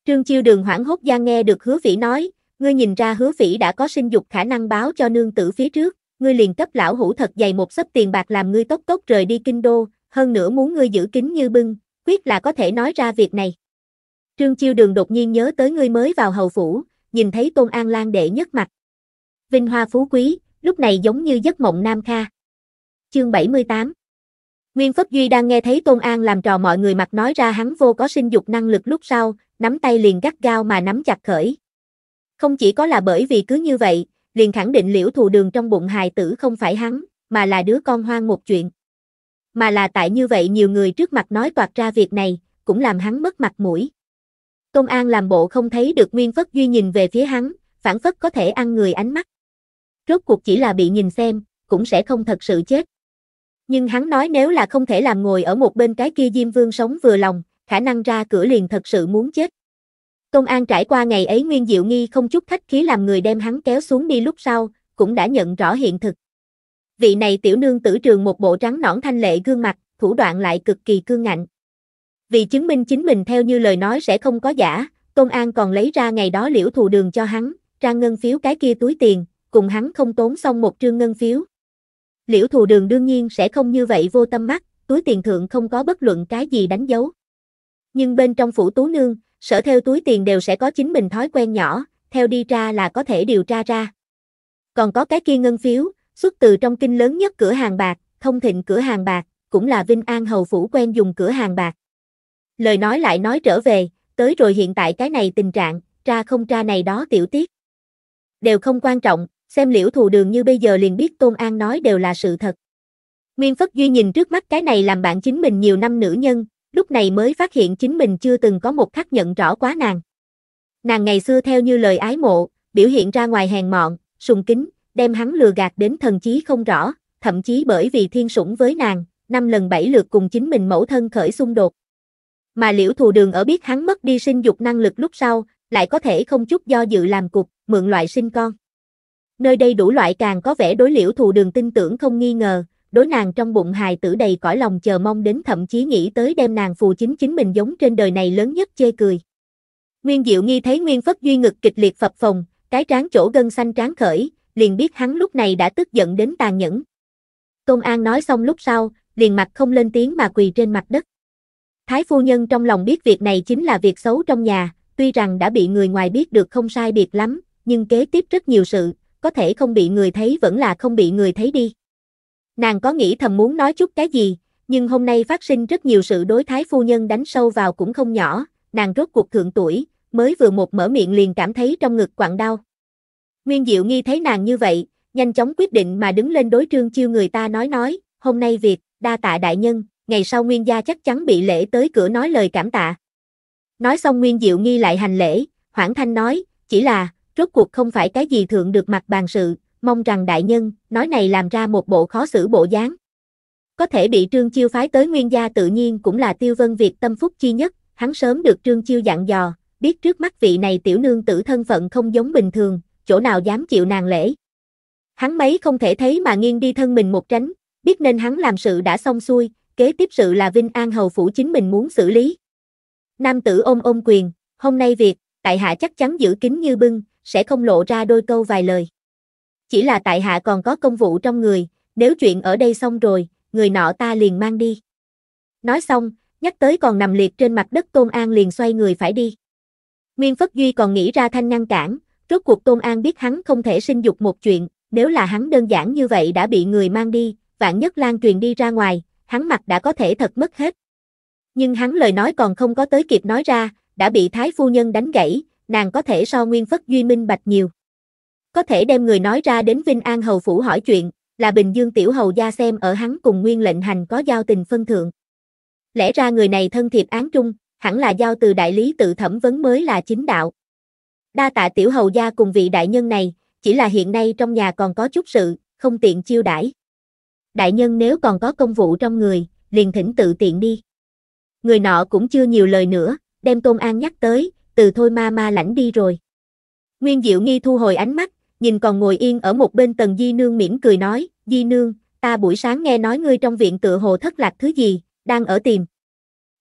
Trương Chiêu Đường hoảng hốt gian nghe được Hứa Vĩ nói, ngươi nhìn ra Hứa Vĩ đã có sinh dục khả năng báo cho nương tử phía trước, ngươi liền cấp lão hủ thật dày một sấp tiền bạc làm ngươi tốc tốc rời đi kinh đô, hơn nữa muốn ngươi giữ kín như bưng, quyết là có thể nói ra việc này. Trương Chiêu Đường đột nhiên nhớ tới ngươi mới vào hầu phủ, nhìn thấy Tôn An Lan đệ nhất mặt. Vinh hoa phú quý, lúc này giống như giấc mộng nam kha. Chương 78 Nguyên Phất Duy đang nghe thấy Tôn An làm trò mọi người mặt nói ra hắn vô có sinh dục năng lực lúc sau, nắm tay liền gắt gao mà nắm chặt khởi. Không chỉ có là bởi vì cứ như vậy, liền khẳng định liễu thù đường trong bụng hài tử không phải hắn, mà là đứa con hoang một chuyện. Mà là tại như vậy nhiều người trước mặt nói toạt ra việc này, cũng làm hắn mất mặt mũi. Tôn An làm bộ không thấy được Nguyên Phất Duy nhìn về phía hắn, phản phất có thể ăn người ánh mắt. Rốt cuộc chỉ là bị nhìn xem, cũng sẽ không thật sự chết. Nhưng hắn nói nếu là không thể làm ngồi ở một bên cái kia Diêm Vương sống vừa lòng, khả năng ra cửa liền thật sự muốn chết. Công an trải qua ngày ấy Nguyên Diệu Nghi không chút khách khí làm người đem hắn kéo xuống đi lúc sau, cũng đã nhận rõ hiện thực. Vị này tiểu nương tử trường một bộ trắng nõn thanh lệ gương mặt, thủ đoạn lại cực kỳ cương ngạnh. Vì chứng minh chính mình theo như lời nói sẽ không có giả, công an còn lấy ra ngày đó liễu thù đường cho hắn, ra ngân phiếu cái kia túi tiền, cùng hắn không tốn xong một trương ngân phiếu, liễu thù đường đương nhiên sẽ không như vậy vô tâm mắt, túi tiền thượng không có bất luận cái gì đánh dấu. Nhưng bên trong phủ tú nương, sở theo túi tiền đều sẽ có chính mình thói quen nhỏ, theo đi ra là có thể điều tra ra. Còn có cái kia ngân phiếu, xuất từ trong kinh lớn nhất cửa hàng bạc, thông thịnh cửa hàng bạc, cũng là Vinh An Hầu Phủ quen dùng cửa hàng bạc. Lời nói lại nói trở về, tới rồi hiện tại cái này tình trạng, tra không tra này đó tiểu tiết. Đều không quan trọng, xem liễu thù đường như bây giờ liền biết Tôn An nói đều là sự thật. Nguyên Phất Duy nhìn trước mắt cái này làm bạn chính mình nhiều năm nữ nhân, lúc này mới phát hiện chính mình chưa từng có một khắc nhận rõ quá nàng. Nàng ngày xưa theo như lời ái mộ, biểu hiện ra ngoài hèn mọn, sùng kính, đem hắn lừa gạt đến thần chí không rõ, thậm chí bởi vì thiên sủng với nàng, năm lần bảy lượt cùng chính mình mẫu thân khởi xung đột. Mà liễu thù đường ở biết hắn mất đi sinh dục năng lực lúc sau, lại có thể không chút do dự làm cục, mượn loại sinh con. Nơi đây đủ loại càng có vẻ đối liễu thù đường tin tưởng không nghi ngờ, đối nàng trong bụng hài tử đầy cõi lòng chờ mong đến thậm chí nghĩ tới đem nàng phù chính chính mình giống trên đời này lớn nhất chê cười. Nguyên Diệu Nghi thấy Nguyên Phất Duy ngực kịch liệt phập phồng, cái trán chỗ gân xanh trán khởi, liền biết hắn lúc này đã tức giận đến tàn nhẫn. công An nói xong lúc sau, liền mặt không lên tiếng mà quỳ trên mặt đất. Thái phu nhân trong lòng biết việc này chính là việc xấu trong nhà, tuy rằng đã bị người ngoài biết được không sai biệt lắm, nhưng kế tiếp rất nhiều sự, có thể không bị người thấy vẫn là không bị người thấy đi. Nàng có nghĩ thầm muốn nói chút cái gì, nhưng hôm nay phát sinh rất nhiều sự đối thái phu nhân đánh sâu vào cũng không nhỏ, nàng rốt cuộc thượng tuổi, mới vừa một mở miệng liền cảm thấy trong ngực quặn đau. Nguyên Diệu nghi thấy nàng như vậy, nhanh chóng quyết định mà đứng lên đối trương chiêu người ta nói nói, hôm nay việc, đa tạ đại nhân, ngày sau Nguyên gia chắc chắn bị lễ tới cửa nói lời cảm tạ. Nói xong Nguyên Diệu nghi lại hành lễ, Hoảng Thanh nói, chỉ là, rốt cuộc không phải cái gì thượng được mặt bàn sự, mong rằng đại nhân, nói này làm ra một bộ khó xử bộ dáng. Có thể bị Trương Chiêu phái tới nguyên gia tự nhiên cũng là tiêu vân Việt tâm phúc chi nhất, hắn sớm được Trương Chiêu dặn dò, biết trước mắt vị này tiểu nương tử thân phận không giống bình thường, chỗ nào dám chịu nàng lễ. Hắn mấy không thể thấy mà nghiêng đi thân mình một tránh, biết nên hắn làm sự đã xong xuôi, kế tiếp sự là Vinh An Hầu Phủ chính mình muốn xử lý. Nam tử ôm ôm quyền, hôm nay việc, tại hạ chắc chắn giữ kín như bưng, sẽ không lộ ra đôi câu vài lời. Chỉ là tại hạ còn có công vụ trong người, nếu chuyện ở đây xong rồi, người nọ ta liền mang đi. Nói xong, nhắc tới còn nằm liệt trên mặt đất Tôn An liền xoay người phải đi. Nguyên Phất Duy còn nghĩ ra thanh ngăn cản, rốt cuộc Tôn An biết hắn không thể sinh dục một chuyện, nếu là hắn đơn giản như vậy đã bị người mang đi, vạn nhất lan truyền đi ra ngoài, hắn mặt đã có thể thật mất hết. Nhưng hắn lời nói còn không có tới kịp nói ra, đã bị Thái Phu Nhân đánh gãy, nàng có thể so Nguyên Phất Duy minh bạch nhiều. Có thể đem người nói ra đến Vinh An Hầu Phủ hỏi chuyện, là Bình Dương Tiểu Hầu gia xem ở hắn cùng Nguyên lệnh hành có giao tình phân thượng. Lẽ ra người này thân thiệp án trung, hẳn là giao từ đại lý tự thẩm vấn mới là chính đạo. Đa tạ Tiểu Hầu gia cùng vị đại nhân này, chỉ là hiện nay trong nhà còn có chút sự, không tiện chiêu đãi. Đại nhân nếu còn có công vụ trong người, liền thỉnh tự tiện đi. Người nọ cũng chưa nhiều lời nữa, đem Tôn An nhắc tới, từ thôi ma ma lãnh đi rồi. Nguyên Diệu Nghi thu hồi ánh mắt, nhìn còn ngồi yên ở một bên tần Di Nương mỉm cười nói, Di Nương, ta buổi sáng nghe nói ngươi trong viện tựa hồ thất lạc thứ gì, đang ở tìm.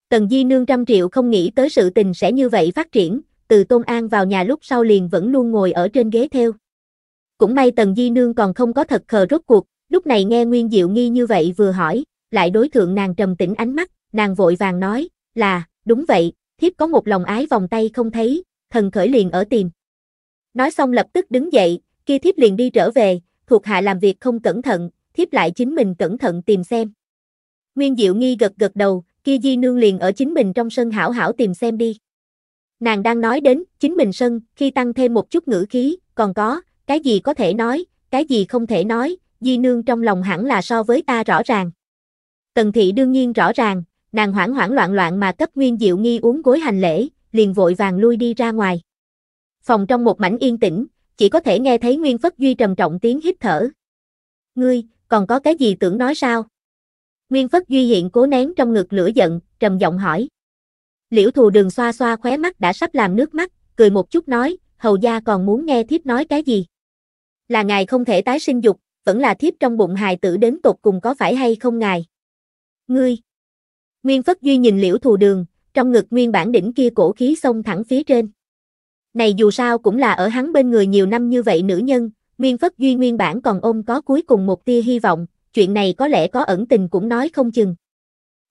Tần Di Nương trăm triệu không nghĩ tới sự tình sẽ như vậy phát triển, từ Tôn An vào nhà lúc sau liền vẫn luôn ngồi ở trên ghế theo. Cũng may Tần Di Nương còn không có thật khờ rốt cuộc, lúc này nghe Nguyên Diệu Nghi như vậy vừa hỏi, lại đối thượng nàng trầm tĩnh ánh mắt, nàng vội vàng nói, là, đúng vậy, thiếp có một lòng ái vòng tay không thấy, thần khởi liền ở tìm. Nói xong lập tức đứng dậy, kia thiếp liền đi trở về, thuộc hạ làm việc không cẩn thận, thiếp lại chính mình cẩn thận tìm xem. Nguyên Diệu nghi gật gật đầu, kia di nương liền ở chính mình trong sân hảo hảo tìm xem đi. Nàng đang nói đến, chính mình sân, khi tăng thêm một chút ngữ khí, còn có, cái gì có thể nói, cái gì không thể nói, di nương trong lòng hẳn là so với ta rõ ràng. Tần thị đương nhiên rõ ràng, nàng hoảng hoảng loạn loạn mà cấp Nguyên Diệu Nghi uống gối hành lễ, liền vội vàng lui đi ra ngoài. Phòng trong một mảnh yên tĩnh, chỉ có thể nghe thấy Nguyên Phất Duy trầm trọng tiếng hít thở. Ngươi, còn có cái gì tưởng nói sao? Nguyên Phất Duy hiện cố nén trong ngực lửa giận, trầm giọng hỏi. Liễu thù đường xoa xoa khóe mắt đã sắp làm nước mắt, cười một chút nói, hầu gia còn muốn nghe thiếp nói cái gì? Là ngài không thể tái sinh dục, vẫn là thiếp trong bụng hài tử đến tột cùng có phải hay không ngài? Ngươi, Nguyên Phất Duy nhìn liễu thù đường, trong ngực nguyên bản đỉnh kia cổ khí xông thẳng phía trên. Này dù sao cũng là ở hắn bên người nhiều năm như vậy nữ nhân, Nguyên Phất Duy nguyên bản còn ôm có cuối cùng một tia hy vọng, chuyện này có lẽ có ẩn tình cũng nói không chừng.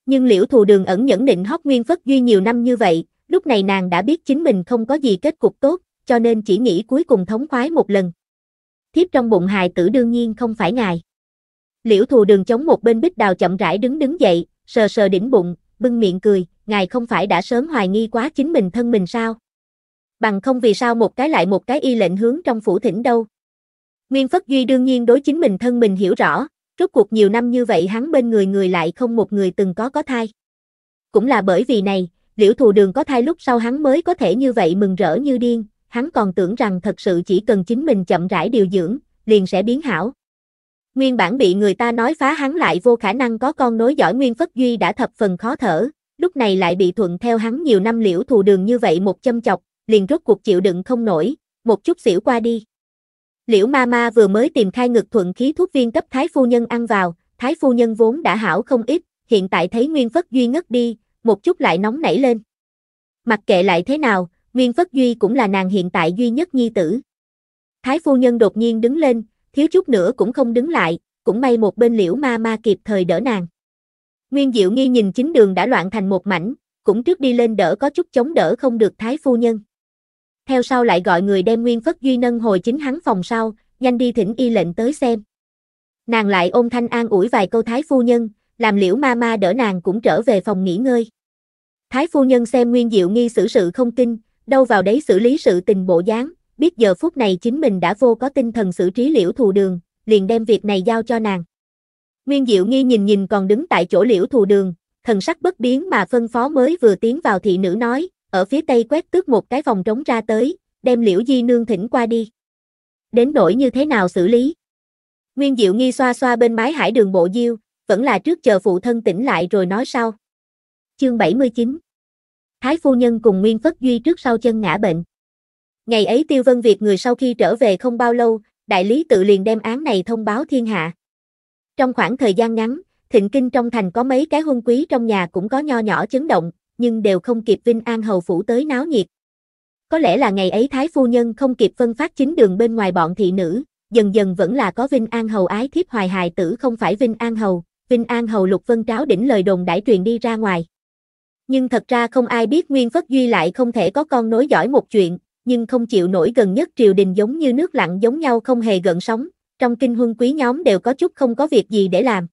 Nhưng liễu thù đường ẩn nhẫn định hóc Nguyên Phất Duy nhiều năm như vậy, lúc này nàng đã biết chính mình không có gì kết cục tốt, cho nên chỉ nghĩ cuối cùng thống khoái một lần. Thiếp trong bụng hài tử đương nhiên không phải ngài. Liễu thù đường chống một bên bích đào chậm rãi đứng đứng dậy, sờ sờ đỉnh bụng, bưng miệng cười, ngài không phải đã sớm hoài nghi quá chính mình thân mình sao? Bằng không vì sao một cái lại một cái y lệnh hướng trong phủ thỉnh đâu? Nguyên Phất Duy đương nhiên đối chính mình thân mình hiểu rõ, rốt cuộc nhiều năm như vậy hắn bên người người lại không một người từng có có thai. Cũng là bởi vì này, liễu thù đường có thai lúc sau hắn mới có thể như vậy mừng rỡ như điên, hắn còn tưởng rằng thật sự chỉ cần chính mình chậm rãi điều dưỡng, liền sẽ biến hảo. Nguyên bản bị người ta nói phá hắn lại vô khả năng có con nối giỏi Nguyên Phất Duy đã thập phần khó thở, lúc này lại bị thuận theo hắn nhiều năm liễu thù đường như vậy một châm chọc, liền rốt cuộc chịu đựng không nổi, một chút xỉu qua đi. Liễu ma ma vừa mới tìm khai ngực thuận khí thuốc viên cấp thái phu nhân ăn vào, thái phu nhân vốn đã hảo không ít, hiện tại thấy Nguyên Phất Duy ngất đi, một chút lại nóng nảy lên. Mặc kệ lại thế nào, Nguyên Phất Duy cũng là nàng hiện tại duy nhất nhi tử. Thái phu nhân đột nhiên đứng lên, thiếu chút nữa cũng không đứng lại, cũng may một bên liễu ma ma kịp thời đỡ nàng. Nguyên Diệu Nghi nhìn chính đường đã loạn thành một mảnh, cũng trước đi lên đỡ có chút chống đỡ không được thái phu nhân. Theo sau lại gọi người đem Nguyên Phất Duy nâng hồi chính hắn phòng sau, nhanh đi thỉnh y lệnh tới xem. Nàng lại ôm thanh an ủi vài câu thái phu nhân, làm liễu ma ma đỡ nàng cũng trở về phòng nghỉ ngơi. Thái phu nhân xem Nguyên Diệu Nghi xử sự không tin, đâu vào đấy xử lý sự tình bộ dáng, biết giờ phút này chính mình đã vô có tinh thần xử trí liễu thù đường, liền đem việc này giao cho nàng. Nguyên Diệu Nghi nhìn nhìn còn đứng tại chỗ liễu thù đường, thần sắc bất biến mà phân phó mới vừa tiến vào thị nữ nói, ở phía tây quét tước một cái vòng trống ra tới, đem liễu di nương thỉnh qua đi. Đến nỗi như thế nào xử lý? Nguyên Diệu Nghi xoa xoa bên mái hải đường bộ diêu, vẫn là trước chờ phụ thân tỉnh lại rồi nói sau. Chương 79 Thái phu nhân cùng Nguyên Phất Duy trước sau chân ngã bệnh. Ngày ấy Tiêu Vân Việt người sau khi trở về không bao lâu, đại lý tự liền đem án này thông báo thiên hạ. Trong khoảng thời gian ngắn, thịnh kinh trong thành có mấy cái hôn quý trong nhà cũng có nho nhỏ chấn động, nhưng đều không kịp Vinh An Hầu Phủ tới náo nhiệt. Có lẽ là ngày ấy Thái Phu Nhân không kịp phân phát chính đường bên ngoài bọn thị nữ, dần dần vẫn là có Vinh An Hầu ái thiếp hoài hài tử không phải Vinh An Hầu, Vinh An Hầu Lục Vân Tráo đỉnh lời đồn đãi truyền đi ra ngoài. Nhưng thật ra không ai biết Nguyên Phất Duy lại không thể có con nối dõi một chuyện, nhưng không chịu nổi gần nhất triều đình giống như nước lặng giống nhau không hề gợn sóng, trong kinh huân quý nhóm đều có chút không có việc gì để làm.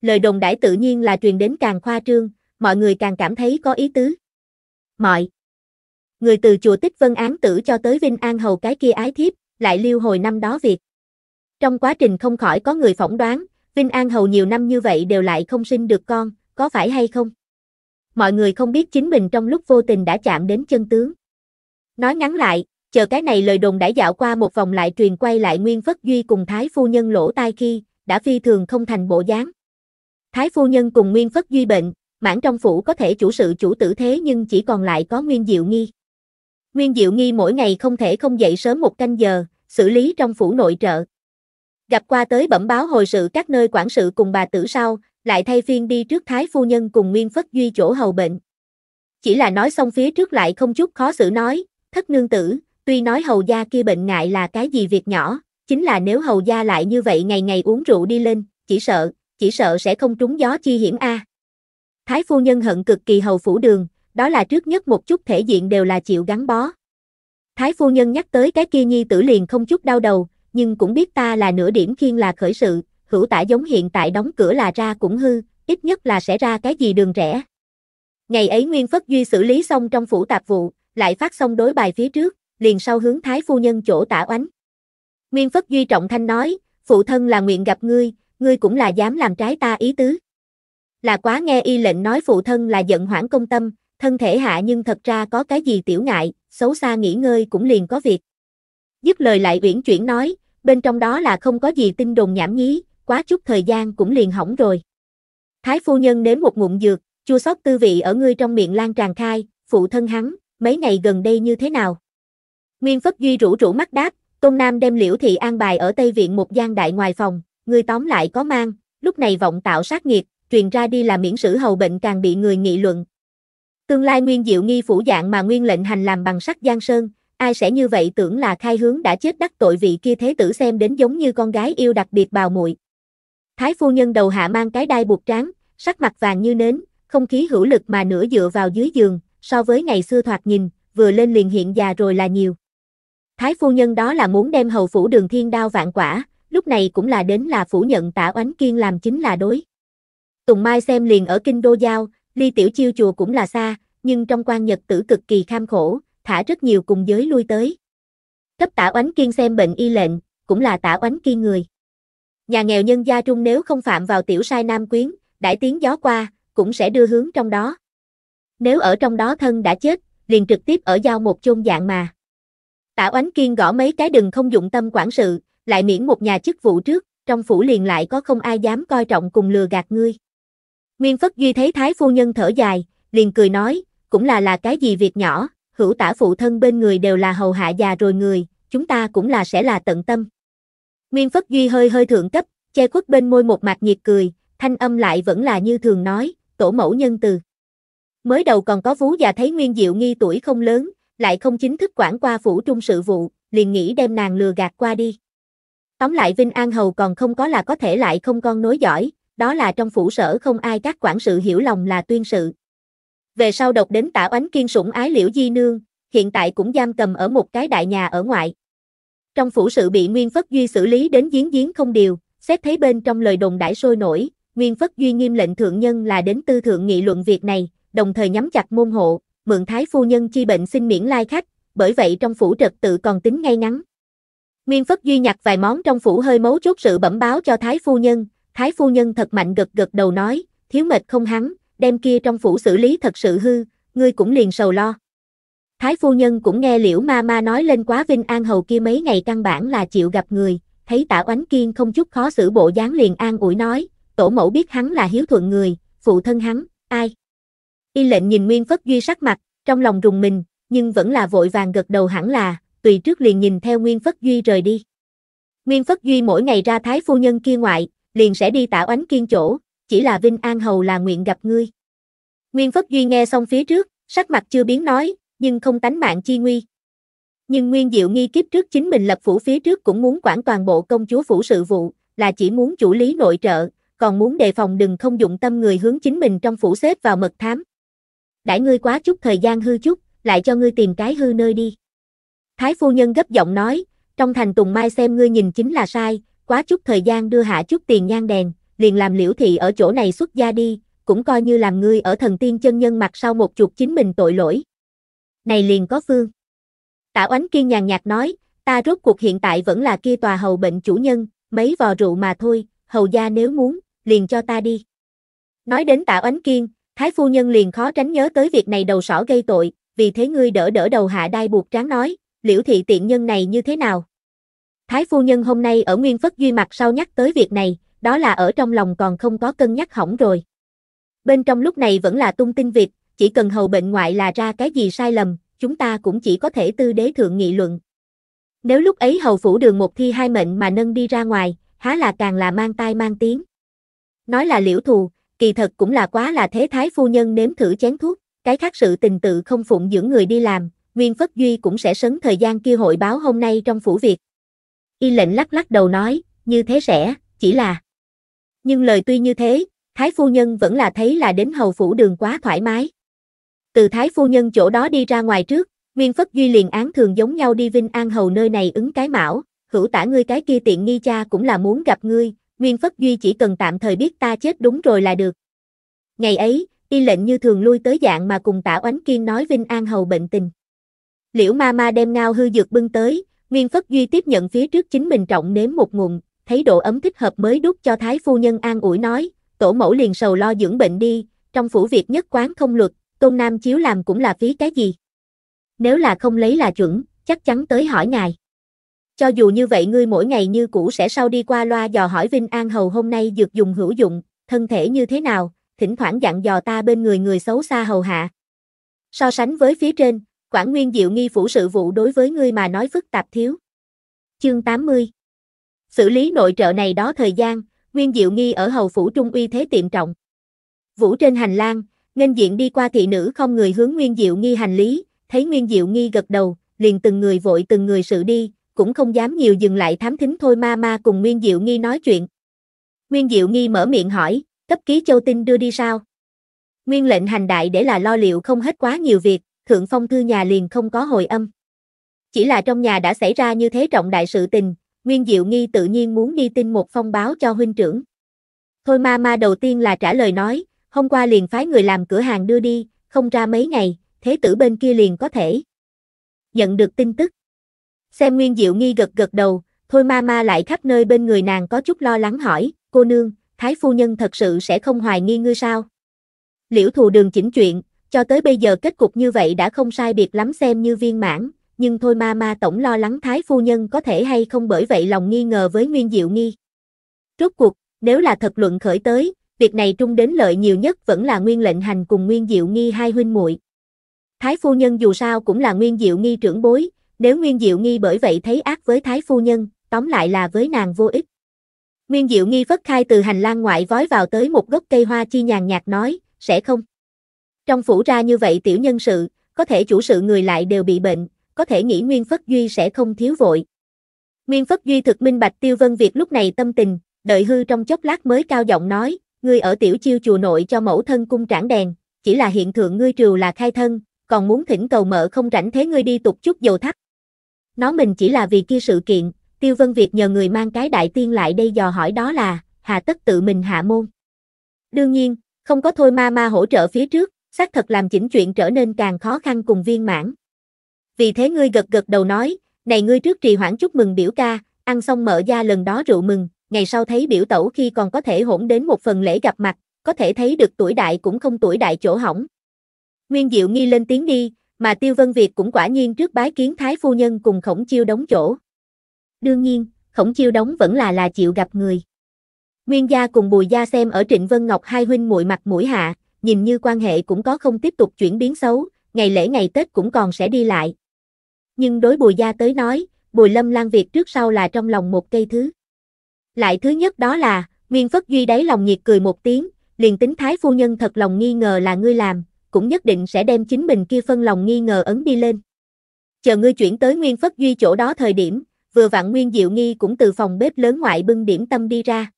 Lời đồng đãi tự nhiên là truyền đến càng khoa trương, mọi người càng cảm thấy có ý tứ. Mọi người từ chùa Tích Vân án tử cho tới Vinh An hầu cái kia ái thiếp, lại lưu hồi năm đó việc. Trong quá trình không khỏi có người phỏng đoán, Vinh An hầu nhiều năm như vậy đều lại không sinh được con, có phải hay không? Mọi người không biết chính mình trong lúc vô tình đã chạm đến chân tướng. Nói ngắn lại, chờ cái này lời đồn đã dạo qua một vòng lại truyền quay lại Nguyên Phất Duy cùng Thái Phu Nhân lỗ tai khi, đã phi thường không thành bộ dáng. Thái Phu Nhân cùng Nguyên Phất Duy bệnh, mãn trong phủ có thể chủ sự chủ tử thế nhưng chỉ còn lại có Nguyên Diệu Nghi. Nguyên Diệu Nghi mỗi ngày không thể không dậy sớm một canh giờ, xử lý trong phủ nội trợ. Gặp qua tới bẩm báo hồi sự các nơi quản sự cùng bà tử sau, lại thay phiên đi trước Thái Phu Nhân cùng Nguyên Phất Duy chỗ hầu bệnh. Chỉ là nói xong phía trước lại không chút khó xử nói, thất nương tử, tuy nói hầu gia kia bệnh ngại là cái gì việc nhỏ, chính là nếu hầu gia lại như vậy ngày ngày uống rượu đi lên, chỉ sợ, chỉ sợ sẽ không trúng gió chi hiểm a. Thái phu nhân hận cực kỳ hầu phủ đường, đó là trước nhất một chút thể diện đều là chịu gắn bó. Thái phu nhân nhắc tới cái kia nhi tử liền không chút đau đầu, nhưng cũng biết ta là nửa điểm khiên là khởi sự, hữu tả giống hiện tại đóng cửa là ra cũng hư, ít nhất là sẽ ra cái gì đường rẻ. Ngày ấy Nguyên Phất Duy xử lý xong trong phủ tạp vụ, lại phát xong đối bài phía trước, liền sau hướng thái phu nhân chỗ tả oánh. Nguyên Phất Duy trọng thanh nói, phụ thân là nguyện gặp ngươi, ngươi cũng là dám làm trái ta ý tứ. Là quá nghe y lệnh nói phụ thân là giận hoãn công tâm, thân thể hạ nhưng thật ra có cái gì tiểu ngại, xấu xa nghỉ ngơi cũng liền có việc. Dứt lời lại uyển chuyển nói, bên trong đó là không có gì tin đồn nhảm nhí, quá chút thời gian cũng liền hỏng rồi. Thái phu nhân nếm một ngụm dược, chua xót tư vị ở ngươi trong miệng lan tràn khai, phụ thân hắn, mấy ngày gần đây như thế nào? Nguyên Phất Duy rủ rủ mắt đáp, Tôn Nam đem liễu thị an bài ở Tây Viện một gian đại ngoài phòng, người tóm lại có mang, lúc này vọng tạo sát nghiệt, truyền ra đi là miễn sử hầu bệnh càng bị người nghị luận. Tương lai Nguyên Diệu Nghi phủ dạng mà Nguyên lệnh hành làm bằng sắt giang sơn, ai sẽ như vậy tưởng là khai hướng đã chết đắc tội vị kia thế tử xem đến giống như con gái yêu đặc biệt bào muội. Thái phu nhân đầu hạ mang cái đai buộc trắng, sắc mặt vàng như nến, không khí hữu lực mà nửa dựa vào dưới giường, so với ngày xưa thoạt nhìn, vừa lên liền hiện già rồi là nhiều. Thái phu nhân đó là muốn đem hầu phủ đường thiên đao vạn quả, lúc này cũng là đến là phủ nhận tả oánh kiên làm chính là đối. Tùng Mai xem liền ở kinh đô giao, ly tiểu chiêu chùa cũng là xa, nhưng trong quan nhật tử cực kỳ kham khổ, thả rất nhiều cùng giới lui tới. Cấp tả oánh kiên xem bệnh y lệnh, cũng là tả oánh kiên người. Nhà nghèo nhân gia trung nếu không phạm vào tiểu sai nam quyến, đại tiếng gió qua, cũng sẽ đưa hướng trong đó. Nếu ở trong đó thân đã chết, liền trực tiếp ở giao một chôn dạng mà. tả Oánh Kiên gõ mấy cái đừng không dụng tâm quản sự, lại miễn một nhà chức vụ trước, trong phủ liền lại có không ai dám coi trọng cùng lừa gạt ngươi. Nguyên Phất Duy thấy Thái Phu Nhân thở dài, liền cười nói, cũng là là cái gì việc nhỏ, hữu tả phụ thân bên người đều là hầu hạ già rồi người, chúng ta cũng là sẽ là tận tâm. Nguyên Phất Duy hơi hơi thượng cấp, che khuất bên môi một mặt nhiệt cười, thanh âm lại vẫn là như thường nói, tổ mẫu nhân từ. Mới đầu còn có vú già thấy Nguyên Diệu Nghi tuổi không lớn, lại không chính thức quản qua phủ trung sự vụ, liền nghĩ đem nàng lừa gạt qua đi. Tóm lại Vinh An Hầu còn không có là có thể lại không con nối giỏi, đó là trong phủ sở không ai các quản sự hiểu lòng là tuyên sự. Về sau độc đến tả oánh kiên sủng ái liễu di nương, hiện tại cũng giam cầm ở một cái đại nhà ở ngoại. Trong phủ sự bị Nguyên Phất Duy xử lý đến giếng giếng không điều, xét thấy bên trong lời đồn đãi sôi nổi, Nguyên Phất Duy nghiêm lệnh thượng nhân là đến tư thượng nghị luận việc này, đồng thời nhắm chặt môn hộ, mượn thái phu nhân chi bệnh xin miễn lai khách, bởi vậy trong phủ trật tự còn tính ngay ngắn. Nguyên Phất Duy nhặt vài món trong phủ hơi mấu chốt sự bẩm báo cho thái phu nhân, thái phu nhân thật mạnh gật gật đầu nói, thiếu mệt không hắn, đem kia trong phủ xử lý thật sự hư, ngươi cũng liền sầu lo. Thái phu nhân cũng nghe liễu ma ma nói lên quá vinh an hầu kia mấy ngày căn bản là chịu gặp người, thấy tả oánh kiên không chút khó xử bộ dáng liền an ủi nói, tổ mẫu biết hắn là hiếu thuận người, phụ thân hắn, ai? Y lệnh nhìn Nguyên Phất Duy sắc mặt, trong lòng rùng mình, nhưng vẫn là vội vàng gật đầu hẳn là, tùy trước liền nhìn theo Nguyên Phất Duy rời đi. Nguyên Phất Duy mỗi ngày ra thái phu nhân kia ngoại, liền sẽ đi tả oánh kiên chỗ, chỉ là Vinh An Hầu là nguyện gặp ngươi. Nguyên Phất Duy nghe xong phía trước, sắc mặt chưa biến nói, nhưng không tánh mạng chi nguy. Nhưng Nguyên Diệu nghi kiếp trước chính mình lập phủ phía trước cũng muốn quản toàn bộ công chúa phủ sự vụ, là chỉ muốn chủ lý nội trợ, còn muốn đề phòng đừng không dụng tâm người hướng chính mình trong phủ xếp vào mật thám đãi ngươi quá chút thời gian hư chút, lại cho ngươi tìm cái hư nơi đi. Thái phu nhân gấp giọng nói, trong thành Tùng Mai xem ngươi nhìn chính là sai, quá chút thời gian đưa hạ chút tiền nhan đèn, liền làm liễu thị ở chỗ này xuất gia đi, cũng coi như làm ngươi ở thần tiên chân nhân mặt sau một chuột chính mình tội lỗi. Này liền có phương. Tả oánh kiên nhàn nhạt nói, ta rốt cuộc hiện tại vẫn là kia tòa hầu bệnh chủ nhân, mấy vò rượu mà thôi, hầu gia nếu muốn, liền cho ta đi. Nói đến Tả oánh kiên, Thái phu nhân liền khó tránh nhớ tới việc này đầu sỏ gây tội, vì thế ngươi đỡ đỡ đầu hạ đai buộc tráng nói, liễu thị tiện nhân này như thế nào? Thái phu nhân hôm nay ở Nguyên Phất Duy mặt sau nhắc tới việc này, đó là ở trong lòng còn không có cân nhắc hỏng rồi. Bên trong lúc này vẫn là tung tin việc, chỉ cần hầu bệnh ngoại là ra cái gì sai lầm, chúng ta cũng chỉ có thể tư đế thượng nghị luận. Nếu lúc ấy hầu phủ đường một thi hai mệnh mà nâng đi ra ngoài, há là càng là mang tai mang tiếng. Nói là liễu thù, kỳ thật cũng là quá là thế thái phu nhân nếm thử chén thuốc, cái khác sự tình tự không phụng dưỡng người đi làm, Nguyên Phất Duy cũng sẽ sấn thời gian kia hội báo hôm nay trong phủ việc. Y lệnh lắc lắc đầu nói, như thế sẽ, chỉ là. Nhưng lời tuy như thế, Thái Phu Nhân vẫn là thấy là đến hầu phủ đường quá thoải mái. Từ Thái Phu Nhân chỗ đó đi ra ngoài trước, Nguyên Phất Duy liền án thường giống nhau đi Vinh An Hầu nơi này ứng cái mão, hữu tả ngươi cái kia tiện nghi cha cũng là muốn gặp ngươi, Nguyên Phất Duy chỉ cần tạm thời biết ta chết đúng rồi là được. Ngày ấy, y lệnh như thường lui tới dạng mà cùng tả oánh kiên nói Vinh An Hầu bệnh tình. Liễu ma ma đem ngao hư dược bưng tới, Nguyên Phất Duy tiếp nhận phía trước chính mình trọng nếm một ngụm, thấy độ ấm thích hợp mới đút cho Thái Phu Nhân an ủi nói, tổ mẫu liền sầu lo dưỡng bệnh đi, trong phủ việc nhất quán không luật, tôn nam chiếu làm cũng là phí cái gì. Nếu là không lấy là chuẩn, chắc chắn tới hỏi ngài. Cho dù như vậy ngươi mỗi ngày như cũ sẽ sau đi qua loa dò hỏi Vinh An Hầu hôm nay dược dùng hữu dụng, thân thể như thế nào, thỉnh thoảng dặn dò ta bên người người xấu xa hầu hạ. So sánh với phía trên, quản Nguyên Diệu nghi phủ sự vụ đối với ngươi mà nói phức tạp thiếu. Chương 80 Xử lý nội trợ này đó thời gian, Nguyên Diệu nghi ở hầu phủ trung uy thế tiệm trọng. Vũ trên hành lang, nghênh diện đi qua thị nữ không người hướng Nguyên Diệu nghi hành lý, thấy Nguyên Diệu nghi gật đầu, liền từng người vội từng người sự đi, cũng không dám nhiều dừng lại thám thính thôi ma ma cùng Nguyên Diệu Nghi nói chuyện. Nguyên Diệu Nghi mở miệng hỏi, cấp ký châu tinh đưa đi sao? Nguyên lệnh hành đại để là lo liệu không hết quá nhiều việc, thượng phong thư nhà liền không có hồi âm. Chỉ là trong nhà đã xảy ra như thế trọng đại sự tình, Nguyên Diệu Nghi tự nhiên muốn đi tin một phong báo cho huynh trưởng. Thôi ma ma đầu tiên là trả lời nói, hôm qua liền phái người làm cửa hàng đưa đi, không ra mấy ngày, thế tử bên kia liền có thể. Nhận được tin tức, Xem Nguyên Diệu nghi gật gật đầu, thôi ma ma lại khắp nơi bên người nàng có chút lo lắng hỏi, cô nương, thái phu nhân thật sự sẽ không hoài nghi ngươi sao? Liễu thù đường chỉnh chuyện, cho tới bây giờ kết cục như vậy đã không sai biệt lắm xem như viên mãn, nhưng thôi ma ma tổng lo lắng thái phu nhân có thể hay không bởi vậy lòng nghi ngờ với Nguyên Diệu nghi. Rốt cuộc, nếu là thật luận khởi tới, việc này trung đến lợi nhiều nhất vẫn là Nguyên Lệnh Hành cùng Nguyên Diệu nghi hai huynh muội. Thái phu nhân dù sao cũng là Nguyên Diệu nghi trưởng bối, nếu Nguyên Diệu Nghi bởi vậy thấy ác với Thái Phu Nhân, tóm lại là với nàng vô ích. Nguyên Diệu Nghi vất khai từ hành lang ngoại vói vào tới một gốc cây hoa chi nhàn nhạt nói, sẽ không. Trong phủ ra như vậy tiểu nhân sự, có thể chủ sự người lại đều bị bệnh, có thể nghĩ Nguyên Phất Duy sẽ không thiếu vội. Nguyên Phất Duy thực minh bạch Tiêu Vân Việt lúc này tâm tình, đợi hư trong chốc lát mới cao giọng nói, ngươi ở tiểu chiêu chùa nội cho mẫu thân cung trảng đèn, chỉ là hiện thượng ngươi triều là khai thân, còn muốn thỉnh cầu mợ không rảnh thế ngươi đi tục chút dầu thắt. Nó mình chỉ là vì kia sự kiện, Tiêu Vân Việt nhờ người mang cái đại tiên lại đây dò hỏi đó là, hà tất tự mình hạ môn. Đương nhiên, không có thôi ma ma hỗ trợ phía trước, xác thật làm chỉnh chuyện trở nên càng khó khăn cùng viên mãn. Vì thế ngươi gật gật đầu nói, này ngươi trước trì hoãn chúc mừng biểu ca, ăn xong mở ra lần đó rượu mừng, ngày sau thấy biểu tẩu khi còn có thể hỗn đến một phần lễ gặp mặt, có thể thấy được tuổi đại cũng không tuổi đại chỗ hỏng. Nguyên Diệu nghi lên tiếng đi, mà Tiêu Vân Việt cũng quả nhiên trước bái kiến Thái Phu Nhân cùng Khổng Chiêu đóng chỗ. Đương nhiên, Khổng Chiêu đóng vẫn là là chịu gặp người. Nguyên gia cùng Bùi gia xem ở Trịnh Vân Ngọc hai huynh muội mặt mũi hạ, nhìn như quan hệ cũng có không tiếp tục chuyển biến xấu, ngày lễ ngày Tết cũng còn sẽ đi lại. Nhưng đối Bùi gia tới nói, Bùi Lâm Lan Việt trước sau là trong lòng một cây thứ. Lại thứ nhất đó là, Nguyên Phất Duy đáy lòng nhiệt cười một tiếng, liền tính Thái Phu Nhân thật lòng nghi ngờ là ngươi làm, cũng nhất định sẽ đem chính mình kia phân lòng nghi ngờ ấn đi lên. Chờ ngươi chuyển tới Nguyên Phất Duy chỗ đó thời điểm, vừa vặn Nguyên Diệu Nghi cũng từ phòng bếp lớn ngoại bưng điểm tâm đi ra.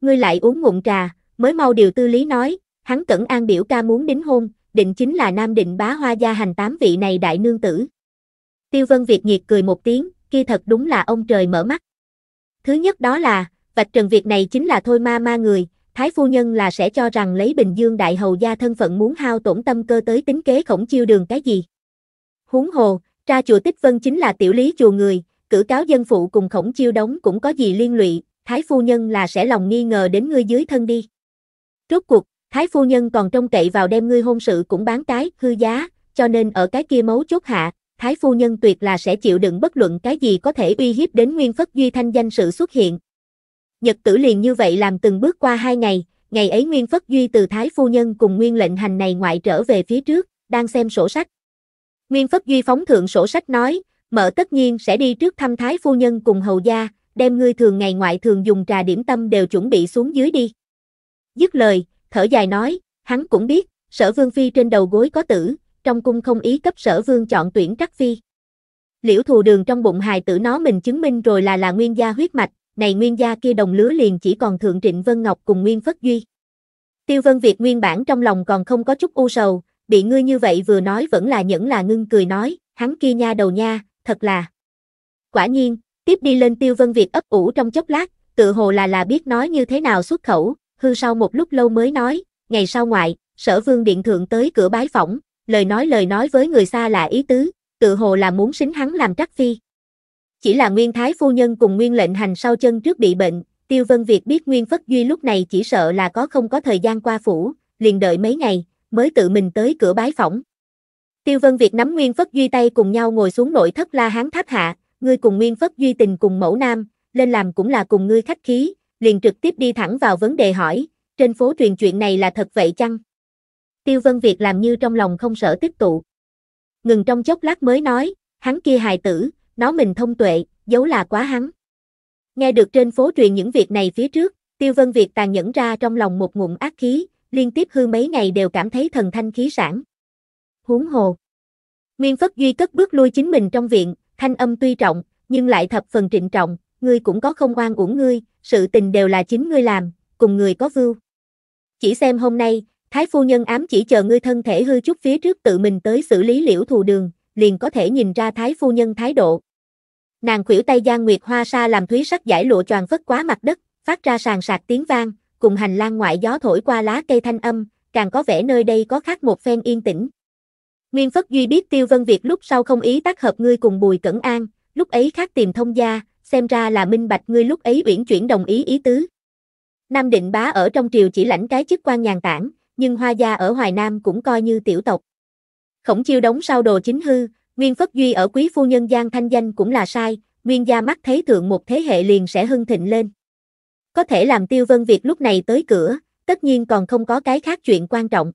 Ngươi lại uống ngụm trà, mới mau điều tư lý nói, hắn cẩn an biểu ca muốn đính hôn, định chính là Nam Định bá hoa gia hành tám vị này đại nương tử. Tiêu Vân Việt nhiệt cười một tiếng, kia thật đúng là ông trời mở mắt. Thứ nhất đó là, vạch trần việc này chính là thôi ma ma người, Thái phu nhân là sẽ cho rằng lấy Bình Dương đại hầu gia thân phận muốn hao tổn tâm cơ tới tính kế khổng chiêu đường cái gì. Huống hồ, tra chùa Tích Vân chính là tiểu lý chùa người, cử cáo dân phụ cùng khổng chiêu đóng cũng có gì liên lụy, Thái phu nhân là sẽ lòng nghi ngờ đến ngươi dưới thân đi. Rốt cuộc, Thái phu nhân còn trông cậy vào đem ngươi hôn sự cũng bán cái, hư giá, cho nên ở cái kia mấu chốt hạ, Thái phu nhân tuyệt là sẽ chịu đựng bất luận cái gì có thể uy hiếp đến Nguyên Phất Duy Thanh danh sự xuất hiện, Nhật tử liền như vậy làm từng bước qua hai ngày, ngày ấy Nguyên Phất Duy từ Thái Phu Nhân cùng Nguyên lệnh hành này ngoại trở về phía trước, đang xem sổ sách. Nguyên Phất Duy phóng thượng sổ sách nói, mở tất nhiên sẽ đi trước thăm Thái Phu Nhân cùng Hầu Gia, đem ngươi thường ngày ngoại thường dùng trà điểm tâm đều chuẩn bị xuống dưới đi. Dứt lời, thở dài nói, hắn cũng biết, sở vương phi trên đầu gối có tử, trong cung không ý cấp sở vương chọn tuyển trắc phi. Liễu thù đường trong bụng hài tử nó mình chứng minh rồi là là nguyên gia huyết mạch, này nguyên gia kia đồng lứa liền chỉ còn Thượng Trịnh Vân Ngọc cùng Nguyên Phất Duy. Tiêu Vân Việt nguyên bản trong lòng còn không có chút u sầu, bị ngươi như vậy vừa nói vẫn là nhẫn là ngưng cười nói, hắn kia nha đầu nha, thật là. Quả nhiên, tiếp đi lên Tiêu Vân Việt ấp ủ trong chốc lát, tự hồ là là biết nói như thế nào xuất khẩu, hư sau một lúc lâu mới nói, ngày sau ngoại, sở vương điện thượng tới cửa bái phỏng, lời nói lời nói với người xa là ý tứ, tự hồ là muốn xính hắn làm trắc phi. Chỉ là Nguyên Thái Phu Nhân cùng Nguyên Lệnh Hành sau chân trước bị bệnh, Tiêu Vân Việt biết Nguyên Phất Duy lúc này chỉ sợ là có không có thời gian qua phủ, liền đợi mấy ngày, mới tự mình tới cửa bái phỏng. Tiêu Vân Việt nắm Nguyên Phất Duy tay cùng nhau ngồi xuống nội thất La Hán Tháp Hạ, ngươi cùng Nguyên Phất Duy tình cùng mẫu nam, lên làm cũng là cùng ngươi khách khí, liền trực tiếp đi thẳng vào vấn đề hỏi, trên phố truyền chuyện này là thật vậy chăng? Tiêu Vân Việt làm như trong lòng không sợ tiếp tụ. Ngừng trong chốc lát mới nói, hắn kia hài tử, nó mình thông tuệ, giấu là quá hắn. Nghe được trên phố truyền những việc này phía trước, Tiêu Vân Việt tàn nhẫn ra trong lòng một ngụm ác khí, liên tiếp hư mấy ngày đều cảm thấy thần thanh khí sản. Huống hồ. Nguyên Phất Duy cất bước lui chính mình trong viện, thanh âm tuy trọng, nhưng lại thập phần trịnh trọng, ngươi cũng có không oan uổng ngươi, sự tình đều là chính ngươi làm, cùng người có vưu. Chỉ xem hôm nay, Thái Phu Nhân ám chỉ chờ ngươi thân thể hư chút phía trước tự mình tới xử lý liễu thù đường, liền có thể nhìn ra thái phu nhân thái độ. Nàng khuỷu tay Giang Nguyệt Hoa sa làm thúy sắc giải lụa choàng phất quá mặt đất, phát ra sàn sạc tiếng vang, cùng hành lang ngoại gió thổi qua lá cây thanh âm, càng có vẻ nơi đây có khác một phen yên tĩnh. Nguyên Phất Duy biết Tiêu Vân Việt lúc sau không ý tác hợp ngươi cùng Bùi Cẩn An, lúc ấy khác tìm thông gia, xem ra là minh bạch ngươi lúc ấy uyển chuyển đồng ý ý tứ. Nam Định Bá ở trong triều chỉ lãnh cái chức quan nhàn tản, nhưng Hoa gia ở Hoài Nam cũng coi như tiểu tộc. Khổng chiêu đóng sau đồ chính hư, Nguyên Phất Duy ở quý phu nhân Giang Thanh Danh cũng là sai, Nguyên gia mắt thấy thượng một thế hệ liền sẽ hưng thịnh lên. Có thể làm tiêu vân việc lúc này tới cửa, tất nhiên còn không có cái khác chuyện quan trọng.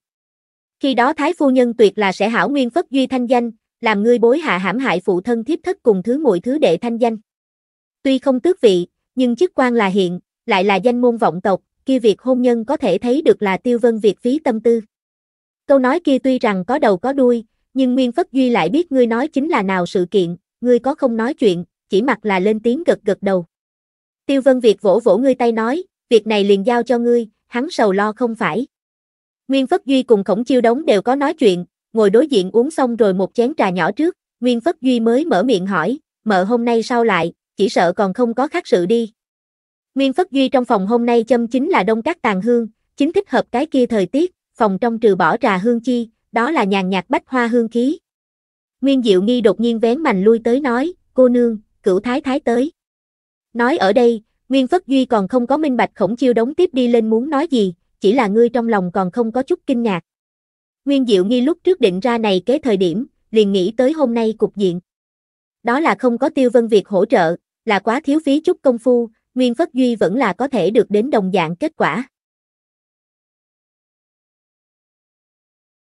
Khi đó Thái phu nhân tuyệt là sẽ hảo Nguyên Phất Duy Thanh Danh, làm ngươi bối hạ hãm hại phụ thân thiếp thất cùng thứ muội thứ đệ Thanh Danh. Tuy không tước vị, nhưng chức quan là hiện, lại là danh môn vọng tộc, kia việc hôn nhân có thể thấy được là tiêu vân việc phí tâm tư. Câu nói kia tuy rằng có đầu có đuôi, nhưng Nguyên Phất Duy lại biết ngươi nói chính là nào sự kiện, ngươi có không nói chuyện, chỉ mặc là lên tiếng gật gật đầu. Tiêu Vân Việt vỗ vỗ ngươi tay nói, việc này liền giao cho ngươi, hắn sầu lo không phải. Nguyên Phất Duy cùng Khổng Chiêu Đống đều có nói chuyện, ngồi đối diện uống xong rồi một chén trà nhỏ trước, Nguyên Phất Duy mới mở miệng hỏi, mợ hôm nay sao lại, chỉ sợ còn không có khác sự đi. Nguyên Phất Duy trong phòng hôm nay châm chính là đông các tàn hương, chính thích hợp cái kia thời tiết, phòng trong trừ bỏ trà hương chi, đó là nhàn nhạt bách hoa hương khí. Nguyên Diệu Nghi đột nhiên vén mành lui tới nói, cô nương, cửu thái thái tới. Nói ở đây, Nguyên Phất Duy còn không có minh bạch khổng chiêu đống tiếp đi lên muốn nói gì, chỉ là ngươi trong lòng còn không có chút kinh ngạc. Nguyên Diệu Nghi lúc trước định ra này kế thời điểm, liền nghĩ tới hôm nay cục diện. Đó là không có tiêu vân việc hỗ trợ, là quá thiếu phí chút công phu, Nguyên Phất Duy vẫn là có thể được đến đồng dạng kết quả.